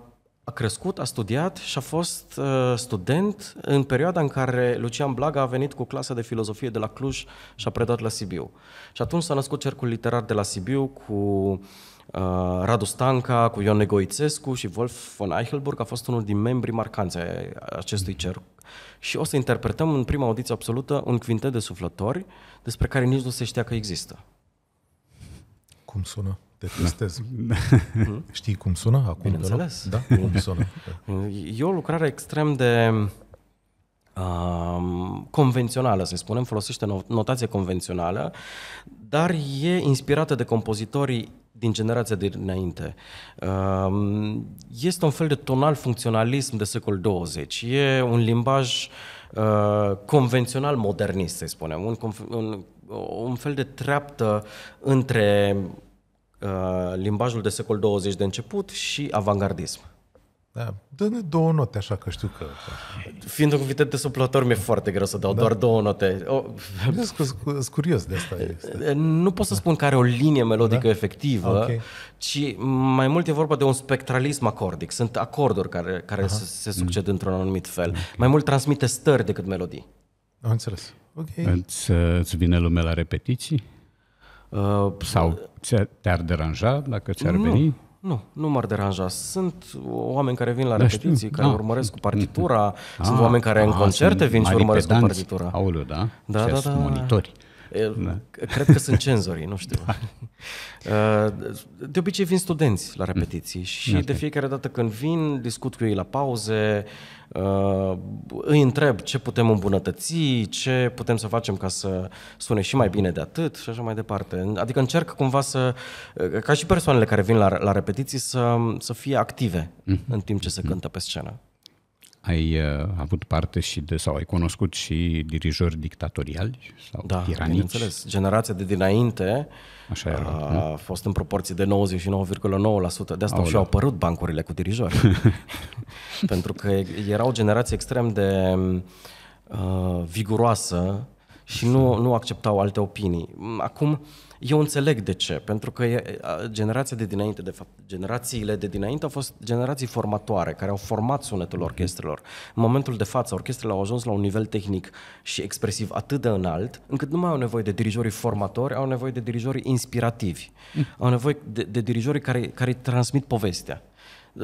a crescut, a studiat și a fost uh, student în perioada în care Lucian Blaga a venit cu clasa de filozofie de la Cluj și a predat la Sibiu. Și atunci s-a născut cercul literar de la Sibiu cu uh, Radu Stanca, cu Ion Negoițescu și Wolf von Eichelburg a fost unul din membrii marcanți ai acestui cerc. Și o să interpretăm în prima audiție absolută un quintet de suflători despre care nici nu se știa că există. Cum sună? Te testez. Da. Știi cum sună acum? Bineînțeles. Da? Cum sună? E o lucrare extrem de um, convențională, să spunem, folosește notație convențională, dar e inspirată de compozitorii din generația dinainte. Um, este un fel de tonal funcționalism de secol 20. E un limbaj uh, convențional modernist, să spunem, un, un, un fel de treaptă între Uh, limbajul de secol 20 de început și avangardism. Da. Dă-ne două note, așa că știu că... Fiind un cuvinte suplător, mi-e foarte greu să dau da. doar două note. O... Sunt curios de asta. Nu pot să spun că are o linie melodică da? efectivă, okay. ci mai mult e vorba de un spectralism acordic. Sunt acorduri care, care se, se succed mm. într-un anumit fel. Okay. Mai mult transmite stări decât melodii. Am înțeles. Okay. Îți, îți vine lumea la repetiții? Uh, Sau te-ar deranja dacă ți-ar nu, veni? Nu, nu m-ar deranja. Sunt oameni care vin la da, repetiții, știu. care da. urmăresc cu partitura, a, sunt ah, oameni care a, în ah, concerte vin și urmăresc cu partitura. Aoleu, da? Da, da, da, da. Monitori. Da. Da. Cred că sunt cenzorii, nu știu. Da. Uh, de obicei vin studenți la repetiții și okay. de fiecare dată când vin, discut cu ei la pauze, uh, îi întreb ce putem îmbunătăți, ce putem să facem ca să sune și mai bine de atât și așa mai departe. Adică încerc cumva să, uh, ca și persoanele care vin la, la repetiții, să, să fie active mm-hmm. în timp ce se cântă pe scenă ai uh, avut parte și de, sau ai cunoscut și dirijori dictatoriali sau da, tiranici. bineînțeles. Generația de dinainte Așa era, a, a fost în proporție de 99,9%. De asta și-au apărut bancurile cu dirijori. Pentru că era o generație extrem de uh, viguroasă și nu, nu acceptau alte opinii. Acum, uh, eu înțeleg de ce, pentru că generația de dinainte, de fapt, generațiile de dinainte au fost generații formatoare, care au format sunetul mhm. orchestrelor. În momentul de față, orchestrele au ajuns la un nivel tehnic și expresiv atât de înalt, încât nu mai au nevoie de dirijorii formatori, au nevoie de dirijorii inspirativi. Mhm. Au nevoie de, de dirijorii care, care transmit povestea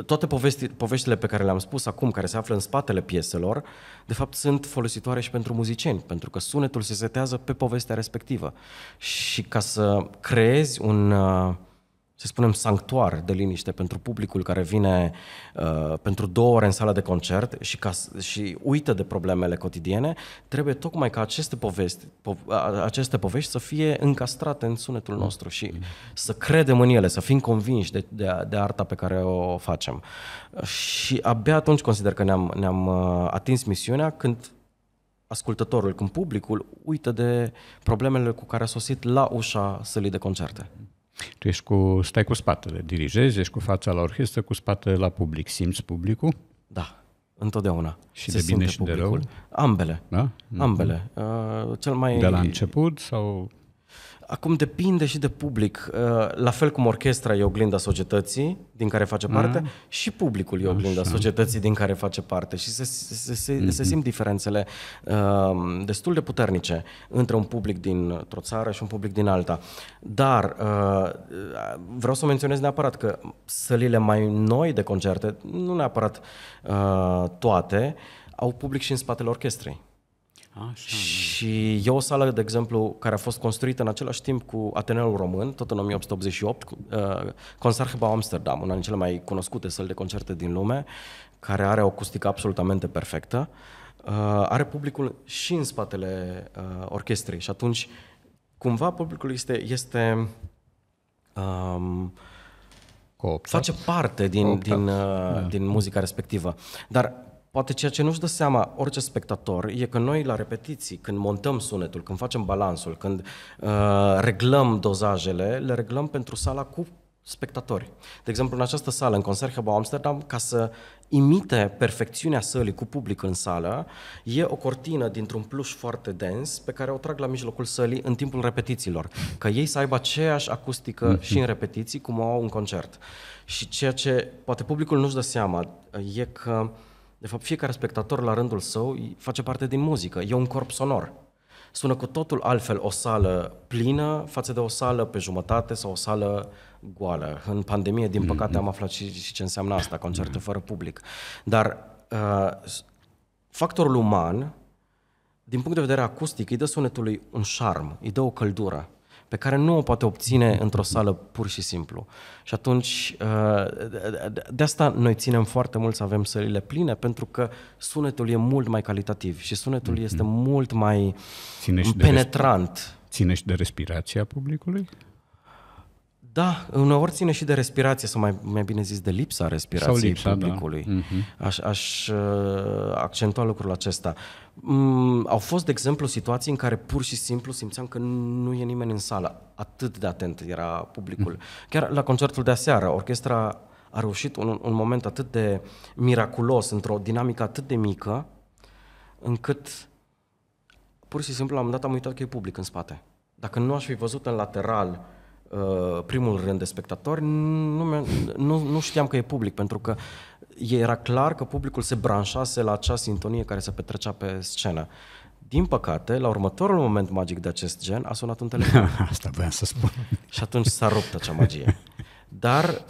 toate povesti, poveștile pe care le-am spus acum, care se află în spatele pieselor, de fapt sunt folositoare și pentru muzicieni, pentru că sunetul se setează pe povestea respectivă. Și ca să creezi un, uh, să spunem, sanctuar de liniște pentru publicul care vine uh, pentru două ore în sala de concert și, ca, și uită de problemele cotidiene, trebuie tocmai ca aceste povești, po, aceste povești să fie încastrate în sunetul nostru și să credem în ele, să fim convinși de, de, de arta pe care o facem. Și abia atunci consider că ne-am, ne-am uh, atins misiunea când ascultătorul, când publicul uită de problemele cu care a sosit la ușa sălii de concerte. Tu ești cu, stai cu spatele, dirigezi, ești cu fața la orchestră, cu spatele la public. Simți publicul? Da, întotdeauna. Și Se de bine și publicul. de rău? Ambele. Da? Ambele. Uh, cel mai... De la început sau Acum depinde și de public, uh, la fel cum orchestra e oglinda societății din care face parte mm-hmm. și publicul e oglinda Așa. societății din care face parte și se, se, se, mm-hmm. se mhm. simt diferențele uh, destul de puternice între un public dintr-o țară și un public din alta. Dar uh, vreau să menționez neapărat că sălile mai noi de concerte, nu neapărat uh, toate, au public și în spatele orchestrei. Așa, da, da. și e o sală, de exemplu, care a fost construită în același timp cu Ateneul Român, tot în 1888, uh, Concertgebouw Amsterdam, una din cele mai cunoscute săli de concerte din lume, care are o acustică absolutamente perfectă. Uh, are publicul și în spatele uh, orchestrei și atunci, cumva, publicul este, este um, face parte din, din, uh, da. din muzica respectivă. Dar Poate ceea ce nu-și dă seama orice spectator e că noi la repetiții, când montăm sunetul, când facem balansul, când uh, reglăm dozajele, le reglăm pentru sala cu spectatori. De exemplu, în această sală, în Concertgebouw Amsterdam, ca să imite perfecțiunea sălii cu public în sală, e o cortină dintr-un pluș foarte dens pe care o trag la mijlocul sălii în timpul repetițiilor, ca ei să aibă aceeași acustică mm-hmm. și în repetiții cum o au un concert. Și ceea ce poate publicul nu-și dă seama e că uh, de fapt, fiecare spectator la rândul său face parte din muzică, e un corp sonor. Sună cu totul altfel o sală plină față de o sală pe jumătate sau o sală goală. În pandemie, din păcate, mm-hmm. am aflat și, și ce înseamnă asta, concerte fără public. Dar uh, factorul uman, din punct de vedere acustic, îi dă sunetului un șarm, îi dă o căldură pe care nu o poate obține într-o sală pur și simplu. Și atunci, uh, de asta noi ținem foarte mult să avem sălile pline, pentru că sunetul e mult mai calitativ și sunetul mm-hmm. este mult mai Ținești penetrant. De resp- Ține și de respirația publicului? Da, uneori ține și de respirație, sau mai, mai bine zis de lipsa respirației sau lipsa, da. publicului. Da. Uh-huh. Aș, aș uh, accentua lucrul acesta. Mm, au fost, de exemplu, situații în care pur și simplu simțeam că nu e nimeni în sală. Atât de atent era publicul. Uh-huh. Chiar la concertul de aseară, orchestra a reușit un, un moment atât de miraculos, într-o dinamică atât de mică, încât pur și simplu la un moment dat am uitat că e public în spate. Dacă nu aș fi văzut în lateral Uh, primul rând de spectatori, nu, nu, nu știam că e public, pentru că era clar că publicul se branșase la acea sintonie care se petrecea pe scenă. Din păcate, la următorul moment magic de acest gen, a sunat un telefon. Asta voiam să spun. Și atunci s-a rupt acea magie. Dar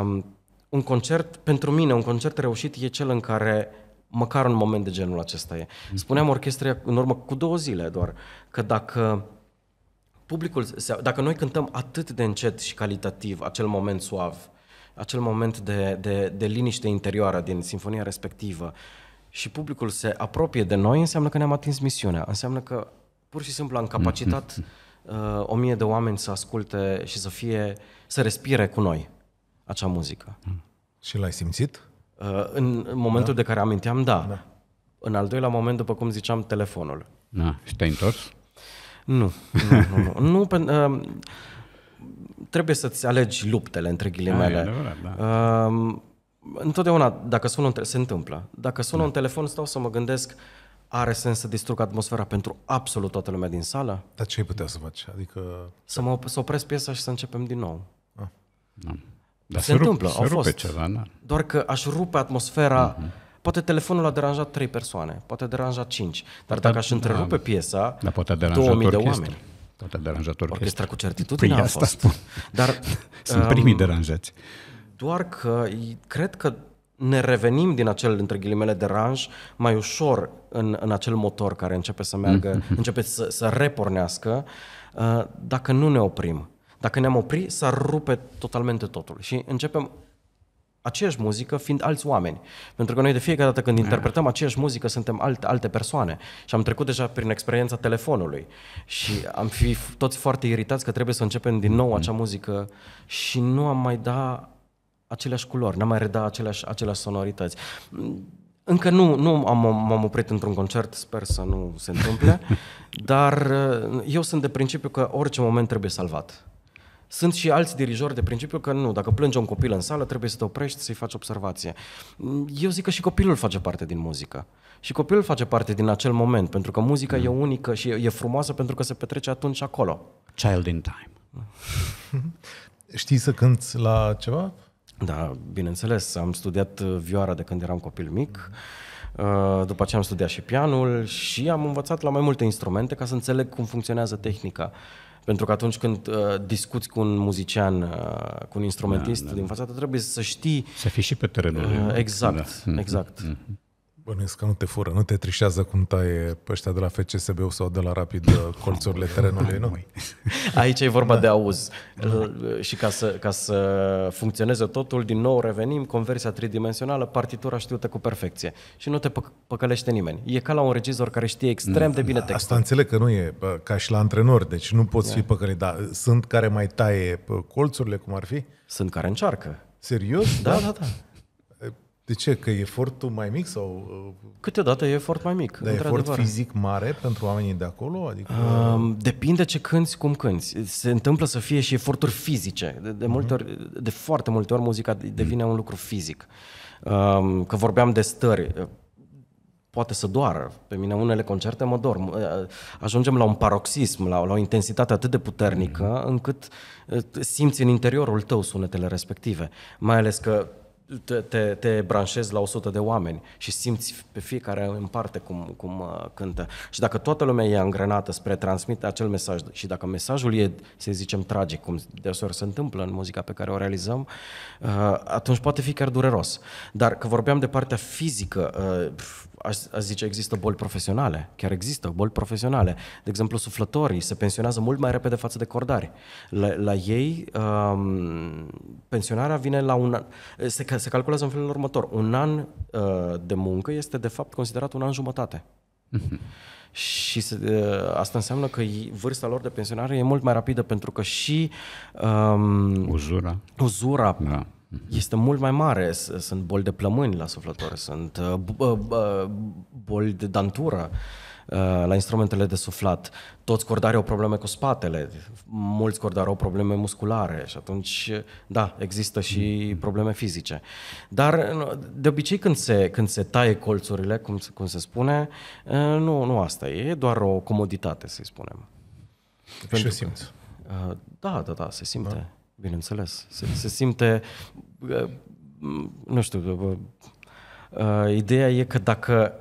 um, un concert, pentru mine, un concert reușit e cel în care măcar un moment de genul acesta e. Spuneam orchestrei în urmă cu două zile doar că dacă publicul, se, dacă noi cântăm atât de încet și calitativ acel moment suav, acel moment de, de, de liniște interioară din sinfonia respectivă și publicul se apropie de noi, înseamnă că ne-am atins misiunea, înseamnă că pur și simplu am capacitat mm-hmm. uh, o mie de oameni să asculte și să fie, să respire cu noi acea muzică. Mm. Și l-ai simțit? Uh, în momentul da. de care aminteam, da. da. În al doilea moment, după cum ziceam, telefonul. Da. Și te-ai întors? Nu, nu, nu. nu pen, uh, trebuie să-ți alegi luptele, între ghilimele. Da, da. Uh, întotdeauna, dacă sună, se întâmplă. Dacă sună da. un telefon, stau să mă gândesc, are sens să distrug atmosfera pentru absolut toată lumea din sală? Dar ce ai putea să faci? Adică... Să, mă, op- să opresc piesa și să începem din nou. Ah. Da. Dar se, se rup, se au rupe fost. Ceva, da. Doar că aș rupe atmosfera... Uh-huh Poate telefonul a deranjat trei persoane, poate a deranjat cinci. Dar dacă aș întrerupe da. piesa, da, poate a deranjat 2000 de oameni. Poate a deranjat orchestra. Orchestra cu certitudine păi a asta fost. Spun. Dar, Sunt um, primii deranjați. Doar că cred că ne revenim din acel, între ghilimele, deranj mai ușor în, în acel motor care începe să meargă, mm-hmm. începe să, să repornească, uh, dacă nu ne oprim. Dacă ne-am oprit, s-ar rupe totalmente totul și începem aceeași muzică fiind alți oameni. Pentru că noi de fiecare dată când mm. interpretăm aceeași muzică suntem alte, alte persoane și am trecut deja prin experiența telefonului și am fi toți foarte iritați că trebuie să începem din nou mm. acea muzică și nu am mai da aceleași culori, n-am mai reda aceleași, aceleași sonorități. Mm, încă nu, nu am, m-am oprit într-un concert, sper să nu se întâmple, dar uh, eu sunt de principiu că orice moment trebuie salvat. Sunt și alți dirijori de principiu că nu, dacă plânge un copil în sală, trebuie să te oprești, să-i faci observație. Mm, eu zic că și copilul face parte din muzică. Și copilul face parte din acel moment, pentru că muzica mm. e unică și e frumoasă pentru că se petrece atunci acolo. Child in time. Știi să cânti la ceva? Da, bineînțeles. Am studiat uh, vioara de când eram copil mic. Uh, după ce am studiat și pianul și am învățat la mai multe instrumente ca să înțeleg cum funcționează tehnica. Pentru că atunci când uh, discuți cu un muzician, uh, cu un instrumentist da, da. din da. fața ta, trebuie să știi... Să fii și pe terenul. Uh, exact, da. Mm-hmm. exact. Mm-hmm. Bănuiesc că nu te fură, nu te trișează cum taie ăștia de la FCSB sau de la Rapid uh, colțurile terenului, nu? Aici e vorba da. de auz. Da. Și ca să, ca să funcționeze totul, din nou revenim, conversia tridimensională, partitura știută cu perfecție. Și nu te pă- păcălește nimeni. E ca la un regizor care știe extrem de bine textul. Asta înțeleg că nu e ca și la antrenor, deci nu poți da. fi păcălit. Dar sunt care mai taie colțurile, cum ar fi? Sunt care încearcă. Serios? Da, da, da. da. De ce? Că e efortul mai mic sau... Uh, Câteodată e efort mai mic. Dar efort adevăr. fizic mare pentru oamenii de acolo? Adică... depinde ce cânti, cum cânti. Se întâmplă să fie și eforturi fizice. De, de, mhm. multe ori, de foarte multe ori muzica mhm. devine un lucru fizic. Um, că vorbeam de stări poate să doară. Pe mine unele concerte mă dorm. Ajungem la un paroxism, la, la o intensitate atât de puternică, mhm. încât simți în interiorul tău sunetele respective. Mai ales că te, te, te branșezi la 100 de oameni și simți pe fiecare în parte cum, cum uh, cântă. Și dacă toată lumea e îngrenată spre transmite acel mesaj și dacă mesajul e, să zicem, tragic, cum deseori se întâmplă în muzica pe care o realizăm, uh, atunci poate fi chiar dureros. Dar că vorbeam de partea fizică, uh, aș, aș zice, există boli profesionale. Chiar există boli profesionale. De exemplu, suflătorii se pensionează mult mai repede față de cordari. La, la ei, um, pensionarea vine la un an. Se, se calculează în felul următor. Un an uh, de muncă este, de fapt, considerat un an jumătate. Mhm. Și se, uh, asta înseamnă că vârsta lor de pensionare e mult mai rapidă pentru că și um, uzura, uzura da este mult mai mare. Sunt boli de plămâni la suflător, sunt uh, uh, uh, boli de dantură la instrumentele de suflat. Toți cordarii au probleme cu spatele, mulți cordari au probleme musculare și atunci, da, există și mm-hmm. probleme fizice. Dar de obicei când se, când se taie colțurile, cum, cum se spune, nu, nu asta e, e doar o comoditate, să-i spunem. și Pentru simți. Că, da, da, da, se simte. Da? Bineînțeles. Se, se simte, uh, nu știu, uh, uh, ideea e că dacă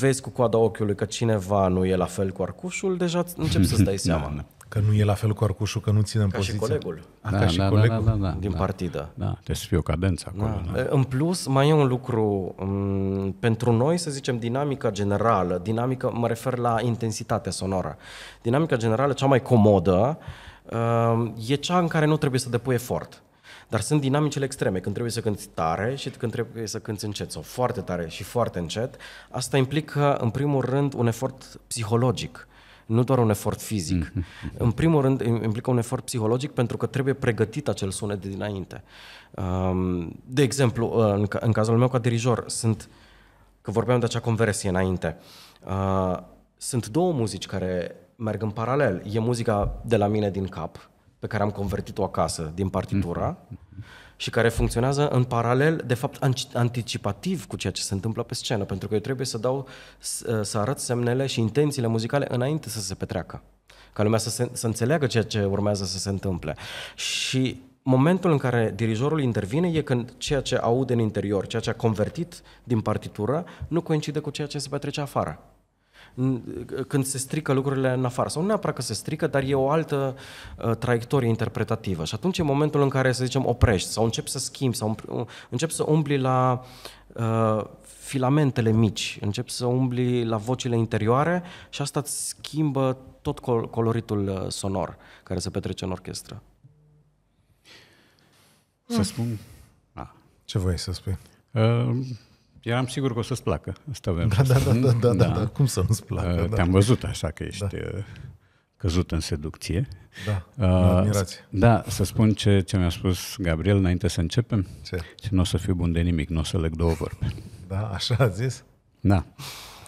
vezi cu coada ochiului că cineva nu e la fel cu arcușul, deja începi să-ți dai da, seama. Că nu e la fel cu arcușul, că nu ține ca poziția. Ca și colegul. A, da, ca da, și da, da, colegul da, da, da, din da, partidă. Da, trebuie să fie o cadență acolo. Da. Da. În plus, mai e un lucru m- mm, pentru noi, să zicem, dinamica generală, dinamică, mă refer la intensitatea sonoră. Dinamica generală, cea mai comodă, uh, Ehm, e cea în care nu trebuie să depui efort. Dar sunt dinamicele extreme, când trebuie să cânti tare și când trebuie să cânti încet sau foarte tare și foarte încet. Asta implică, în primul rând, un efort psihologic nu doar un efort fizic. Mm-hmm. În primul rând, implică un efort psihologic pentru că trebuie pregătit acel sunet de dinainte. Ehm, de exemplu, ă, în cazul meu ca dirijor, sunt, că vorbeam de acea conversie înainte, ă, sunt două muzici care merg în paralel. E muzica de la mine din cap, pe care am convertit-o acasă din partitura mm-hmm. și care funcționează în paralel, de fapt, anticipativ cu ceea ce se întâmplă pe scenă, pentru că eu trebuie să dau, uh, să arăt semnele și intențiile muzicale înainte să se petreacă, ca lumea să, se, să înțeleagă ceea ce urmează să se întâmple. Și momentul în care dirijorul intervine e când ceea ce aude în interior, ceea ce a convertit din partitură, nu coincide cu ceea ce se petrece afară când se strică lucrurile în afară. Sau nu neapărat că se strică, dar e o altă uh, traiectorie interpretativă. Și atunci e momentul în care, să zicem, oprești sau începi să schimbi sau uh, începi să umbli la uh, filamentele mici, începi să umbli la vocile interioare și asta îți schimbă tot col- coloritul uh, sonor care se petrece în orchestră. Să spun... Ah. Ce voi să spui? Uh, Eram sigur că o să-ți placă. Asta da, da, da, da, da, da, da, da, cum să nu-ți placă? Uh, da. Te-am văzut așa că da. ești da. căzut în seducție. Da, uh, Da, să spun ce, ce mi-a spus Gabriel înainte să începem. Ce? Și nu o să fiu bun de nimic, nu o să leg două vorbe. Da, așa a zis? Da.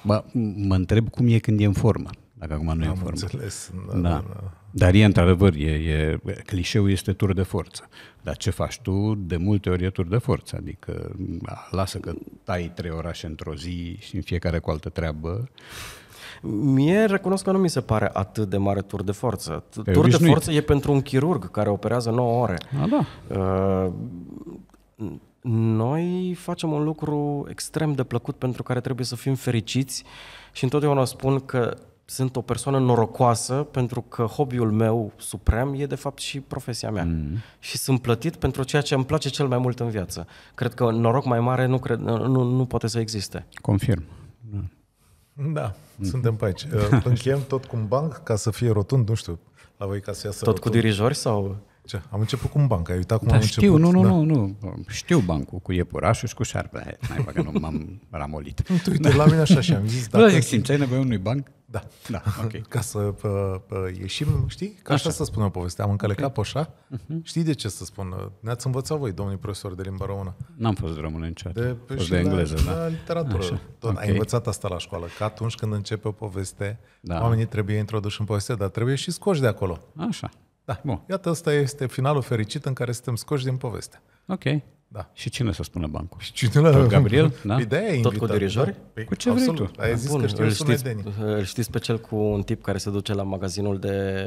Mă, mă întreb cum e când e în formă, dacă acum nu Am e în formă. Înțeles, da, da. da. da. Dar e într-adevăr, e, e, clișeul este tur de forță. Dar ce faci tu, de multe ori e tur de forță. Adică da, lasă că tai trei orașe într-o zi și în fiecare cu altă treabă. Mie recunosc că nu mi se pare atât de mare tur de forță. Pe tur de forță e pentru un chirurg care operează 9 ore. A, da. Uh, noi facem un lucru extrem de plăcut pentru care trebuie să fim fericiți și întotdeauna spun că sunt o persoană norocoasă pentru că hobby-ul meu suprem e de fapt și profesia mea. Mm. Și sunt plătit pentru ceea ce îmi place cel mai mult în viață. Cred că noroc mai mare nu, cred, nu, nu poate să existe. Confirm. Da, da mm. suntem pe aici. Încheiem tot cu un banc ca să fie rotund, nu știu, la voi ca să iasă Tot rotund. cu dirijori sau? Ce? Am început cu un banc, ai uitat cum da, am știu, început? Nu, nu, da. nu, nu, știu bancul cu iepurașul și cu șarpele. Mai fac că nu m-am ramolit. Tu uite, da. la mine așa și am zis... Da, Da, zic, simți, ai nevoie unui banc? Da. da okay. Ca să pă, pă, ieșim, știi? Ca așa, așa să spun o poveste. Am încălecat okay. poșa. Uh-huh. Știi de ce să spun? Ne-ați învățat voi, domnul profesori de limba română. N-am fost română niciodată. De, fost păi de engleză, la, da. La literatură. Așa. Tot, okay. Ai învățat asta la școală, că atunci când începe o poveste, da. oamenii trebuie introduși în poveste, dar trebuie și scoși de acolo. Așa. Da, Bun. iată, ăsta este finalul fericit în care suntem scoși din poveste. Ok. Da. Și cine să spună bancul? Și cine la Gabriel? Da? Ideea e invitat, Tot cu dirijori? Da? Păi, cu ce absolut. vrei tu? Ai zis da, Bun, că știu îl știți, îl știți pe cel cu un tip care se duce la magazinul de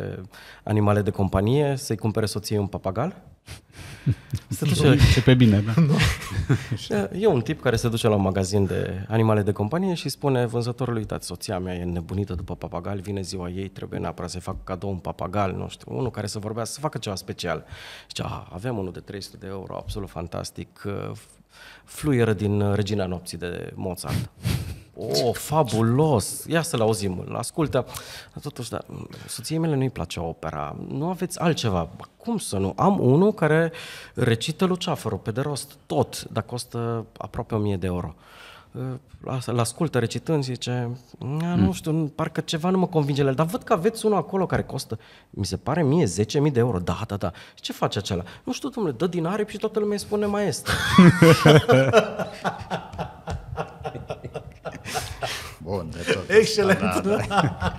animale de companie să-i cumpere soției un papagal? Se duce... Ce pe bine, da. Nu. Da. e un tip care se duce la un magazin de animale de companie și spune vânzătorului, uitați, soția mea e nebunită după papagal, vine ziua ei, trebuie neapărat să-i fac cadou un papagal, nu știu, unul care să vorbească, să facă ceva special. Și ah, aveam unul de 300 de euro, absolut fantastic, uh, fluieră din uh, Regina Nopții de Mozart oh, fabulos, ia să-l auzim, îl ascultă. Totuși, da, soției mele nu-i place opera, nu aveți altceva. Cum să nu? Am unul care recită Luceafărul pe de rost, tot, dar costă aproape 1000 de euro îl ascultă recitând și zice, nu hmm. știu, parcă ceva nu mă convinge, dar văd că aveți unul acolo care costă, mi se pare mie, 10.000 de euro, da, da, da. Și ce face acela? Nu știu, domnule, dă din aripi și toată lumea îi spune mai este. Bun, de tot. Excelent. Da, da, da.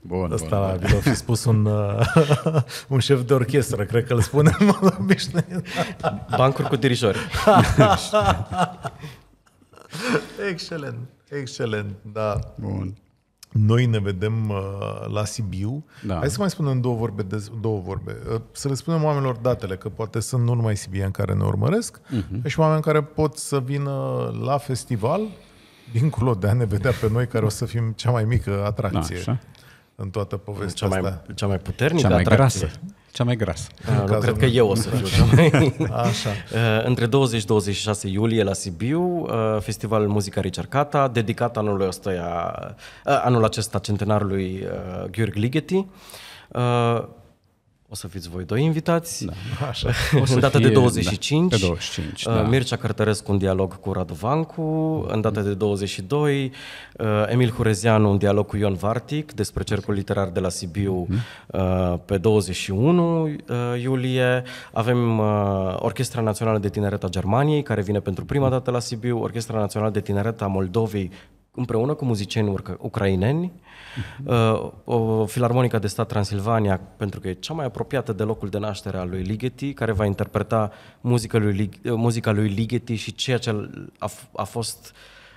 Bun, Asta bun, bun. l-a fi spus un, uh, un șef de orchestră, cred că îl spunem în mod obișnuit. Bancuri cu dirijori. excelent, excelent, da. Bun. Noi ne vedem uh, la Sibiu. Da. Hai să mai spunem două vorbe. De, două vorbe. Uh, să le spunem oamenilor datele, că poate sunt nu numai sibieni care ne urmăresc, uh-huh. și oameni care pot să vină la festival dincolo de a ne vedea pe noi, care o să fim cea mai mică atracție da, în toată povestea cea mai, asta. Cea mai puternică cea mai atracție. Grasă. Cea mai grasă. A, ah, nu cred că eu o să fiu cea mai... Așa. Eh, între 20-26 iulie la Sibiu, eh, festivalul Muzica Ricercata, dedicat anul, ăsta, eh, anul acesta centenarului Gheorghe Ligeti o să fiți voi doi invitați. Da, așa. O să în data fie, de 25, da, pe 25 uh, da. Mircea Cărtărescu un dialog cu Radu Vancu, în data de 22, uh, Emil Hurezianu un dialog cu Ion Vartic despre cercul literar de la Sibiu mm-hmm. pe 21 iulie. Avem Orchestra Națională de Tineret a Germaniei care vine pentru prima dată la Sibiu, Orchestra Națională de Tineret a Moldovei împreună cu muzicieni ucraineni. Uh, o filarmonică de stat Transilvania, pentru că e cea mai apropiată de locul de naștere a lui Ligeti, care va interpreta muzica lui, Lig- uh, muzica lui Ligeti și ceea ce a, a fost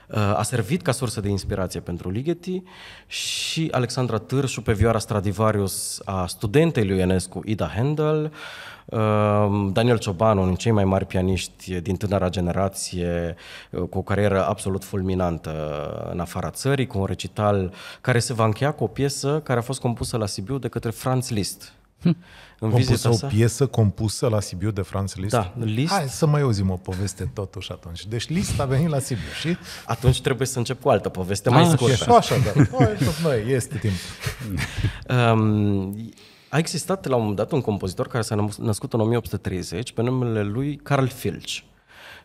uh, a servit ca sursă de inspirație pentru Ligeti și Alexandra Târșu pe vioara Stradivarius a studentei lui Enescu, Ida Handel, uh, Ehm, Daniel Cioban, unul dintre cei mai mari pianiști din tânăra generație, eh, cu o carieră absolut fulminantă eh, în afara țării, cu un recital care se va încheia cu o piesă care a fost compusă la Sibiu de către Franz Liszt. Hm. În compusă o sa? piesă compusă la Sibiu de Franz Liszt? Da, Liszt. Hai să mai auzim o poveste totuși atunci. Deci Liszt a venit la Sibiu și... Atunci trebuie să încep cu altă poveste mai ah, scurtă. Așa, așa, da. Păi, noi, este timp. Um, a existat la un moment dat un compozitor care s-a născut în 1830 pe numele lui Carl Filch.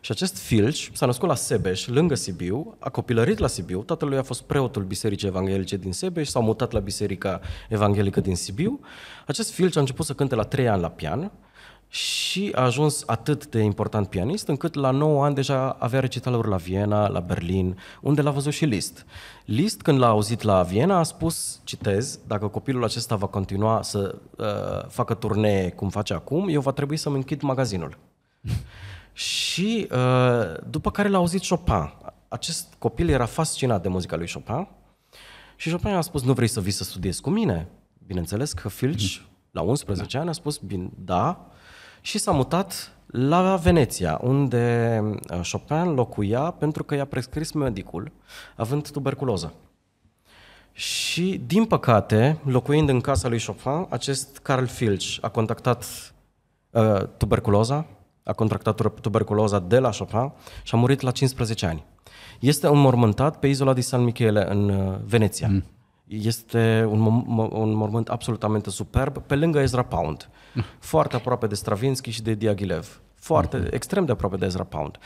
Și acest Filch s-a născut la Sebeș, lângă Sibiu, a copilărit la Sibiu, tatălui a fost preotul Bisericii Evanghelice din Sebeș, s a mutat la Biserica Evanghelică din Sibiu. Acest Filch a început să cânte la trei ani la pian, și a ajuns atât de important pianist încât la 9 ani deja avea recitaluri la Viena, la Berlin, unde l-a văzut și Liszt. Liszt, când l-a auzit la Viena, a spus, citez, dacă copilul acesta va continua să uh, facă turnee cum face acum, eu va trebui să-mi închid magazinul. și uh, după care l-a auzit Chopin. Acest copil era fascinat de muzica lui Chopin și Chopin a spus, nu vrei să vii să studiezi cu mine? Bineînțeles că Filci, mhm. la 11 da. ani, a spus, bine, da, și s-a mutat la Veneția, unde uh, Chopin locuia pentru că i-a prescris medicul, având tuberculoză. Și, din păcate, locuind în casa lui Chopin, acest Carl Filch a contactat uh, tuberculoza, a contractat tuberculoza de la Chopin și a murit la 15 ani. Este înmormântat pe izola de San Michele în uh, Veneția. Mm. Este un, un mormânt absolutamente superb, pe lângă Ezra Pound foarte aproape de Stravinsky și de Diaghilev. Foarte, uh-huh. extrem de aproape de Ezra Pound.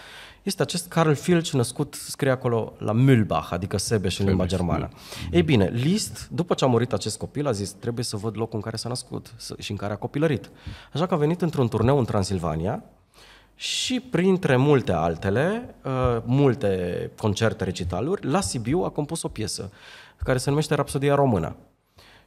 Este acest Carl Filch născut, scrie acolo, la Mühlbach, adică Sebeș în limba germană. Uh-huh. Ei mhm. bine, Liszt, după ce a murit acest copil, a zis, trebuie să văd locul în care s-a născut și în care a copilărit. Așa că a venit într-un turneu în Transilvania, și printre multe altele, uh, multe concerte, recitaluri, la Sibiu a compus o piesă care se numește Rapsodia Română.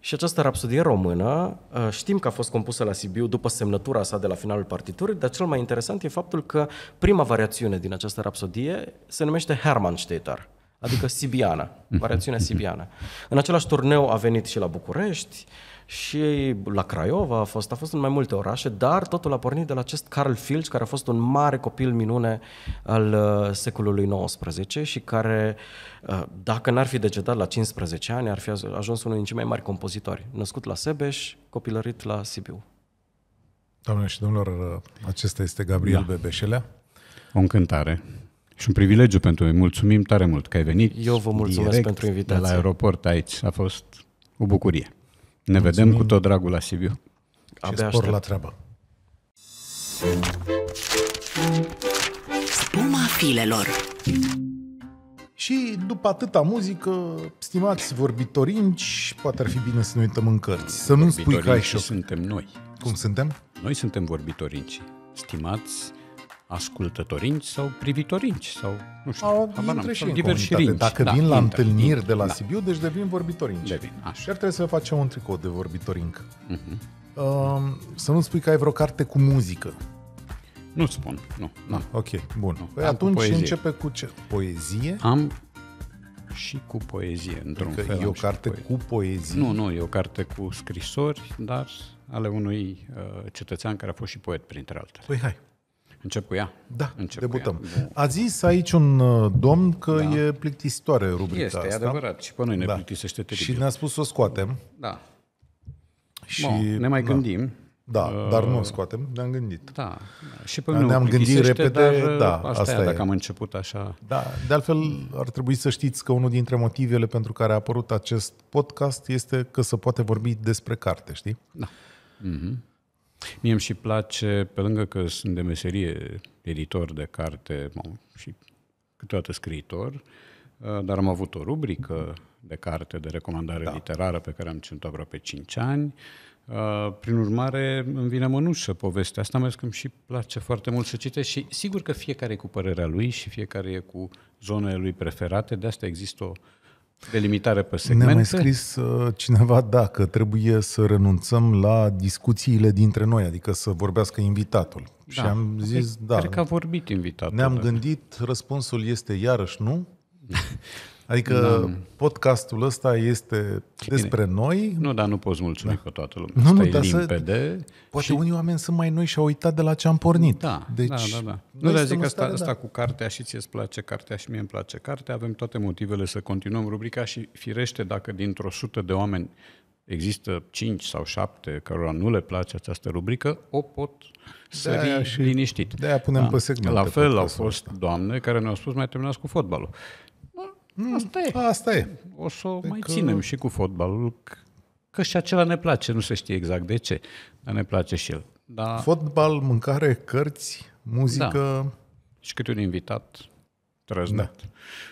Și această rapsodie română, uh, știm că a fost compusă la Sibiu după semnătura sa de la finalul partiturii, dar cel mai interesant e faptul că prima variațiune din această rapsodie se numește Hermannstädter, adică Sibiana, variațiunea Sibiana. În același turneu a venit și la București, și la Craiova a fost, a fost în mai multe orașe, dar totul a pornit de la acest Carl Filch, care a fost un mare copil minune al uh, secolului XIX și care, uh, dacă n-ar fi decedat la 15 ani, ar fi ajuns unul din cei mai mari compozitori, născut la Sebeș, copilărit la Sibiu. Doamne și domnilor, uh, acesta este Gabriel da. Bebeșelea. O încântare. Și un privilegiu pentru noi. Mulțumim tare mult că ai venit. Eu vă mulțumesc pentru invitație. la aeroport aici. A fost o bucurie. Ne Mulțumim. vedem cu tot dragul la Sibiu. Și Abia spor aștept. la treabă. Spuma filelor și după atâta muzică, stimați vorbitorinci, poate ar fi bine să ne uităm în cărți. Să nu spui că ai șoc. suntem noi. Cum suntem? Noi suntem vorbitorinci. Stimați ascultătorinci sau privitorinci sau, nu știu, Au, habar și diversirinci. Dacă da, vin la întâlniri de la da. Sibiu, deci devin vorbitorinci. Devin, așa. Chiar trebuie să facem un tricot de vorbitorinc. Mhm. Uh-huh. Um, uh, să nu spui că ai vreo carte cu muzică. Nu spun, nu. nu. Ah, ok, bun. Nu. Păi atunci cu începe cu ce? Poezie? Am și cu poezie, într-un adică fel. e o carte cu poezie. cu poezie? Nu, nu, e o carte cu scrisori, dar ale unui uh, cetățean care a fost și poet, printre altele. Păi hai, Încep cu ea? Da, Încep debutăm. Cu ea. A zis aici un uh, domn că da. e plictisitoare rubrica este, asta. Este, adevărat. Și pe noi ne da. plictisește teribil. Și ne-a spus să o scoatem. Da. Și Bun, ne mai da. gândim. Da, uh, dar nu o scoatem, ne-am gândit. Da, și pe noi. ne-am gândit repede, dar uh, da, asta, asta e, e. dacă am început așa. Da, de altfel ar trebui să știți că unul dintre motivele pentru care a apărut acest podcast este că se poate vorbi despre carte, știi? Da. Mm-hmm. Mie îmi și place, pe lângă că sunt de meserie editor de carte și câteodată scriitor, uh, dar am avut o rubrică de carte de recomandare da. literară pe care am ținut aproape 5 ani. Uh, prin urmare, îmi vine mănușă povestea asta, mai că îmi și place foarte mult să citesc și sigur că fiecare e cu părerea lui și fiecare e cu zonele lui preferate, de asta există o Delimitare pe segmente. Ne-a mai scris uh, cineva, dacă trebuie să renunțăm la discuțiile dintre noi, adică să vorbească invitatul. Da. Și am zis, cred, da. Cred că a vorbit invitatul. Ne-am dar... gândit, răspunsul este iarăși nu. Adică da. podcastul ăsta este despre Bine. noi. Nu, dar nu poți mulțumi da. pe toată lumea. Nu, nu, dar limpede. Să... Poate și... unii oameni sunt mai noi și au uitat de la ce am pornit. Da, deci, da, da. da. Nu, dar zic că asta, da. asta cu cartea și ți îți place cartea și mie îmi place cartea. Avem toate motivele să continuăm rubrica și firește dacă dintr-o sută de oameni există 5 sau 7 cărora nu le place această rubrică, o pot sări de-aia și liniștit. De-aia punem da. pe segment. La fel au fost asta. doamne care ne-au spus mai terminați cu fotbalul. Asta e. Asta e. O să o deci mai că... ținem și cu fotbalul, că și acela ne place, nu se știe exact de ce, dar ne place și el. Da. Fotbal, mâncare, cărți, muzică... Da. Și câte un invitat trăznat.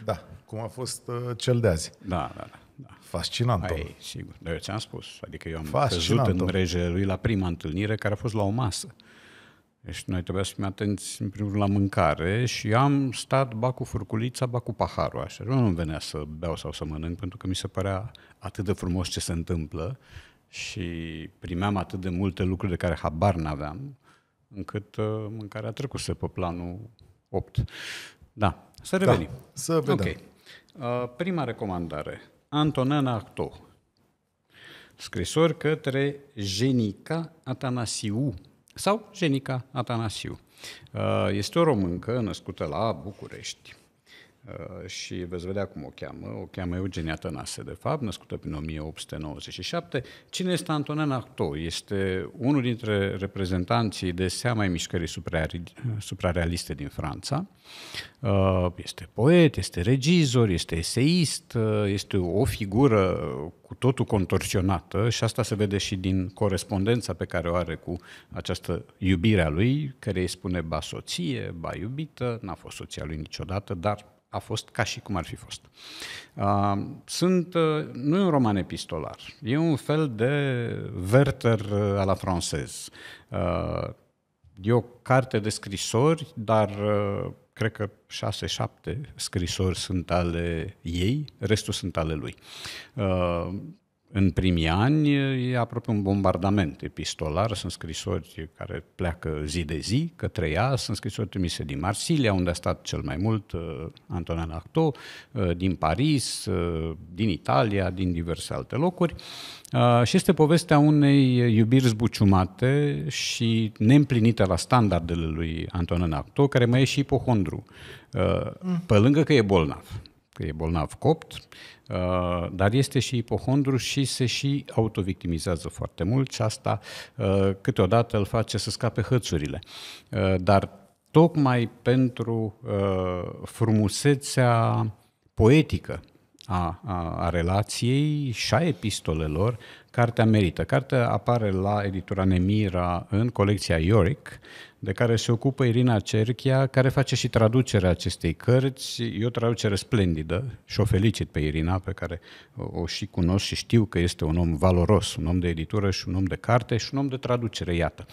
Da. da, cum a fost uh, cel de azi. Da, da, da. da. Fascinant, Ai, sigur, dar eu ți-am spus. Adică eu am Fascinant, căzut în mrejele lui la prima întâlnire, care a fost la o masă. Deci noi trebuia să fim atenți, în primul rând, la mâncare și am stat ba cu furculița, ba cu paharul, așa. Nu îmi venea să beau sau să mănânc, pentru că mi se părea atât de frumos ce se întâmplă și primeam atât de multe lucruri de care habar n-aveam, încât uh, mâncarea trecuse pe planul 8. Da, să da, revenim. Da, să vedem. Okay. Uh, prima recomandare. Antonena Acto. Scrisori către Genica Atanasiu, sau Jenica Atanasiu. Uh, este o româncă născută la București. Uh, și veți vedea cum o cheamă, o cheamă Eugenia Tănase, de fapt, născută prin 1897. Cine este Antonin Artaud? Este unul dintre reprezentanții de seama ai mișcării suprarealiste din Franța. Uh, este poet, este regizor, este eseist, uh, este o figură cu totul contorsionată și asta se vede și din corespondența pe care o are cu această iubire a lui, care îi spune ba soție, ba iubită, n-a fost soția lui niciodată, dar a fost ca și cum ar fi fost. Uh, sunt, uh, nu e un roman epistolar, e un fel de verter uh, a la francez. E o carte de scrisori, dar cred că șase, șapte scrisori sunt ale ei, restul sunt ale lui în primii ani e aproape un bombardament epistolar, sunt scrisori care pleacă zi de zi către ea, sunt scrisori trimise din Marsilia, unde a stat cel mai mult Antonin Acto, din Paris, din Italia, din diverse alte locuri. Și este povestea unei iubiri zbuciumate și neîmplinite la standardele lui Antonin Acto, care mai e și ipohondru, mm. pe lângă că e bolnav că e bolnav copt, Uh, dar este și ipohondru și se și autovictimizează foarte mult și asta uh, câteodată îl face să scape hățurile. Uh, dar tocmai pentru frumusețea poetică a, a, a relației și a epistolelor, Cartea merită. Cartea apare la editura Nemira în colecția Ioric, de care se ocupă Irina Cerchia, care face și traducerea acestei cărți. E o traducere splendidă și o felicit pe Irina, pe care o și cunosc și știu că este un om valoros, un om de editură și un om de carte și un om de traducere, iată.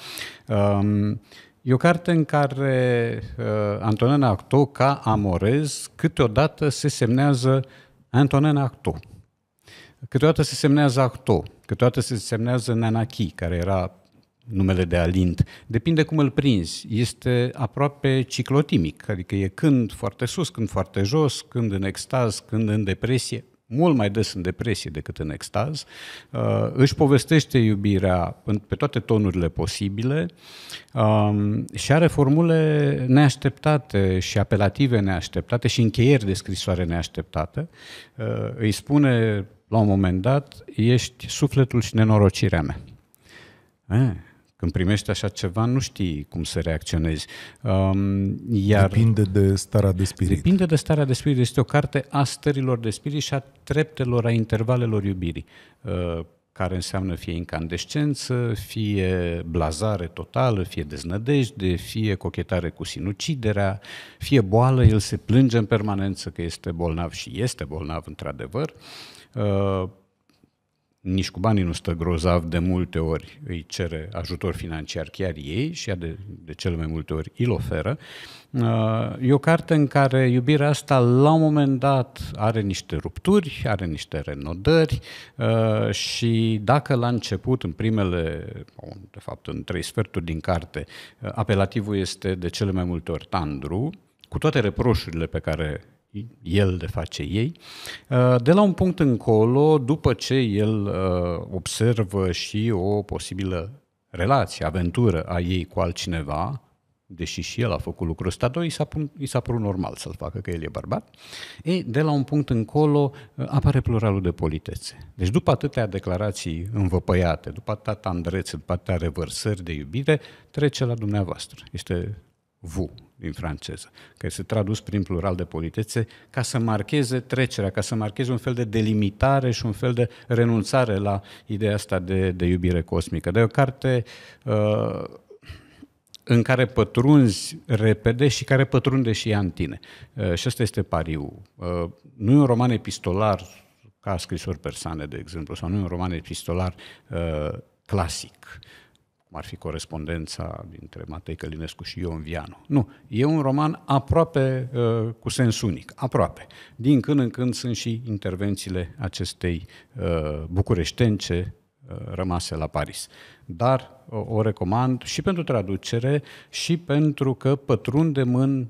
Um, E o carte în care uh, Antonina Acto, ca amorez, câteodată se semnează Antonina Acto. Câteodată se semnează Acto. Că toate se semnează Nanachi, care era numele de alint. Depinde cum îl prinzi. Este aproape ciclotimic, adică e când foarte sus, când foarte jos, când în extaz, când în depresie. Mult mai des în depresie decât în extaz. Uh, își povestește iubirea pe toate tonurile posibile um, și are formule neașteptate și apelative neașteptate și încheieri de scrisoare neașteptată. Uh, îi spune la un moment dat, ești sufletul și nenorocirea mea. E, când primești așa ceva, nu știi cum să reacționezi. Um, iar depinde de starea de spirit. Depinde de starea de spirit. Este o carte a stărilor de spirit și a treptelor, a intervalelor iubirii, uh, care înseamnă fie incandescență, fie blazare totală, fie deznădejde, fie cochetare cu sinuciderea, fie boală, el se plânge în permanență că este bolnav și este bolnav într-adevăr. Uh, Uh, nici cu banii nu stă grozav, de multe ori îi cere ajutor financiar chiar ei și ea de, de cele mai multe ori îl oferă. Uh, e o carte în care iubirea asta la un moment dat are niște rupturi, are niște renodări uh, și dacă la început, în primele, de fapt în trei sferturi din carte, apelativul este de cele mai multe ori tandru, cu toate reproșurile pe care el le face ei. Uh, de la un punct încolo, după ce el uh, observă și o posibilă relație, aventură a ei cu altcineva, deși și el a făcut lucrul ăsta, doi, i s-a părut normal să-l facă, că el e bărbat, e, de la un punct încolo uh, apare pluralul de politețe. Deci după atâtea declarații învăpăiate, după atâtea tandrețe, după atâtea revărsări de iubire, trece la dumneavoastră. Este V din franceză, care se tradus prin plural de politețe, ca să marcheze trecerea, ca să marcheze un fel de delimitare și un fel de renunțare la ideea asta de, de iubire cosmică. De o carte uh, în care pătrunzi repede și care pătrunde și ea în tine. Uh, și asta este pariu. Uh, nu e un roman epistolar ca scrisori persane, de exemplu, sau nu e un roman epistolar uh, clasic cum ar fi corespondența dintre Matei Călinescu și Ion Vianu. Nu, e un roman aproape uh, cu sens unic, aproape. Din când în când sunt și intervențiile acestei uh, bucureștence uh, rămase la Paris. Dar o, uh, o recomand și pentru traducere și pentru că pătrundem în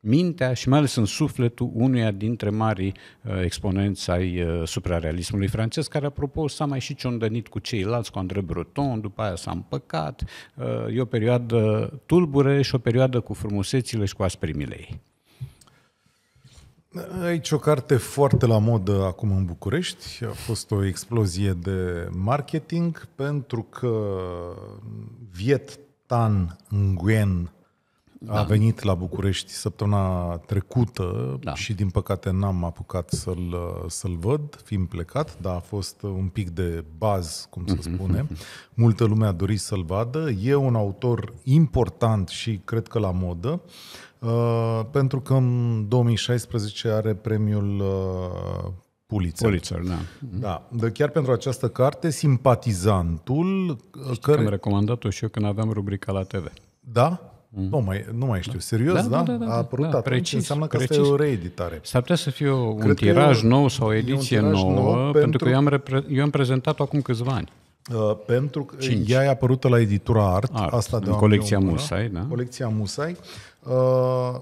mintea și mai ales în sufletul unuia dintre marii uh, exponenți ai uh, suprarealismului francez, care, apropo, s-a mai și ciondănit cu ceilalți, cu André Breton, după aia s-a împăcat. Uh, e o perioadă tulbure și o perioadă cu frumusețile și cu asprimile ei. Aici o carte foarte la modă acum în București. A fost o explozie de marketing pentru că Viet Tan Nguyen da. a venit la București săptămâna trecută da. și din păcate n-am apucat să-l, să-l văd, fiind plecat, dar a fost un pic de baz, cum să mm-hmm. spunem. Multă lume a dorit să-l vadă. E un autor important și cred că la modă, uh, pentru că în 2016 are premiul uh, Pulitzer. Pulitzer, da. Mhm. Da, de chiar pentru această carte, Simpatizantul... Uh, Știi care... că am recomandat-o și eu când aveam rubrica la TV. Da? Mm. Nu mai, nu mai știu, da. serios, da? da? da, da da a apărut da, atunci, precis, înseamnă că precis. asta e o reeditare. S-ar putea să fie un Cred tiraj nou sau o ediție nouă, nou pentru, pentru că eu am, repre- eu am prezentat-o acum câțiva ani. Uh, pentru că Cinci. ea e apărută la editura Art, Art asta de în colecția Mion, Musai, da? Colecția Musai. Uh,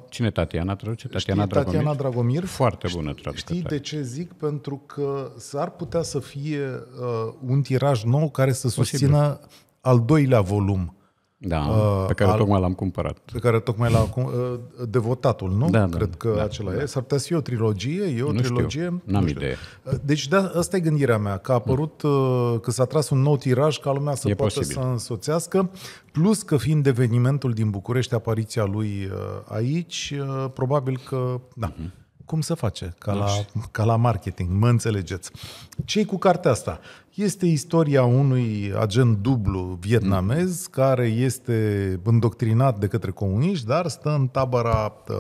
Cine Tatiana traduce? Tatiana știi, Dragomir. Tatiana Dragomir. Foarte bună traducătoare. Știi de ce zic? Pentru că s-ar putea să fie uh, un tiraj nou care să susțină Posibil. al doilea volum da, uh, pe care al, tocmai l-am cumpărat. Pe care tocmai l-am Uh, devotatul, nu? Da, da Cred da, că da, acela da. e. S-ar putea să fie o trilogie, e o nu trilogie. Știu, n-am nu știu. idee. Uh, deci da, asta e gândirea mea, că a apărut, uh, că s-a tras un nou tiraj ca lumea să e poată posibil. să însoțească, plus că fiind evenimentul din București, apariția lui uh, aici, uh, probabil că, da. Uh-huh cum se face, ca la, ca la marketing, mă înțelegeți. ce cu cartea asta? Este istoria unui agent dublu vietnamez mm. care este îndoctrinat de către comuniști, dar stă în tabăra uh,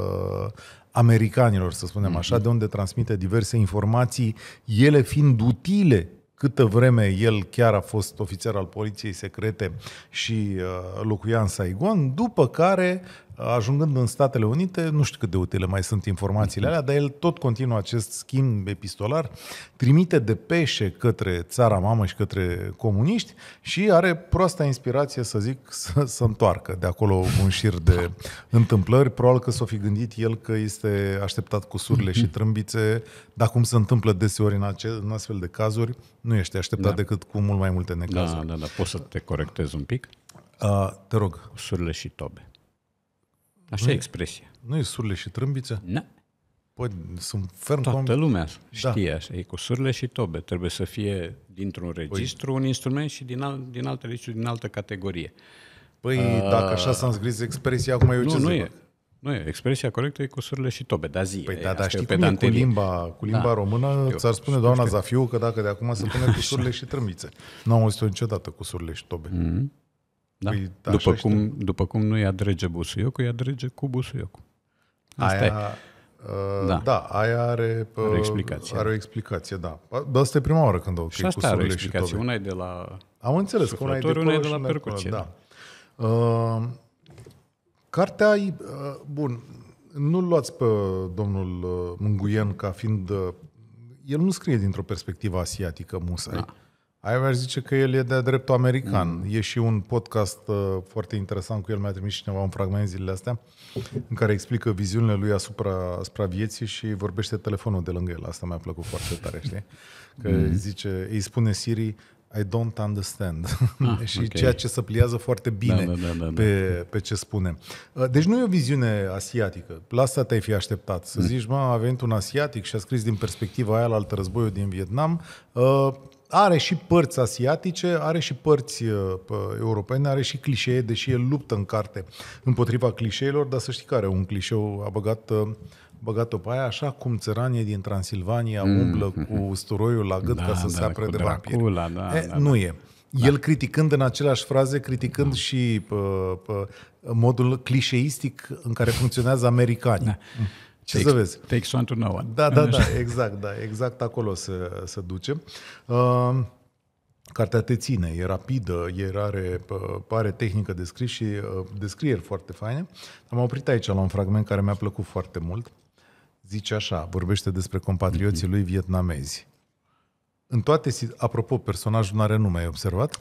americanilor, să spunem așa, mm-hmm. de unde transmite diverse informații, ele fiind utile câtă vreme el chiar a fost ofițer al poliției secrete și uh, locuia în Saigon, după care Ajungând în Statele Unite, nu știu cât de utile mai sunt informațiile alea, dar el tot continuă acest schimb epistolar, trimite de peșe către țara mamă și către comuniști și are proasta inspirație, să zic, să să întoarcă de acolo un șir de întâmplări. Probabil că s-o fi gândit el că este așteptat cu surle și trâmbițe, dar cum se întâmplă deseori în, ace- în astfel de cazuri, nu ești așteptat da. decât cu mult mai multe da, necazuri. Da, da, da. Poți să te corectezi un pic? Uh, te rog. Surle și tobe. Așa e expresia. Nu e surle și trâmbițe? Nu. Păi, sunt ferm Toată convins. lumea da. știe da. așa, e cu surle și tobe. Trebuie să fie dintr-un păi- registru păi. un instrument și din, al, din altă registru, din altă categorie. Păi, uh, dacă așa s-a înscris expresia, acum eu nu, ce nu zic? E. Nu e, expresia corectă e cu surle și tobe, dar zi. Păi da, dar știi cum e cu limba, cu limba da. română, știu, ți-ar spune doamna Zafiu că dacă de acum se pune cu surle și trâmbițe. Nu am auzit-o niciodată cu surle și tobe. Mm-hmm. Da? Păi, da, după, cum, după cum nu ia drege busuiocul, ia drege cu busuiocul. Asta aia, e. Uh, da. da, aia are, uh, are, explicație. are o explicație, da. Dar asta e prima oară când au și asta are o explicație. Una e de la Am înțeles că una e de, una e de la percuție. Da. Uh, cartea, uh, bun, nu-l luați pe domnul uh, Mânguien ca fiind... Uh, el nu scrie dintr-o perspectivă asiatică, musai. Da. Aia mi zice că el e de-a dreptul american. Mm. E și un podcast uh, foarte interesant cu el, mi-a trimis cineva un fragment zilele astea, în care explică viziunile lui asupra, asupra vieții și vorbește telefonul de lângă el. Asta mi-a plăcut foarte tare, știi? Că mm. zice, îi spune Siri, I don't understand. Ah, și okay. ceea ce se pliază foarte bine da, da, da, da, pe, pe ce spune. Deci nu e o viziune asiatică. La asta te-ai fi așteptat. Să zici, mă, a venit un asiatic și a scris din perspectiva aia la altă războiul din Vietnam are și părți asiatice, are și părți uh, europene, are și clișee, deși el luptă în carte împotriva clișeelor, dar să știi care un clișeu a băgat uh, băgat-o pe aia, așa cum țăranii din Transilvania mm. umblă cu usturoiul la gât da, ca să da, se apre de vampiri. Da, da, da, nu da. e. El da. criticând în același fraze, criticând da. și pă, uh, pă, modul clișeistic în care funcționează americanii. Da. Mm. Ce take, să vezi? Takes one to know one. Da, da, da, exact, da, exact acolo să, să ducem. Uh, Cartea te ține, e rapidă, e rare, are tehnică de scris și uh, ă, descrieri foarte faine. Am oprit aici la un fragment care mi-a plăcut foarte mult. Zice așa, vorbește despre compatrioții lui vietnamezi. În toate, apropo, personajul nu are nume, ai observat?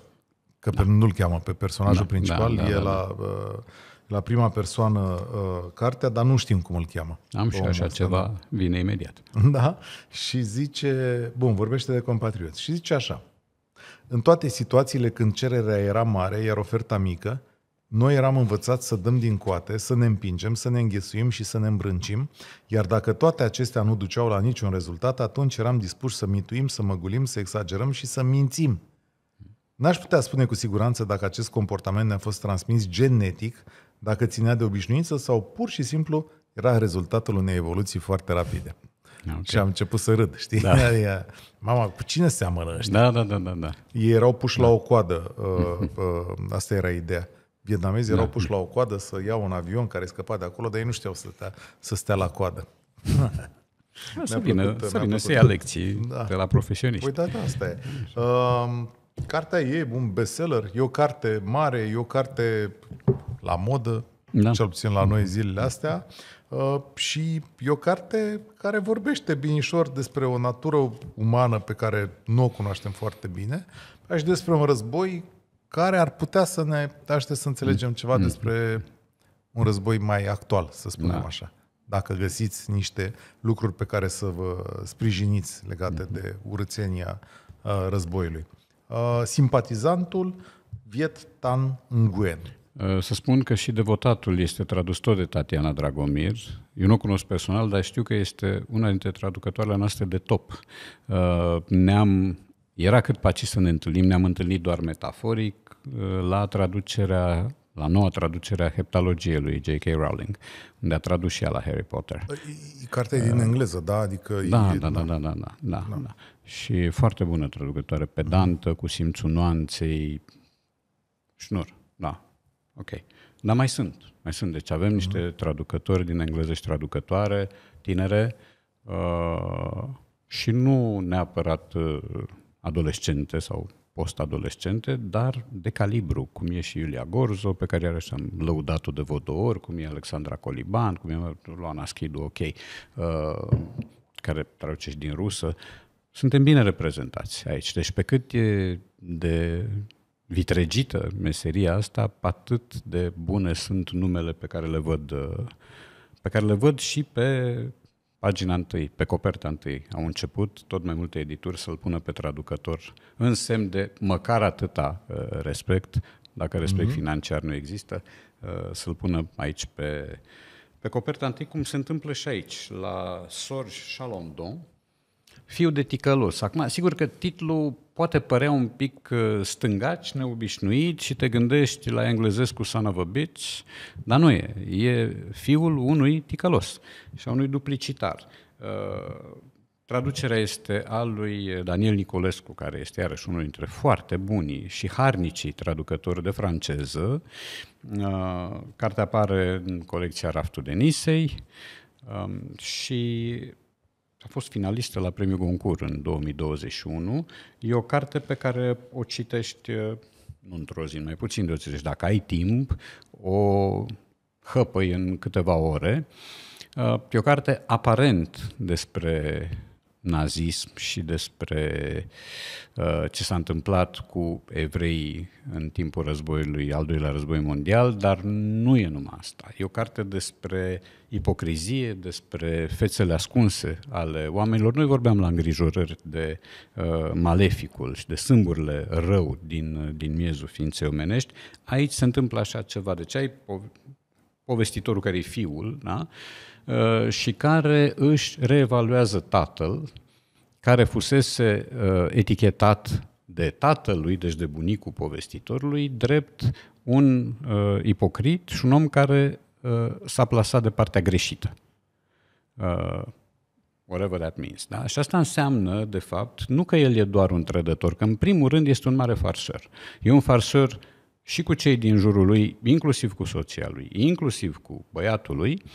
Că da. pe, nu-l cheamă pe personajul da, principal, da, da, e da, la... Uh, la prima persoană uh, cartea, dar nu știm cum îl cheamă. Am și așa ceva, vine imediat. Da? Și zice, bun, vorbește de compatrioți. Și zice așa, în toate situațiile când cererea era mare, iar oferta mică, noi eram învățați să dăm din coate, să ne împingem, să ne înghesuim și să ne îmbrâncim, iar dacă toate acestea nu duceau la niciun rezultat, atunci eram dispuși să mituim, să măgulim, să exagerăm și să mințim. N-aș putea spune cu siguranță dacă acest comportament ne-a fost transmis genetic dacă ținea de obișnuință sau pur și simplu era rezultatul unei evoluții foarte rapide. Okay. Și am început să râd, știi? Da. Mama, cu cine seamănă ăștia? Da, da, da, da, da. Ei erau puși da. la o coadă, uh, uh, asta era ideea. Vietnamezii da. erau puși la o coadă să iau un avion care scăpa de acolo, dar ei nu știau să stea, să stea la coadă. Da, să vină, să vină să ia lecții da. de la profesioniști. Păi da, da, asta e. Uh, cartea e un bestseller, e o carte mare, e o carte la modă, da. cel puțin la noi zilele astea, uh, și e o carte care vorbește binișor despre o natură umană pe care nu o cunoaștem foarte bine, și despre un război care ar putea să ne ajute să înțelegem ceva mm-hmm. despre un război mai actual, să spunem da. așa. Dacă găsiți niște lucruri pe care să vă sprijiniți legate mm-hmm. de urățenia uh, războiului. Uh, simpatizantul Viet Tan Nguyen. Ă, să spun că și Devotatul este tradus tot de Tatiana Dragomir. Eu nu o cunosc personal, dar știu că este una dintre traducătoarele noastre de top. Ă, ne-am, era cât paci să ne întâlnim, ne-am întâlnit doar metaforic ă, la traducerea la noua traducere a heptalogiei lui J.K. Rowling, unde a tradus și ea la Harry Potter. E cartea din engleză, da? Adică da, e, da, da, da, da, da, da, da, da. da. Și foarte bună traducătoare, pedantă, cu simțul nuanței, șnur, da, Ok. Dar mai sunt. Mai sunt. Deci avem mhm. niște traducători din engleză și traducătoare, tinere, uh, și nu neapărat uh, adolescente sau post-adolescente, dar de calibru, cum e și Iulia Gorzo, pe care iarăși am lăudat-o de vreo ori, cum e Alexandra Coliban, cum e Luana Schidu, ok, uh, care traduce și din rusă. Suntem bine reprezentați aici. Deci pe cât e de vitregită meseria asta, atât de bune sunt numele pe care le văd, uh, pe care le văd și pe pagina întâi, pe coperta întâi. Au început tot mai multe edituri să-l pună pe traducător în semn de măcar atâta uh, respect, dacă respect mm-hmm. financiar nu există, uh, să-l pună aici pe, pe coperta întâi, cum se întâmplă și aici, la Sorge Chalondon, Fiul de ticălos. Acum, sigur că titlul poate părea un pic uh, stângaci, neobișnuit și te gândești la englezescu son of a bitch, dar nu e. E fiul unui ticălos și a unui duplicitar. Uh, traducerea este a lui Daniel Nicolescu, care este iarăși unul dintre foarte buni și harnicii traducători de franceză. Uh, cartea apare în colecția Raftul de Nisei um, și a fost finalistă la Premiul Goncourt în 2021. E o carte pe care o citești, uh, nu într-o zi, mai puțin de o zi, deci dacă ai timp, o hăpăi în câteva ore. Uh, e o carte aparent despre nazism și despre uh, ce s-a întâmplat cu evreii în timpul războiului, al doilea război mondial, dar nu e numai asta. E o carte despre ipocrizie, despre fețele ascunse ale oamenilor. Noi vorbeam la îngrijorări de uh, maleficul și de sâmburile rău din, din miezul ființei omenești. Aici se întâmplă așa ceva. Deci ai povestitorul care e fiul, da? Uh, și care își reevaluează tatăl, care fusese uh, etichetat de tatălui, deci de bunicul povestitorului, drept un uh, ipocrit și un om care uh, s-a plasat de partea greșită. Uh, whatever that means. Da? Și asta înseamnă, de fapt, nu că el e doar un trădător, că în primul rând este un mare farsăr. E un farsăr și cu cei din jurul lui, inclusiv cu soția lui, inclusiv cu băiatul lui, uh,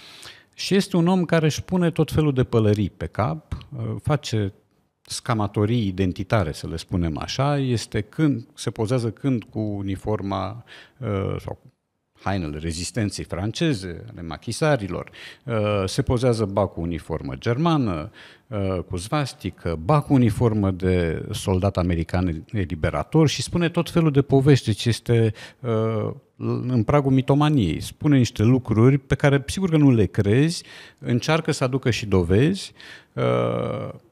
și este un om care își pune tot felul de pălării pe cap, uh, face scamatorii identitare, să le spunem așa, este când se pozează când cu uniforma uh, sau hainele rezistenței franceze, ale machisarilor, uh, se pozează ba cu uniformă germană, uh, cu svastică, ba cu uniformă de soldat american eliberator și spune tot felul de povești, ce deci este uh, în pragul mitomaniei. Spune niște lucruri pe care sigur că nu le crezi, încearcă să aducă și dovezi,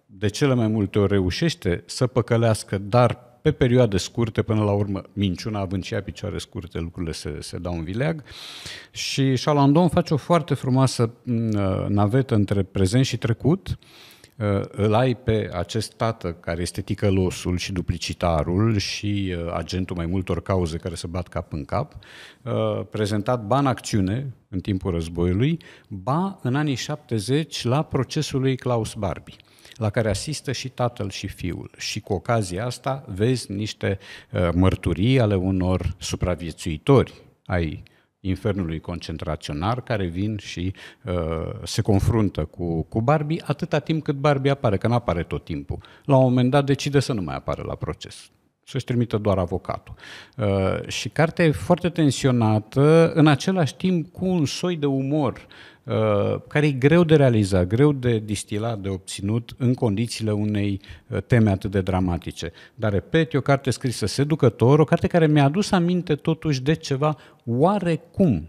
de cele mai multe ori reușește să păcălească, dar pe perioade scurte, până la urmă, minciuna având și ea picioare scurte, lucrurile se, se dau în vileag. Și Chalandon face o foarte frumoasă mm, uh, navetă între prezent și trecut, uh, îl ai pe acest tată care este ticălosul și duplicitarul și uh, agentul mai multor cauze care se bat cap în cap, prezentat ban acțiune în timpul războiului, ba în anii 70 la procesul lui Klaus Barbie la care asistă și tatăl și fiul. Și cu ocazia asta vezi niște uh, mărturii ale unor supraviețuitori ai infernului concentraționar care vin și uh, se confruntă cu, cu Barbie atâta timp cât Barbie apare, că nu apare tot timpul. La un moment dat decide să nu mai apară la proces să-și trimită doar avocatul. Uh, și cartea e foarte tensionată, în același timp cu un soi de umor Uh, care e greu de realizat, greu de distilat, de obținut în condițiile unei uh, teme atât de dramatice. Dar, repet, e o carte scrisă seducător, o carte care mi-a adus aminte totuși de ceva oarecum,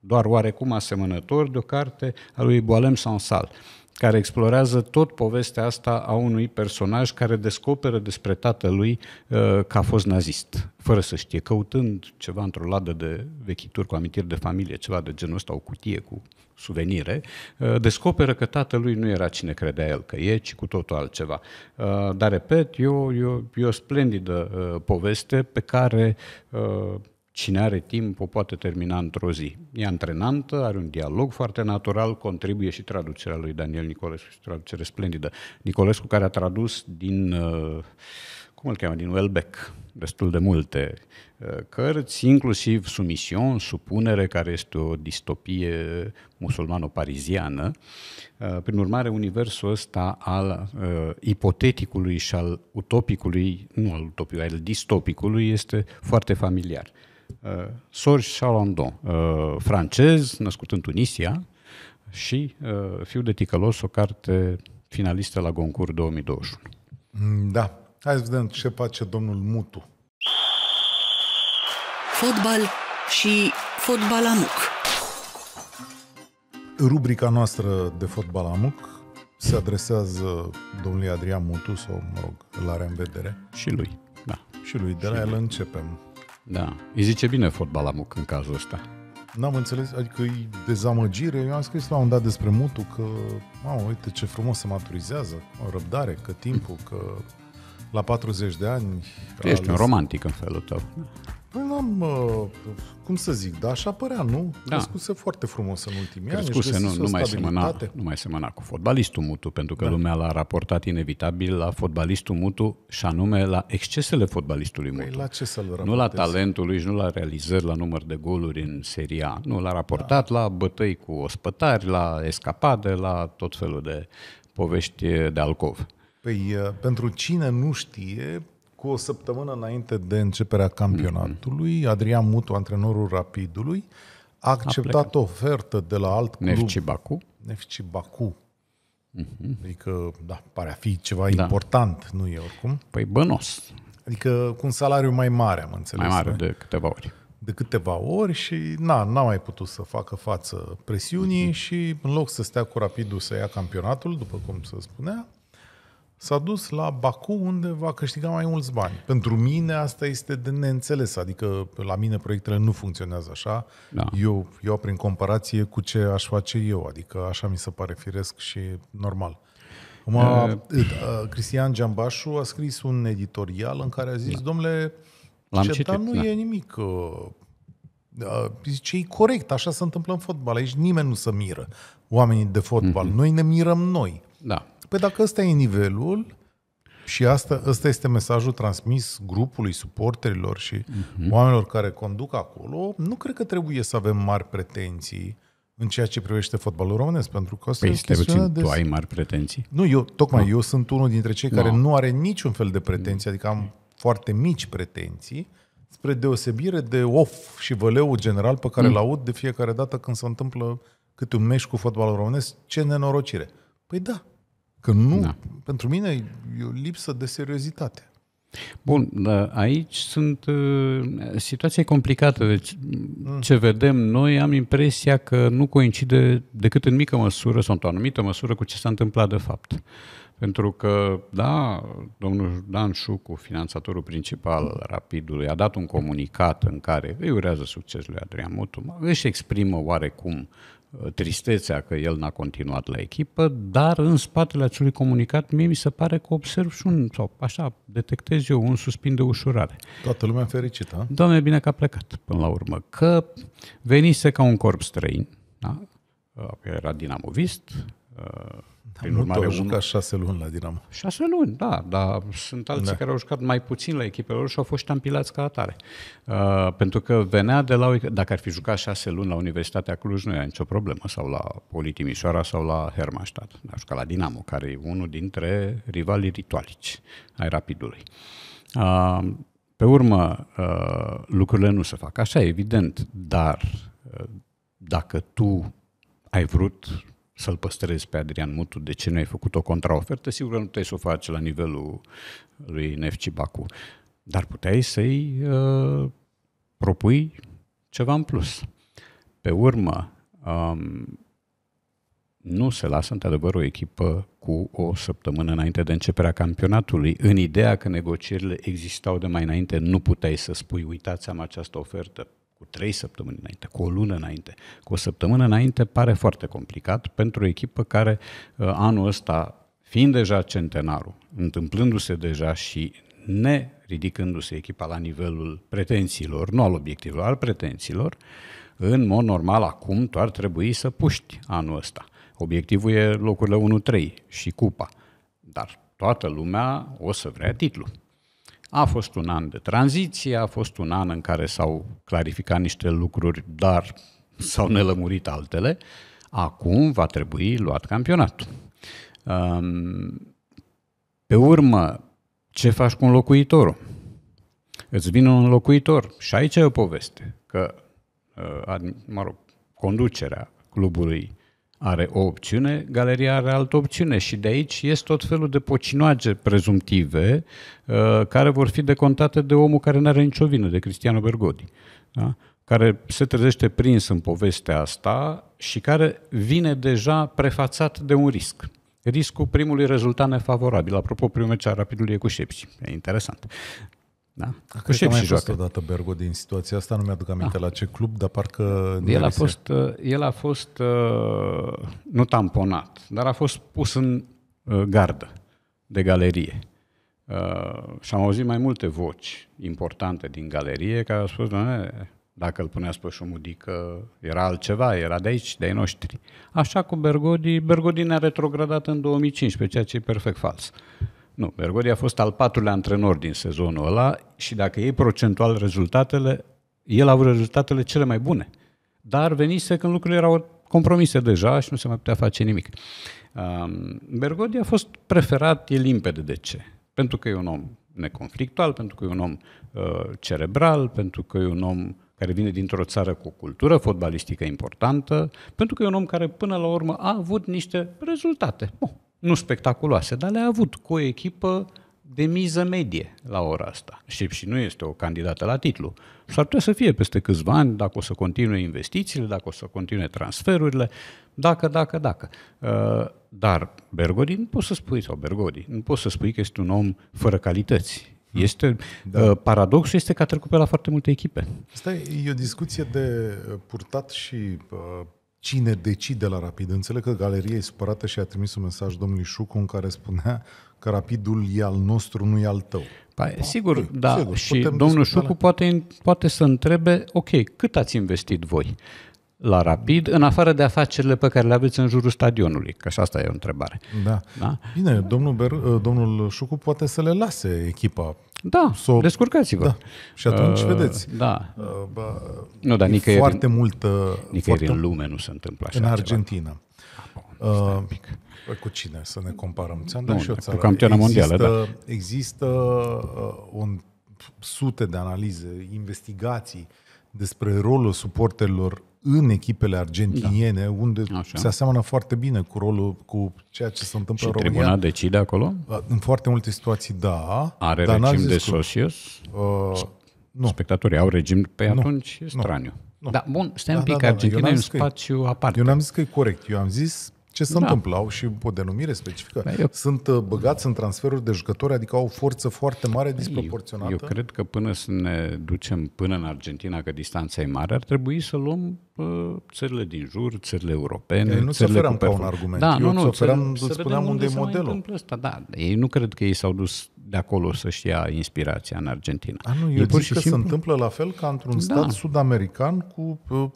doar oarecum asemănător de o carte a lui Boalem Sansal care explorează tot povestea asta a unui personaj care descoperă despre tatălui uh, că a fost nazist, fără să știe, căutând ceva într-o ladă de vechituri cu amintiri de familie, ceva de genul ăsta, o cutie cu suvenire, uh, descoperă că tatălui nu era cine credea el că e, ci cu totul altceva. Uh, dar, repet, e o, e o, e o splendidă uh, poveste pe care cine are timp o poate termina într-o zi. E antrenantă, are un dialog foarte natural, contribuie și traducerea lui Daniel Nicolescu, și traducere splendidă. Nicolescu care a tradus din uh, cum îl cheamă, din Welbeck, destul de multe uh, cărți, inclusiv Sumision, Supunere, care este o distopie musulmano-pariziană. Uh, prin urmare, universul ăsta al uh, ipoteticului și al utopicului, nu al utopicului, al distopicului, este foarte familiar. Uh, Sorge Chalandon, uh, francez, născut în Tunisia și uh, fiu de ticălos, o carte finalistă la Goncourt 2021. Mm, da, Hai să vedem ce face domnul Mutu. Fotbal și fotbal amuc. Rubrica noastră de fotbal amuc se adresează domnului Adrian Mutu, sau, mă rog, îl are în vedere. Și lui, da. Și lui, de și la el începem. Da, îi zice bine fotbal amuc în cazul ăsta. N-am înțeles, adică e dezamăgire. Eu am scris la un dat despre Mutu că, mă, uite ce frumos se maturizează, o răbdare, că timpul, că la 40 de ani... Tu ești un romantic în felul tău. Păi am cum să zic, da, așa părea, nu? Da. Crescuse foarte frumos în ultimii Crescuse, ani. Crescuse, nu, nu, mai semăna, nu mai semăna cu fotbalistul Mutu, pentru că da. lumea l-a raportat inevitabil la fotbalistul Mutu și anume la excesele fotbalistului păi Mutu. Păi la ce să-l Nu la talentul lui și nu la realizări, la număr de goluri în seria. Nu, l-a raportat da. la bătăi cu ospătari, la escapade, la tot felul de povești de alcov. Păi, uh, pentru cine nu știe, cu o săptămână înainte de începerea campionatului, mm-hmm. Adrian Mutu, antrenorul Rapidului, a acceptat a o ofertă de la alt club. Nefci Baku. Nefci Baku. Mm-hmm. Adică, da, pare a fi ceva da. important, nu e oricum. Păi bănos. Adică cu un salariu mai mare, am înțeles. Mai mare ne? de câteva ori. De câteva ori și na, n-a mai putut să facă față presiunii mm-hmm. și în loc să stea cu rapidul să ia campionatul, după cum se spunea, s-a dus la Baku unde va câștiga mai mulți bani. Pentru mine asta este de neînțeles, adică la mine proiectele nu funcționează așa. Da. Eu, eu prin comparație cu ce aș face eu, adică așa mi se pare firesc și normal. Acum, uh, Cristian Giambașu a scris un editorial în care a zis, da. domnule, ceta nu da. e nimic uh, ce e corect, așa se întâmplă în fotbal. Aici nimeni nu se miră, oamenii de fotbal. Mm-hmm. Noi ne mirăm noi. Da. Păi dacă ăsta e nivelul și asta, asta este mesajul transmis grupului, suporterilor și uh-huh. oamenilor care conduc acolo, nu cred că trebuie să avem mari pretenții în ceea ce privește fotbalul românesc, pentru că asta păi este puțin, de... tu ai mari pretenții? Nu, eu, tocmai, no. eu sunt unul dintre cei no. care nu are niciun fel de pretenții, mm. adică am foarte mici pretenții, spre deosebire de of și văleul general pe care mm. l-aud de fiecare dată când se întâmplă câte un meci cu fotbalul românesc, ce nenorocire. Păi da, Că nu, da. pentru mine e o lipsă de seriozitate. Bun, aici sunt uh, situații complicată. Deci, mm. ce vedem noi, am impresia că nu coincide decât în mică măsură sau într-o anumită măsură cu ce s-a întâmplat de fapt. Pentru că, da, domnul Dan Șucu, finanțatorul principal al Rapidului, a dat un comunicat în care îi urează succesul lui Adrian Mutu, își exprimă oarecum uh, tristețea că el n-a continuat la echipă, dar în spatele acelui comunicat mie mi se pare că observ și un, sau așa, detectez eu un suspin de ușurare. Toată lumea fericită, Doamne, bine că a plecat până la urmă, că venise ca un corp străin, da? era dinamovist, prin nu urmare, un... jucat șase luni la Dinamo. Șase luni, da, dar sunt alții da. care au jucat mai puțin la echipele lor și au fost ștampilați ca atare. Uh, pentru că venea de la... Dacă ar fi jucat șase luni la Universitatea Cluj, nu era nicio problemă, sau la Poli Timișoara sau la Hermannstadt. A jucat la Dinamo, care e unul dintre rivalii ritualici ai Rapidului. Uh, pe urmă, uh, lucrurile nu se fac așa, evident, dar uh, dacă tu ai vrut să-l păstrezi pe Adrian Mutu, de ce nu ai făcut o contraofertă, sigur nu puteai să o faci la nivelul lui Nefci Bacu, dar puteai să-i uh, propui ceva în plus. Pe urmă, um, nu se lasă într-adevăr o echipă cu o săptămână înainte de începerea campionatului, în ideea că negocierile existau de mai înainte, nu puteai să spui, uitați, am această ofertă, cu trei săptămâni înainte, cu o lună înainte, cu o săptămână înainte, pare foarte complicat pentru o echipă care uh, anul ăsta, fiind deja centenarul, întâmplându-se deja și ne ridicându-se echipa la nivelul pretențiilor, nu al obiectivelor, al pretențiilor, în mod normal acum tu ar trebui să puști anul ăsta. Obiectivul e locurile 1-3 și cupa, dar toată lumea o să vrea titlul. A fost un an de tranziție, a fost un an în care s-au clarificat niște lucruri, dar s-au nelămurit altele. Acum va trebui luat campionatul. Pe urmă, ce faci cu un locuitor? Îți vine un locuitor și aici e o poveste, că uh, mă rog, conducerea clubului are o opțiune, galeria are altă opțiune și de aici ies tot felul de pocinoage prezumtive uh, care vor fi decontate de omul care nu are nicio vină, de Cristiano Bergodi, da? care se trezește prins în povestea asta și care vine deja prefațat de un risc. Riscul primului rezultat nefavorabil. Apropo, primul meci a Rapidului e cu Șepsi. E interesant. Da? Cred cu șef că mai și fost joacă. odată Bergo din situația asta, nu mi-aduc aminte da. la ce club, dar parcă... Uh, el a, fost, el a fost, nu tamponat, dar a fost pus în uh, gardă de galerie. Uh, și am auzit mai multe voci importante din galerie care au spus, dacă îl puneați pe Șumudică, era altceva, era de aici, de ai noștri. Așa cu Bergodi, Bergodi ne-a retrogradat în 2015, ceea ce e perfect fals. Nu, Bergodi a fost al patrulea antrenor din sezonul ăla și dacă iei procentual rezultatele, el a avut rezultatele cele mai bune. Dar venise când lucrurile erau compromise deja și nu se mai putea face nimic. Bergodi a fost preferat, e limpede de ce. Pentru că e un om neconflictual, pentru că e un om uh, cerebral, pentru că e un om care vine dintr-o țară cu o cultură fotbalistică importantă, pentru că e un om care până la urmă a avut niște rezultate. Bun, nu spectaculoase, dar le-a avut cu o echipă de miză medie la ora asta. Și, și nu este o candidată la titlu. S-ar putea să fie peste câțiva ani, dacă o să continue investițiile, dacă o să continue transferurile, dacă, dacă, dacă. Uh, dar Bergodi nu poți să spui, sau Bergodi, nu poți să spui că este un om fără calități. Este, uh, da. Paradoxul este că a trecut pe la foarte multe echipe. Asta e o discuție de purtat și uh, cine decide la Rapid. Înțeleg că galeria e supărată și a trimis un mesaj domnului Șucu în care spunea că Rapidul e al nostru, nu e al tău. Pa, păi, da, sigur, da. Sigur, și domnul Șucu poate, poate să întrebe, ok, cât ați investit voi la Rapid, în afară de afacerile pe care le aveți în jurul stadionului? Că și asta e o întrebare. Da. da? Bine, domnul, Ber, domnul Șucu poate să le lase echipa da, s-o... descurcați-vă. Da. Și atunci, uh, vedeți, da. Uh, bă, nu, dar nicăieri, foarte multă... Nicăieri foarte, în uh, lume nu se întâmplă așa În Argentina. Ceva. Ah, uh, cu cine să ne comparăm? Ți-am dat și o țară. Cu mondială, da. Există uh, un sute de analize, investigații despre rolul suporterilor în echipele argentiniene, da. unde Așa. se aseamănă foarte bine cu rolul, cu ceea ce se întâmplă și în România. Și decide acolo? În foarte multe situații, da. Are dar regim de socios? Uh, nu. Spectatorii au regim pe nu. atunci straniu. Nu. Da, bun, stai da, un da, pic, da, da, Argentina e un spațiu aparte. Eu n-am zis că e corect, eu am zis ce se da. întâmplă. Au și o denumire specifică. Da, eu... Sunt uh, băgați în transferuri de jucători, adică au o forță foarte mare, păi, disproporționată. Eu, eu cred că până să ne ducem până în Argentina, că distanța e mare, ar trebui să luăm uh, țările din jur, țările europene, Ei nu țările oferam ca un argument. Da, eu nu, nu, oferam, să, îți spuneam unde, unde e modelul. Asta. Da, ei nu cred că ei s-au dus de acolo să-și ia inspirația în Argentina. A, nu, eu e zic pur și că simplu... se întâmplă la fel ca într-un da. stat sud-american cu uh,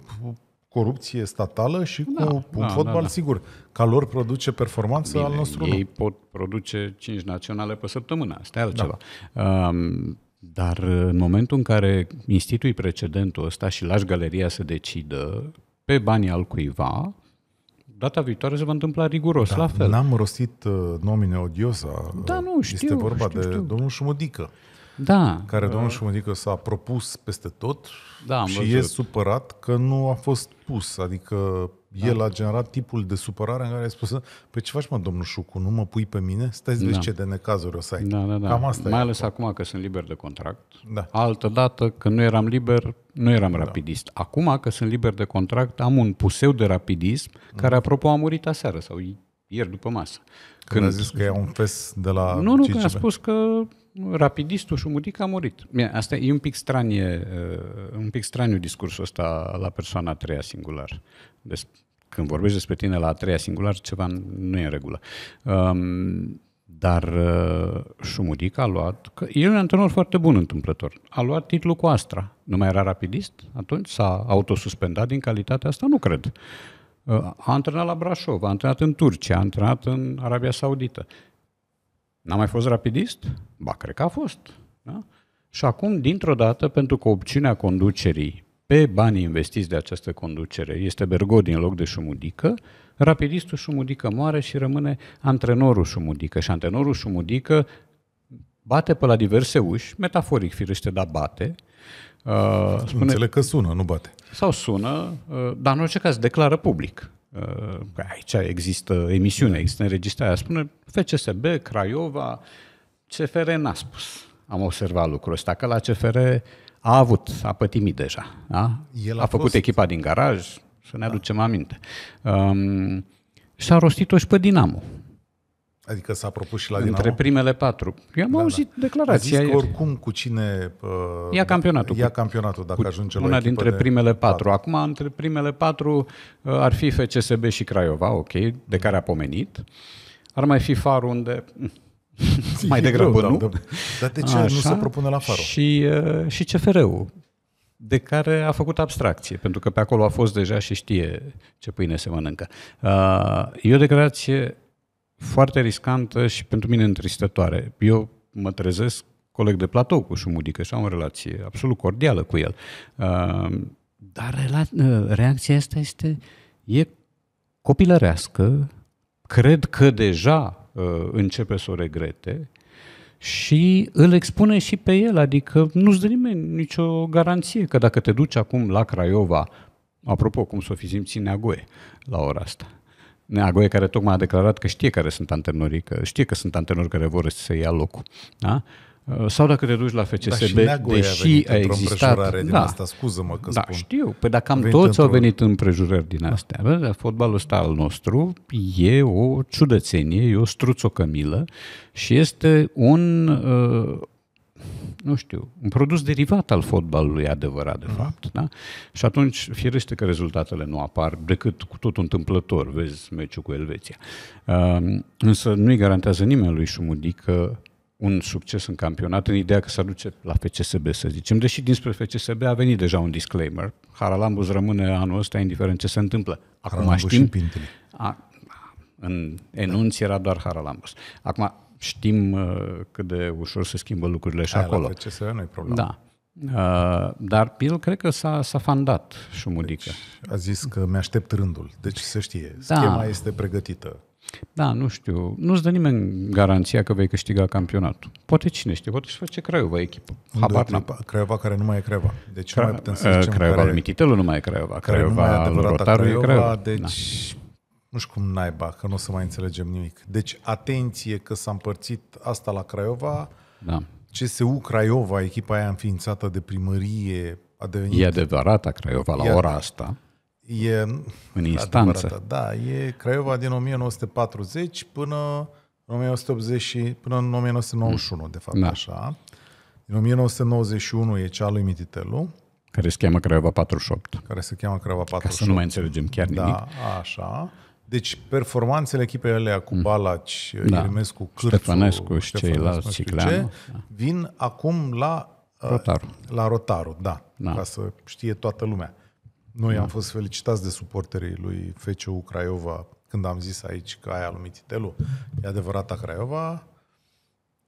corupție statală și da, cu un da, da fotbal da, da. sigur. Ca lor produce performanță Bine, al nostru Ei nu. pot produce 5 naționale pe săptămână, asta e da. altceva. Da. Um, dar în momentul în care institui precedentul ăsta și lași galeria să decidă pe banii al cuiva, data viitoare se va întâmpla riguros da, la fel. N-am rostit uh, nomine odiosa. Da, nu, știu. Este vorba știu, de știu. domnul Șumudică da, care domnul Șumădică s-a propus peste tot da, și văzut. e supărat că nu a fost pus. Adică da. el a generat tipul de supărare în care a spus, pe păi ce faci mă domnul Șucu, nu mă pui pe mine? Stai să da. vezi ce de necazuri o să ai. Da, da, da. Cam asta Mai e ales acum că sunt liber de contract. Da. Altă dată, că nu eram liber, nu eram da. rapidist. Acum că sunt liber de contract, am un puseu de rapidism, da. care mm. apropo a murit aseară sau ieri după masă. Când, când a zis că e un fes de la Nu, nu, CCB. când a spus că rapidistul Șumudic a murit. Bine, asta e un pic, stranie, un pic straniu discursul ăsta la persoana a treia singular. Deci, când vorbești despre tine la a treia singular, ceva nu e în regulă. Um, dar uh, Șumudic a luat, că e un antrenor foarte bun întâmplător, a luat titlul cu Astra. Nu mai era rapidist? Atunci s-a autosuspendat din calitatea asta? Nu cred. Uh, a antrenat la Brașov, a antrenat în Turcia, a antrenat în Arabia Saudită. Uh, N-a mai fost rapidist? Ba, cred că a fost. Da? Și acum, dintr-o dată, pentru că opțiunea conducerii pe banii investiți de această conducere este Bergodi în loc de Șumudică, rapidistul Șumudică moare și rămâne antrenorul Șumudică. Și antrenorul Șumudică bate pe la diverse uși, metaforic firește, dar bate. Uh, spune, Înțeleg că sună, nu bate. Sau sună, uh, dar în orice caz declară public. Uh, aici există emisiune, există înregistrarea, spune FCSB, Craiova, CFR n-a spus. Am observat lucrul ăsta, că la CFR a avut, a pătimit deja. Da? El a, a făcut fost... echipa din garaj, să ne da. aducem aminte. Um, și a rostit-o și pe Dinamo. Adică s-a propus și la Dinamo? Între primele patru. Eu am da, auzit da. declarația. A zis că oricum cu cine... Uh, ia campionatul. Ia campionatul dacă cu ajunge la Una dintre de primele patru. patru. Acum, între primele patru uh, ar fi FCSB și Craiova, ok, de care a pomenit. Ar mai fi Far unde... mai degrabă nu. Da, da. Dar de ce Așa? nu se propune la Faro? Și, uh, și CFR-ul de care a făcut abstracție, pentru că pe acolo a fost deja și știe ce pâine se mănâncă. Uh, e o declarație foarte riscantă și pentru mine întristătoare. Eu mă trezesc coleg de platou cu Șumudică și am o relație absolut cordială cu el. Uh, dar uh, reacția asta este e copilărească, cred că deja uh, începe să o regrete și îl expune și pe el, adică nu-ți dă nimeni nicio garanție că dacă te duci acum la Craiova, apropo, cum să o fi simțit Neagoe la ora asta, Neagoe, care tocmai a declarat că știe care sunt antenorii, că știe că sunt antenori care vor să ia locul. Da? Uh, sau dacă te duci la FCSB, da, deși a, a existat... Din da, asta, scuză-mă că da, spun. știu. Păi dacă am toți au venit prejurări din da. astea. Da, fotbalul ăsta al nostru e o ciudățenie, e o struțocămilă și este un... Uh, nu știu, un produs derivat al fotbalului adevărat, de mm. fapt. Da? Și atunci, firește că rezultatele nu apar decât cu tot întâmplător, vezi meciul cu Elveția. însă nu-i garantează nimeni lui Șumudi că un succes în campionat în ideea că se duce la FCSB, să zicem. Deși dinspre FCSB a venit deja un disclaimer. Haralambus rămâne anul ăsta indiferent ce se întâmplă. Acum Haralambus știm... Și A, în enunț era doar Haralambus. Acum, știm uh, cât de ușor se schimbă lucrurile și Aia, acolo. La FCSR nu e problemă. Da. Uh, dar el cred că s-a, s-a fandat șumudică. Deci, a zis că mi-aștept rândul, deci se știe, da. schema da. este pregătită. Da, nu știu. Nu-ți dă nimeni garanția că vei câștiga campionatul. Poate cine știe, poate și face Craiova echipă. Habar n Craiova care nu mai e Craiova. Deci Cra- nu mai putem să zicem Craiova care... nu mai e Craiova. Craiova care nu mai e Rotaru Craiova, e Craiova. Deci da nu știu cum naiba, că nu o să mai înțelegem nimic. Deci, atenție că s-a împărțit asta la Craiova, da. CSU Craiova, echipa aia înființată de primărie, a devenit... E adevărata Craiova la e, ora asta. E în instanță. Adevărată, da, e Craiova din 1940 până în 1980 și până în 1991, mm. de fapt, da. așa. În 1991 e cea lui Mititelu. Care se cheamă Craiova 48. Care se cheamă Craiova 48. Ca să nu mai înțelegem chiar da, nimic. Da, așa. Deci performanțele echipei alea cu mm. Balaci, da. Irmescu, Cârțu, Ștefănescu și ceilalți, Cicleanu, ce, da. vin acum la uh, Rotaru. La Rotaru, da, da. Ca să știe toată lumea. Noi da. am fost felicitați de suporterii lui FCU Craiova când am zis aici că aia lui Mititelu e adevărata Craiova.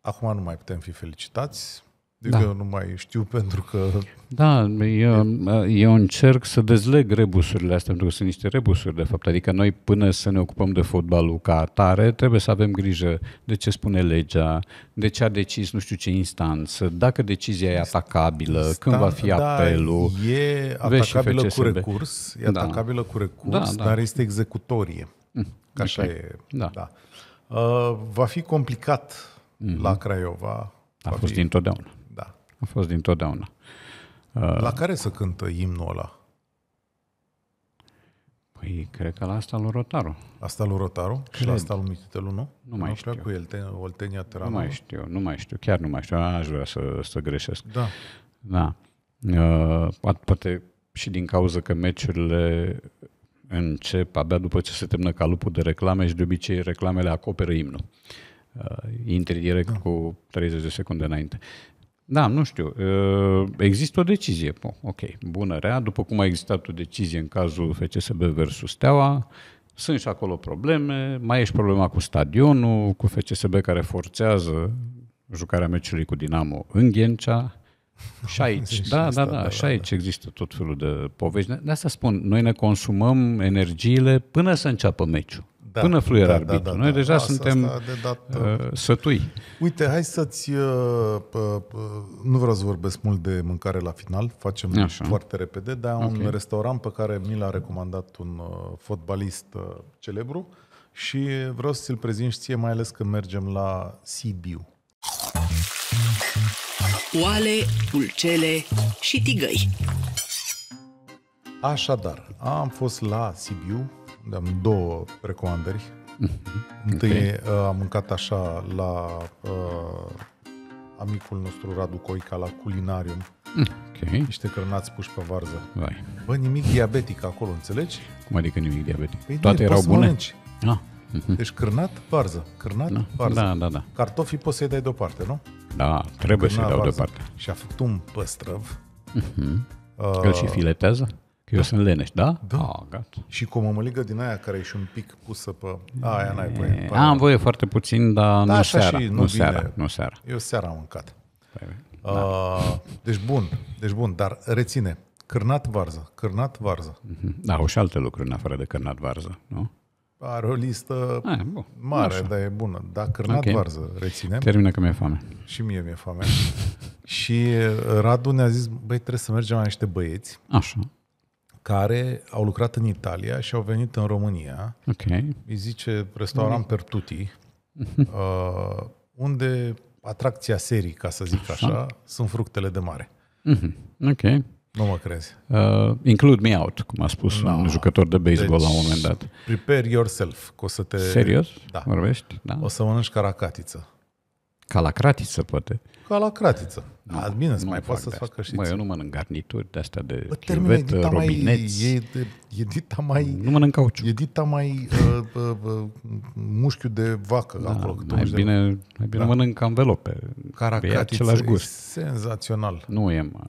Acum nu mai putem fi felicitați. Adică da. eu nu mai știu pentru că... Da, eu, eu încerc să dezleg rebusurile astea, pentru că sunt niște rebusuri, de fapt. Adică noi, până să ne ocupăm de fotbalul ca atare, trebuie să avem grijă de ce spune legea, de ce a decis nu știu ce instanță, dacă decizia e atacabilă, Instan- când va fi da, apelul. E atacabilă cu recurs, e da. atacabilă cu recurs, da, da. dar este executorie. Mm, Ca așa okay. e. Da. da. Uh, va fi complicat mm-hmm. la Craiova. A fost întotdeauna. A fost dintotdeauna. Uh, la care să cântă imnul ăla? Păi, cred că la asta lui Rotaru. Asta lui Rotaru? Cred. Și la asta lui Mititelu, nu? Nu mai nu știu. cu el, Oltenia Teranu. Nu mai știu, nu mai știu, chiar nu mai știu. Aș vrea să, să greșesc. Da. Da. Uh, poate și din cauza că meciurile încep abia după ce se termină calupul de reclame și de obicei reclamele acoperă imnul. Uh, intri direct da. cu 30 de secunde înainte. Da, nu știu. Ă, există o decizie. Ok, bună, rea, după cum a existat o decizie în cazul FCSB versus Steaua, sunt și acolo probleme, mai e și problema cu stadionul, cu FCSB care forțează jucarea meciului cu Dinamo în Ghencea. Și aici, da, da, da, da, și da, aici da. există tot felul de povești. De asta spun, noi ne consumăm energiile până să înceapă meciul da, până fluier da, arbitru. Da, da, Noi da, deja da, suntem de dat, uh, da. sătui. Uite, hai să-ți... Uh, uh, nu vreau să vorbesc mult de mâncare la final, facem Așa. foarte repede, dar okay. un restaurant pe care mi l-a recomandat un uh, fotbalist uh, celebru și vreau să-ți-l prezint și ție, mai ales când mergem la Sibiu. Oale, pulcele și tigăi. Așadar, am fost la Sibiu, am două recomandări. Mhm. Întâi okay. uh, am mâncat așa la uh, amicul nostru Radu Coica la Culinarium. Okay. Niște cărnați puși pe varză. Vai. Bă, nimic diabetic acolo, înțelegi? Cum adică nimic diabetic? Păi Toate nu, erau bune? Ah. Mhm. Deci cârnat, varză. Cârnat, da. varză. Da, da, da. Cartofii poți să-i dai deoparte, nu? Da, trebuie cârnat, să-i dau varză. deoparte. Și a făcut un păstrăv. Uh-huh. Îl și filetează? Că eu da. sunt leneș, da? Da. A, ah, gata. Și cu o mămăligă din aia care e și un pic pusă pe... Aia n-ai voie. Pe... Am voie foarte puțin, dar da, nu seara. Și nu, nu vine. seara, nu seara. Eu seara am mâncat. da. Uh, ah, deci bun, deci bun, dar reține. Cârnat varză, cârnat varză. Mhm. Da, au și alte lucruri în afară de cârnat varză, nu? Are o listă A, ah, bun. mare, Așa. dar e bună. Da, cârnat okay. varză, reținem. Termină că mi-e foame. Și mie mi-e foame. și uh, Radu ne-a zis, băi, trebuie să mergem la niște băieți. Așa care au lucrat în Italia și au venit în România. Okay. Îi zice restaurant Pertuti, uh, unde atracția serii, ca să zic așa, așa sunt fructele de mare. Mm-hmm. Ok. Nu mă crezi. Uh, include me out, cum a spus no. Da. un jucător de baseball deci, la un moment deci, dat. Prepare yourself. Că o să te... Serios? Da. Vorbești? Da. O să mănânci caracatiță. Calacratiță, poate. Calacratiță. Nu, A, ah, bine, nu mai poate să facă și Mă, eu nu mănânc garnituri de-astea de Bă, chiuvetă, robineți. Mai, e, e dita mai... Nu mănânc cauciuc. E dita mai uh, uh, uh, mușchiul de vacă da, acolo. Mai bine, de... mai bine da. mănânc anvelope. Caracatiță, e același gust. senzațional. Nu e, mă.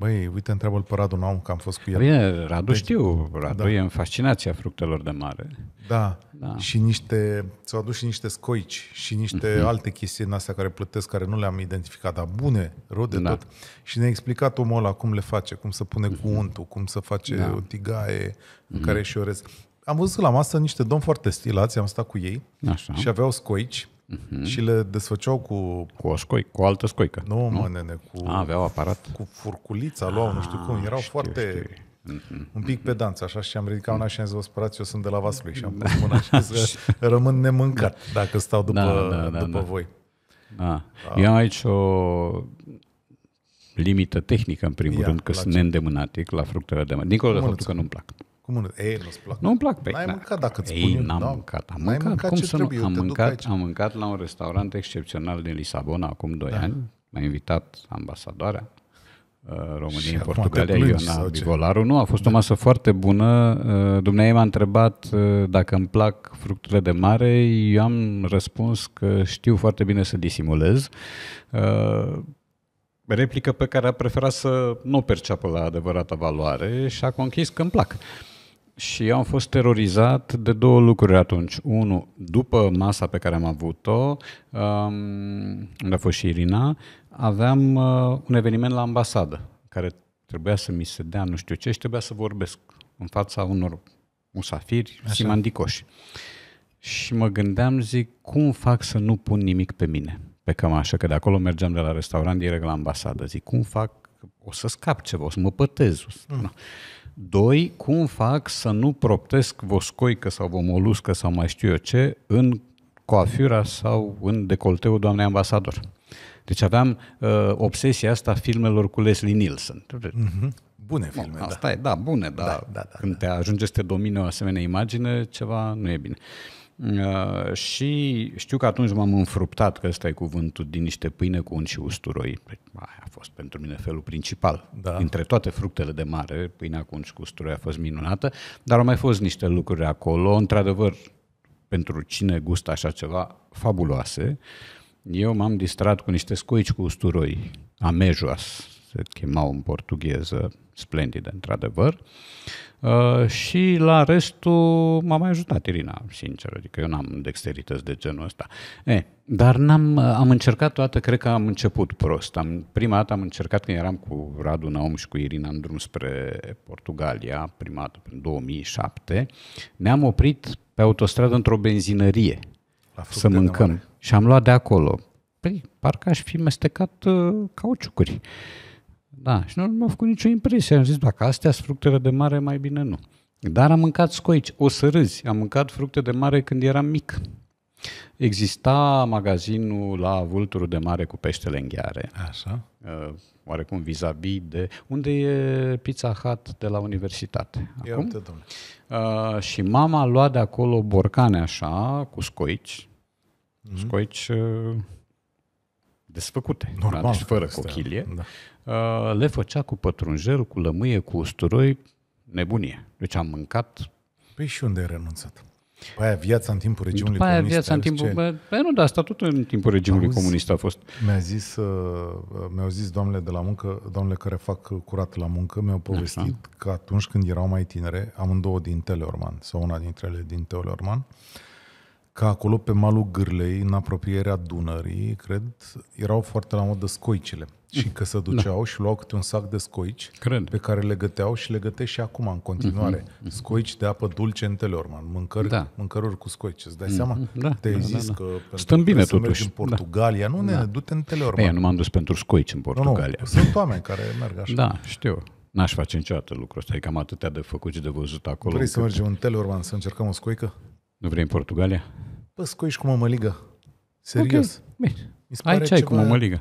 Băi, uite, întreabă-l pe Radu am că am fost cu el. Bine, Radu deci, știu, Radu da. e în fascinația fructelor de mare. Da, da. și niște, ți-au adus și niște scoici și niște uh-huh. alte chestii în astea care plătesc, care nu le-am identificat, dar bune, rău de da. tot. Și ne-a explicat omul ăla cum le face, cum să pune uh-huh. Mhm. cu untul, cum să face da. o tigaie uh-huh. în mhm. care și orez. Am văzut la masă niște domni foarte stilați, am stat cu ei Așa. și aveau scoici uh-huh. și le desfăceau cu... Cu o școică, cu o altă scoică. Nu, nu? mă, nene, cu... A, aveau aparat. Cu furculița, luau, nu știu cum, ah, erau știu, foarte... Știu. Mm-hmm. Un pic pedanți, așa, și am ridicat una și am zis, vă spărați, eu sunt de la Vaslui și am pus mâna și zis, rămân nemâncat dacă stau după, da, da, da, după da. voi. Da. Da. Eu am aici o limită tehnică, în primul Ia, rând, că sunt neîndemânate la fructele de mare. Dincolo de faptul că nu-mi plac. Cum nu? Ei, nu-ți plac. Nu-mi plac pe păi, N-ai da. mâncat dacă îți spun n-am da? mâncat. Am mâncat, mâncat cum ce să nu? Am, mâncat, am mâncat la un restaurant excepțional din Lisabona acum 2 da. ani. M-a invitat ambasadoarea uh, României în Portugalia, Iona Bigolaru. Nu, a fost da. o masă foarte bună. Uh, Dumnezeu m-a întrebat uh, dacă îmi plac fructele de mare. Eu am răspuns că știu foarte bine să disimulez replică pe care a preferat să nu o perceapă la adevărata valoare și a conchis că îmi plac. Și eu am fost terorizat de două lucruri atunci. Unu, după masa pe care am avut-o, um, unde a fost și Irina, aveam uh, un eveniment la ambasadă, care trebuia să mi se dea nu știu ce și trebuia să vorbesc în fața unor musafiri Așa. simandicoși. Și mă gândeam, zic, cum fac să nu pun nimic pe mine, pe cămașă, că de acolo mergeam de la restaurant direct la ambasadă. Zic, cum fac, o să scap ceva, o să mă pătez. O să... Mm. Doi, cum fac să nu proptesc voscoică sau vomoluscă sau mai știu eu ce în coafura sau în decolteul doamnei ambasador. Deci aveam uh, obsesia asta filmelor cu Leslie Nielsen. Mhm. Bune filme, Asta da. e, da, bune, da. da, da, da, când da. te ajunge să te domine o asemenea imagine, ceva nu e bine. Uh, Uh, și știu că atunci m-am înfruptat, că ăsta e cuvântul, din niște pâine cu un și usturoi. Deci, aia a fost pentru mine felul principal. Da. Dintre toate fructele de mare, pâinea cu un și cu usturoi a fost minunată, dar au mai fost niște lucruri acolo, într-adevăr, pentru cine gustă așa ceva, fabuloase. Eu m-am distrat cu niște scoici cu usturoi, amejoas, se chemau în portugheză, splendide într-adevăr. Uh, și la restul m-a mai ajutat Irina, sincer, adică eu n-am dexterități de genul ăsta. E, dar n-am, uh, am încercat toată, cred că am început prost. Am, prima dată am încercat când eram cu Radu Naum și cu Irina în drum spre Portugalia, prima dată în 2007, ne-am oprit pe autostradă într-o benzinărie să mâncăm. Și am luat de acolo. Păi, parcă aș fi mestecat uh, cauciucuri. Da, și nu m-a făcut nicio impresie. Am zis, dacă astea sunt fructele de mare, mai bine nu. Dar am mâncat scoici, o să râzi. Am mâncat fructe de mare când eram mic. Exista magazinul la Vulturul de Mare cu peștele în gheare. Așa. Uh, oarecum vis-a-vis de... Unde e Pizza Hut de la universitate? Acum? Iată, domnule. Uh, și mama a luat de acolo borcane așa, cu scoici. Mm-hmm. Scoici uh, desfăcute. Normal. Da? Deci fără cochilie. Da. Uh, le făcea cu pătrunjel, cu lămâie, cu usturoi, nebunie. Deci am mâncat... Păi și unde ai renunțat? După aia viața în timpul regimului După aia viața în timpul... Ce... Bă, nu, dar tot în timpul regimului Auzi, comunist a fost. Mi-a zis, uh, uh, mi-au zis doamnele de la muncă, doamnele care fac curat la muncă, mi-au povestit Așa. că atunci când erau mai tinere, amândouă din Teleorman, sau una dintre ele din Teleorman, uh, că acolo pe malul Gârlei, în apropierea Dunării, cred, erau foarte la modă scoicile. Și că se duceau da. și luau câte un sac de scoici cred. pe care le găteau și le gătesc și acum în continuare. Mm-hmm. Scoici de apă dulce în Teleorman, mâncări, da. mâncăruri cu scoici. Îți dai seama? Mhm, da, Te-ai da, da, zis da, da. că Stăm bine să totuși. în da. Portugalia, da. nu ne da. du-te în Teleorman. Eu nu m-am dus pentru scoici în Portugalia. Nu, nu. Sunt oameni care merg așa. Da, știu. N-aș face niciodată lucrul ăsta, e cam atâtea de făcut și de văzut acolo. Vrei să mergem în Teleorman să încercăm o scoică? Nu vrei în Portugalia? Bă, scoiși cu mămăligă. Serios. Okay. Bine. Mi ai ceai cu mămăligă.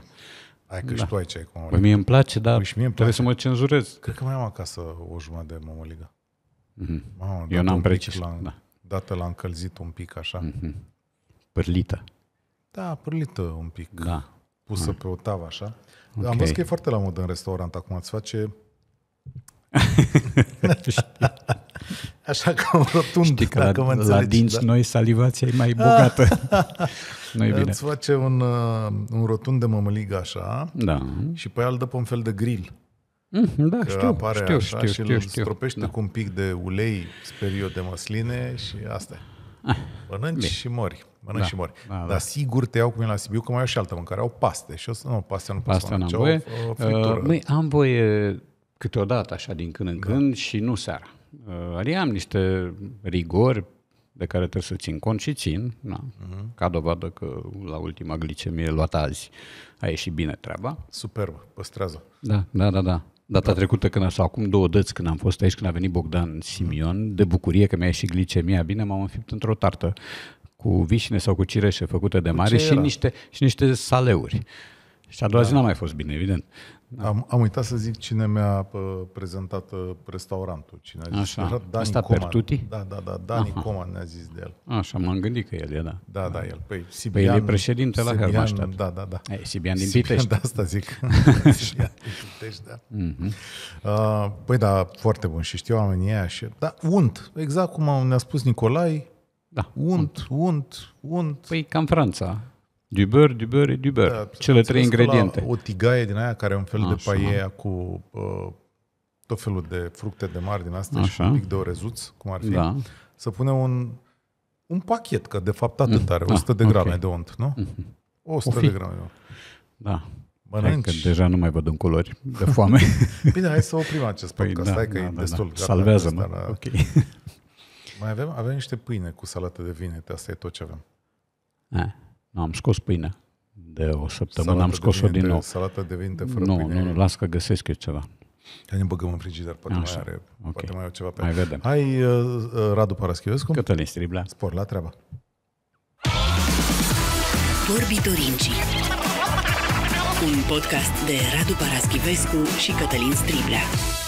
Ai că da. și tu ai ceai cu mămăligă. Păi mie îmi place, dar păi și place. trebuie să mă cenzurez. Cred că mai am acasă o jumătate de mămăligă. Mm-hmm. Mamă, Eu n-am precis. La, da. Dată l încălzit un pic așa. Mm-hmm. Pârlită. Da, pârlită un pic. Da. Pusă mm. pe o tavă așa. Okay. Am văzut că e foarte la modă în restaurant acum. Îți face... Așa că rotund, Știi că dacă la, mă înțelegi, la dinți da? noi salivația e mai bogată. nu e bine. Îți face un, uh, un rotund de mămăligă așa da. și pe al dă pe un fel de grill. Mm, da, că știu, apare știu, așa știu, și știu, îl știu, stropește da. cu un pic de ulei, sper eu, de măsline și asta ah, Mănânci bine. și mori. Mănânci da, și mori. Da, da. Dar sigur te iau cu mine la Sibiu, că mai au și altă mâncare. Au paste. Și o să, nu, paste nu pot să voie. O, uh, uh, am voie câteodată, așa, din când în da. când și nu seara. Adică am niște rigori de care trebuie să țin cont și țin, na, uh-huh. ca dovadă că la ultima glicemie luată azi a ieșit bine treaba. Superb, păstrează. Da, da, da, da. Data da. trecută, când, sau acum două dăți când am fost aici, când a venit Bogdan Simion, mhm. de bucurie că mi-a ieșit glicemia bine, m-am înfipt într-o tartă cu vișine sau cu cireșe făcute de mare și niște, și niște saleuri. Și a doua da. zi n-a mai fost bine, evident. Da. Am, am uitat să zic cine mi-a uh, prezentat uh, restaurantul. Cine a zis Așa, era Dani asta Coman. Pertuti? Da, da, da, Dani Aha. Coman ne-a zis de el. Așa, m-am gândit că el e, da. Da, da, el. Păi, păi Sibian, păi el e președinte la Hermannstadt. Da, da, da. E, Sibian din Sibian, Pitești. Da, asta zic. Sibian din Pitești, da. Uh-huh. Uh, păi da, foarte bun și știu oamenii ăia și... Da, unt, exact cum ne-a spus Nicolai, da. Unt, unt, unt. Păi cam Franța. Du beurre, du beurre, du beurre. Da, Cele trei ingrediente. O tigaie din aia care e un fel Așa. de paie cu uh, tot felul de fructe de mari din astea Așa. și un pic de orezuț, cum ar fi, da. să pune un, un pachet, că de fapt atât are, da, ah, 100 de grame okay. de unt, nu? 100 de grame de unt. Da. Mănânci. că deja nu mai văd în culori de foame. Bine, hai să oprim acest păi, podcast, da, stai că da, e da, da. destul. Da. Salvează-mă. La... Ok. mai avem, avem niște pâine cu salată de vinete, asta e tot ce avem. A. Ah am scos pâine de o săptămână, salată am scos-o din nou. Salata de vinte fără nu, pâine. Nu, nu, las că găsesc eu ceva. Hai ne băgăm în frigider, poate Așa. mai are, okay. poate mai are ceva pe Hai vedem. Hai, uh, uh, Radu Paraschivescu. Cătălin Striblea. Spor la treaba. Vorbitorinci. Un podcast de Radu Paraschivescu și Cătălin Striblea.